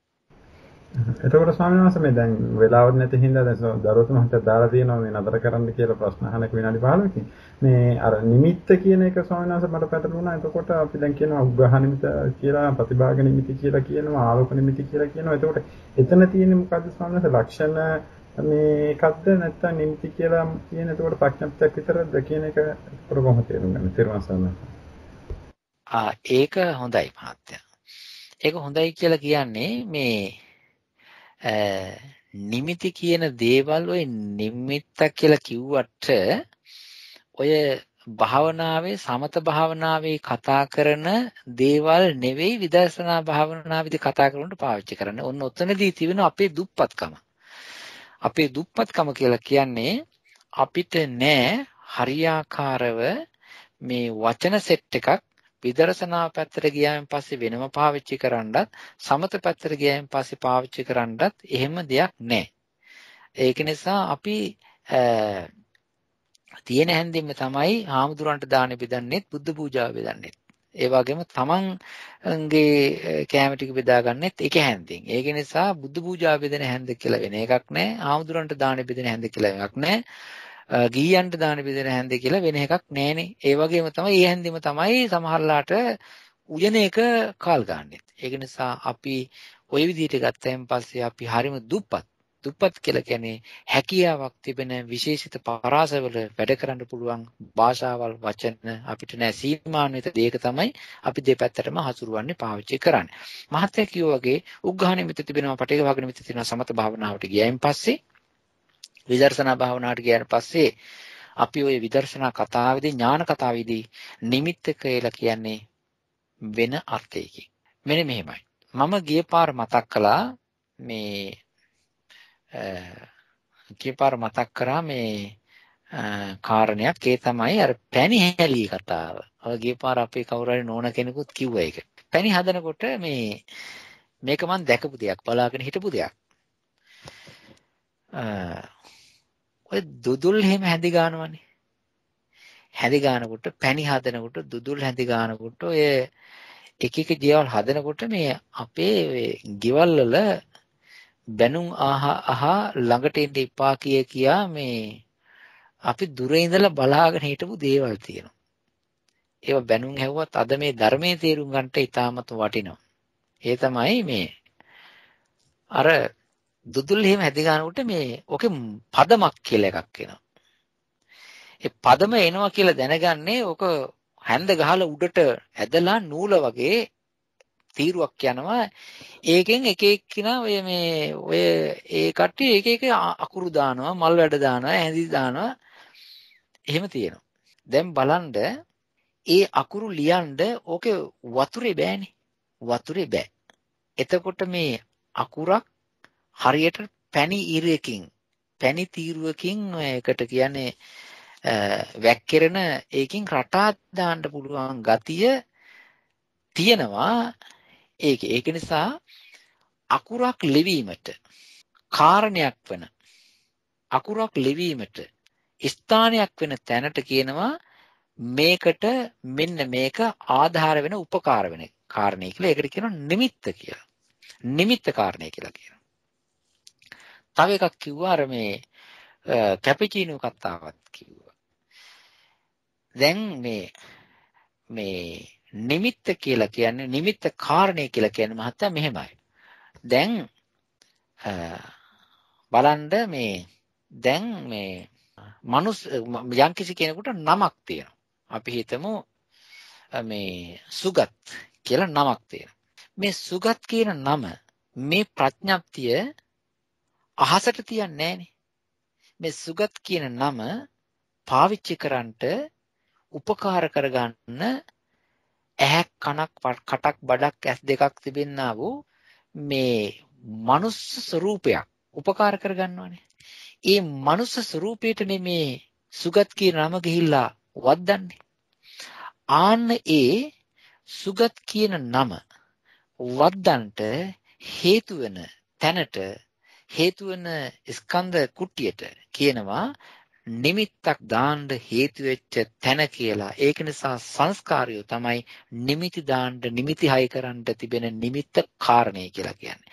එතකොට ස්වාමීන් වහන්සේ මේ දැන් වෙලාවක් නැති හින්දා දැන් දරුවතු මහත්තයා දාලා තියෙනවා මේ නතර කරන්න කියලා ප්‍රශ්න අහනක විනාඩි 15කින්. මේ අර නිමිත්ත කියන එක ස්වාමීන් වහන්සේ මට පැටළුණා. එතකොට අපි දැන් කියනවා උග්‍රහ නිමිත කියලා, ප්‍රතිභාග නිමිති කියලා කියනවා, ආලෝක නිමිති කියලා කියනවා. එතකොට එතන තියෙන්නේ මොකද්ද ස්වාමීන් වහන්සේ ලක්ෂණ මේ එකක්ද නැත්නම් නිමිති කියලා කියන එතකොට ප්‍රඥප්තියක් විතරද කියන එක එතකොට කොහොමද තේරුම් ගන්න තිරවසන ආ ඒක හොඳයි මහත්තයා ඒක හොඳයි කියලා කියන්නේ මේ නිමිති කියන දේවල් ඔය නිමිත්තක් කියලා කිව්වට ඔය භාවනාවේ සමත භාවනාවේ කතා කරන දේවල් නෙවෙයි විදර්ශනා භාවනාවේදී කතා කරනට පාවිච්චි කරන්නේ. ඔන්න ඔතනදී තිබෙන අපේ දුප්පත්කම. අපේ දුප්පත්කම කියලා කියන්නේ අපිට නෑ හරියාකාරව මේ වචන සෙට් එකක් විදර්ශනා පැත්තට ගියායින් පස්සේ වෙනම පාවිච්චි කරන්නත් සමත පැත්තට ගියායින් පස්සේ පාවිච්චි කරන්නත් එහෙම දෙයක් නැහැ. ඒක නිසා අපි තියෙන හැන්දින්ම තමයි හාමුදුරන්ට දාන බෙදන්නේත් බුද්ධ පූජාව බෙදන්නේත්. ඒ වගේම තමන්ගේ කැම ටික බෙදාගන්නෙත් එක හැන්දින්. ඒක නිසා බුද්ධ පූජා බෙදෙන හැන්ද කියලා වෙන එකක් නැහැ. ආමුදුරන්ට දාන බෙදෙන හැන්ද කියලා එකක් නැහැ. ගීයන්ට දාන බෙදෙන හැන්ද කියලා වෙන එකක් නැහැනේ. ඒ වගේම තමයි ඒ හැන්දෙම තමයි සමහරලාට උයන එක කාල් ගන්නෙත්. ඒක නිසා අපි ওই විදිහට ගත්තයින් පස්සේ අපි හරිම දුප්පත්. දුප්පත් කියලා කියන්නේ හැකියාවක් තිබෙන විශේෂිත පරාසවල වැඩ කරන්න පුළුවන් භාෂාවල් වචන අපිට නැහැ සීමාන්විත දෙයක තමයි අපි දෙපැත්තටම හසුරුවන්නේ පාවිච්චි කරන්නේ. මහත්ය කියෝ වගේ උග්ඝාණෙමිත තිබෙනවා පටිඝ වග්නෙමිත තිබෙනවා සමත භාවනාවට ගියයින් පස්සේ විදර්ශනා භාවනාවට ගියන් පස්සේ අපි ওই විදර්ශනා කතාවේදී ඥාන කතාවේදී නිමිත්ත කියලා කියන්නේ වෙන අර්ථයකින්. මෙන්න මෙහෙමයි. මම ගිය පාර මතක් කළා මේ කීපාර මතක් කරා මේ කාරණයක් ඒ තමයි අර පැණිහැලී කතාව. ඔය ගියපාර අපේ කවුරු හරි නෝන කෙනෙකුත් කිව්වා ඒක. පැණි හදනකොට මේ මේක මම දැකපු දෙයක් බලාගෙන හිටපු දෙයක්. ඔය දුදුල් හැම හැඳි ගන්නවනේ. හැඳි ගන්නකොට පැණි හදනකොට දුදුල් හැඳි ගන්නකොට ඔය එක එක දේවල් හදනකොට මේ අපේ ගෙවල් වල බැනුම් අහා ළඟට එන්න එපා කිය කියා මේ අපි දුරේ ඉඳලා බලාගෙන හිටපු දේවල් තියෙනවා. ඒවා බැනුම් හැවුවත් අද මේ ධර්මයේ තේරුම් ගන්නට ඉතාමත් වටිනවා. ඒ තමයි මේ අර දුදුල් එහෙම හැදි ගන්නකොට මේ ඔකේ පදමක් කියලා එකක් එනවා. ඒ පදම එනවා කියලා දැනගන්නේ ඔක හැන්ද ගහලා උඩට ඇදලා නූල වගේ තීරුවක් යනවා. ඒකෙන් එක එක්කිනා ඔය මේ ඔය ඒ කට්ටිය එක එක අකුරු දානවා, මල් වැඩ දානවා, ඇඳි දානවා. එහෙම තියෙනවා. දැන් බලන්න ඒ අකුරු ලියනද ඕකේ වතුරේ බෑනේ. වතුරේ බෑ. එතකොට මේ අකුරක් හරියට පැණි ඉරයකින් පැණි තීරුවකින් එකට කියන්නේ වැක්කිරෙන ඒකින් රටා දාන්න පුළුවන් ගතිය තියෙනවා ඒක ඒක නිසා අකුරක් ලෙවීමට කාරණයක් වෙන අකුරක් ලෙවීමට ස්ථානයක් වෙන තැනට කියනවා මේකට මෙන්න මේක ආධාර වෙන උපකාර වෙන කාරණේ කියලා. ඒකට කියනවා නිමිත්ත කියලා. නිමිත්ත කාරණේ කියලා කියනවා. තව එකක් කිව්වා අර මේ කැපචිනෝ කතාවක් කිව්වා. දැන් මේ මේ නිමිත්ත කියලා කියන්නේ නිමිත්ත කාරණේ කියලා කියන්නේ මහත්තයා මෙහෙමයි. දැන් බලන්න මේ දැන් මේ මනුස් යම්කිසි කෙනෙකුට නමක් තියෙනවා. අපි හිතමු මේ සුගත් කියලා නමක් තියෙනවා. මේ සුගත් කියන නම මේ ප්‍රඥප්තිය අහසට තියන්නේ නැහනේ. මේ සුගත් කියන නම පාවිච්චි කරන්නට උපකාර කරගන්න ඇහක් කනක් කටක් බඩක් ඇස් දෙකක් තිබෙන්නා වූ මේ මනුස්ස ස්වરૂපයක් උපකාර කරගන්නවනේ. ඒ මනුස්ස ස්වરૂපයටනේ මේ සුගත් කියන නම ගිහිල්ලා වද්දන්නේ. ආන්න ඒ සුගත් කියන නම වද්දන්ට හේතු වෙන තැනට හේතු වෙන ස්කන්ධ කුට්ටියට කියනවා නිමිත්තක් දාන්න හේතු වෙච්ච තැන කියලා. ඒක නිසා සංස්කාරය තමයි නිමිති දාන්න නිමිති හයි කරන්න තිබෙන නිමිත්ත කාරණේ කියලා කියන්නේ.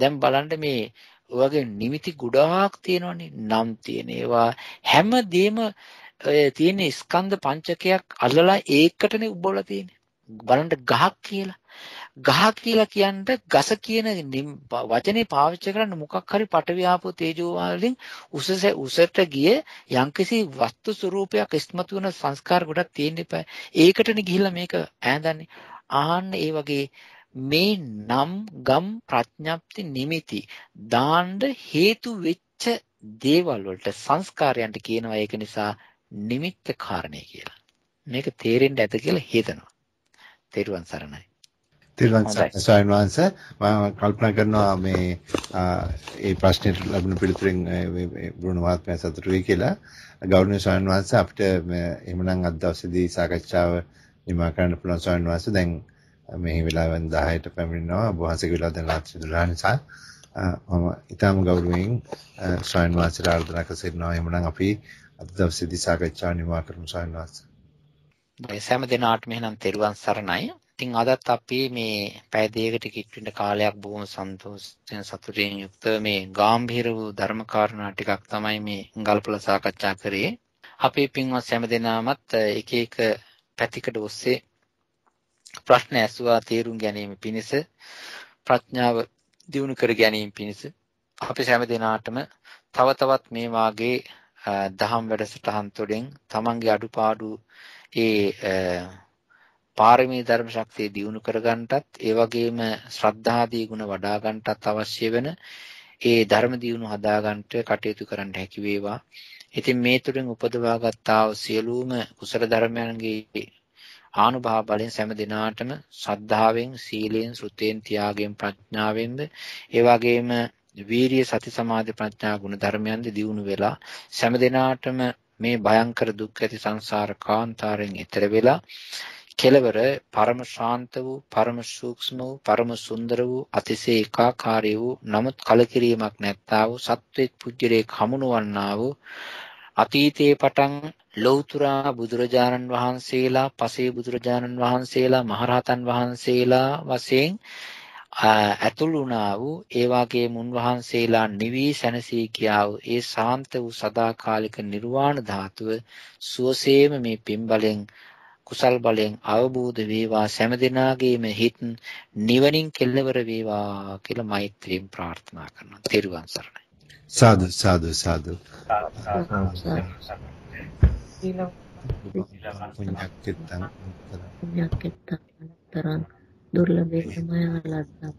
දැන් බලන්න මේ ඔයගේ නිමිති ගොඩාක් තියෙනවනේ නම් තියෙන ඒවා හැමදේම ඔය තියෙන ස්කන්ධ පංචකයක් අල්ලලා ඒකටනේ උබවලා තියෙන්නේ. බලන්න ගහක් කියලා ගහ කියලා කියන්න ගස කියන වචනේ පාවිච්චි කරන්න මොකක් හරි පටවියාපෝ තේජෝ වලින් උසස උසට ගිය යම්කිසි වස්තු ස්වરૂපයක් ඉස්මතු වෙන සංස්කාර ගොඩක් තියෙන්න එපා. ඒකටනේ ගිහිල්ලා මේක ඈඳන්නේ. ආන්න ඒ වගේ මේ නම් ගම් ප්‍රඥප්ති නිමිති දාන්න හේතු වෙච්ච දේවල් වලට සංස්කාරයන්ට කියනවා ඒක නිසා නිමිත්ත කාරණේ කියලා. මේක තේරෙන්න ඇත කියලා හිතනවා. තෙරුවන් සරණයි. තිරුවන් සරණයි වංශ මම කල්පනා කරනවා මේ ඒ ප්‍රශ්නෙට ලැබුණු පිළිතුරෙන් මේ බුරුණ මහත්මයා සතුටු වෙයි කියලා ගෞරවනීය ස්වාමීන් වහන්සේ අපිට එහෙමනම් අද දවසේදී සාකච්ඡාව නිමා කරන්න පුළුවන් ස්වාමීන් වහන්සේ දැන් මේ වෙලාවෙන් 10ට පැමිණෙනවා ඔබ වහන්සේගේ වෙලාව දැන් රාත්‍රී 12 නිසා මම ඊටම ගෞරවයෙන් ස්වාමීන් වහන්සේට ආරාධනා කර සිටිනවා එහෙමනම් අපි අද දවසේදී සාකච්ඡාව නිමා කරමු ස්වාමීන් වහන්සේ. මේ සෑම දිනාටම එහෙනම් තෙරුවන් සරණයි ඉතින් අදත් අපි මේ පැය දෙකකට කිට්ටුන කාලයක් බොහොම සන්තෝෂයෙන් සතුටින් යුක්ත මේ ගැඹීර වූ ධර්ම කාරණා ටිකක් තමයි මේ ගල්පල සාකච්ඡා කරේ. අපේ පින්වත් හැම දෙනාමත් එක එක පැතිකඩ ඔස්සේ ප්‍රශ්න ඇසුවා තේරුම් ගැනීම පිණිස ප්‍රඥාව දියුණු කර ගැනීම පිණිස අපි හැම දිනාටම තව තවත් මේ වාගේ දහම් වැඩසටහන් තුළින් තමන්ගේ අඩුපාඩු ඒ පාරමී ධර්ම ශක්තිය දියුණු කරගන්නටත් ඒ වගේම ශ්‍රද්ධාදී ගුණ වඩා ගන්නටත් අවශ්‍ය වෙන ඒ ධර්ම දියුණු හදා ගන්නට කටයුතු කරන්න හැකි වේවා. ඉතින් මේ තුලින් උපදවා ගත්තා වූ සියලුම කුසල ධර්මයන්ගේ ආනුභාව බලෙන් සෑම දිනාටම ශ්‍රද්ධාවෙන්, සීලයෙන්, සෘතෙන්, ත්‍යාගයෙන්, ප්‍රඥාවෙන්ද ඒ වගේම වීරිය සති සමාධි ප්‍රඥා ගුණ ධර්මයන්ද දියුණු වෙලා සෑම දිනාටම මේ භයංකර දුක් ඇති සංසාර කාන්තාරයෙන් එතර වෙලා කෙලවර පරම ශාන්ත වූ පරම සූක්ෂම වූ පරම සුන්දර වූ අතිශය ඒකාකාරී වූ නමුත් කලකිරීමක් නැත්තා වූ සත්වෙත් පුජ්‍යලේ කමුණවන්නා වූ අතීතයේ පටන් ලෞතුරා බුදුරජාණන් වහන්සේලා පසේ බුදුරජාණන් වහන්සේලා මහරහතන් වහන්සේලා වශයෙන් ඇතුළු වුණා වූ ඒ වාගේ මුන්වහන්සේලා නිවි සැනසී ගියා වූ ඒ ශාන්ත වූ සදාකාලික නිර්වාණ ධාතුව සුවසේම මේ පින්බලෙන් කුසල් බලයෙන් අවබෝධ වේවා සෑම දිනාගේම හිත නිවනින් කෙලවර වේවා කියලා මෛත්‍රියෙන් ප්‍රාර්ථනා කරනවා. තෙරුවන් සරණයි. සාදු සාදු සාදු. පුඤ්ඤක්කිතං පුඤ්ඤක්කිතං තරං දුර්ලභේ සමයලස්සම්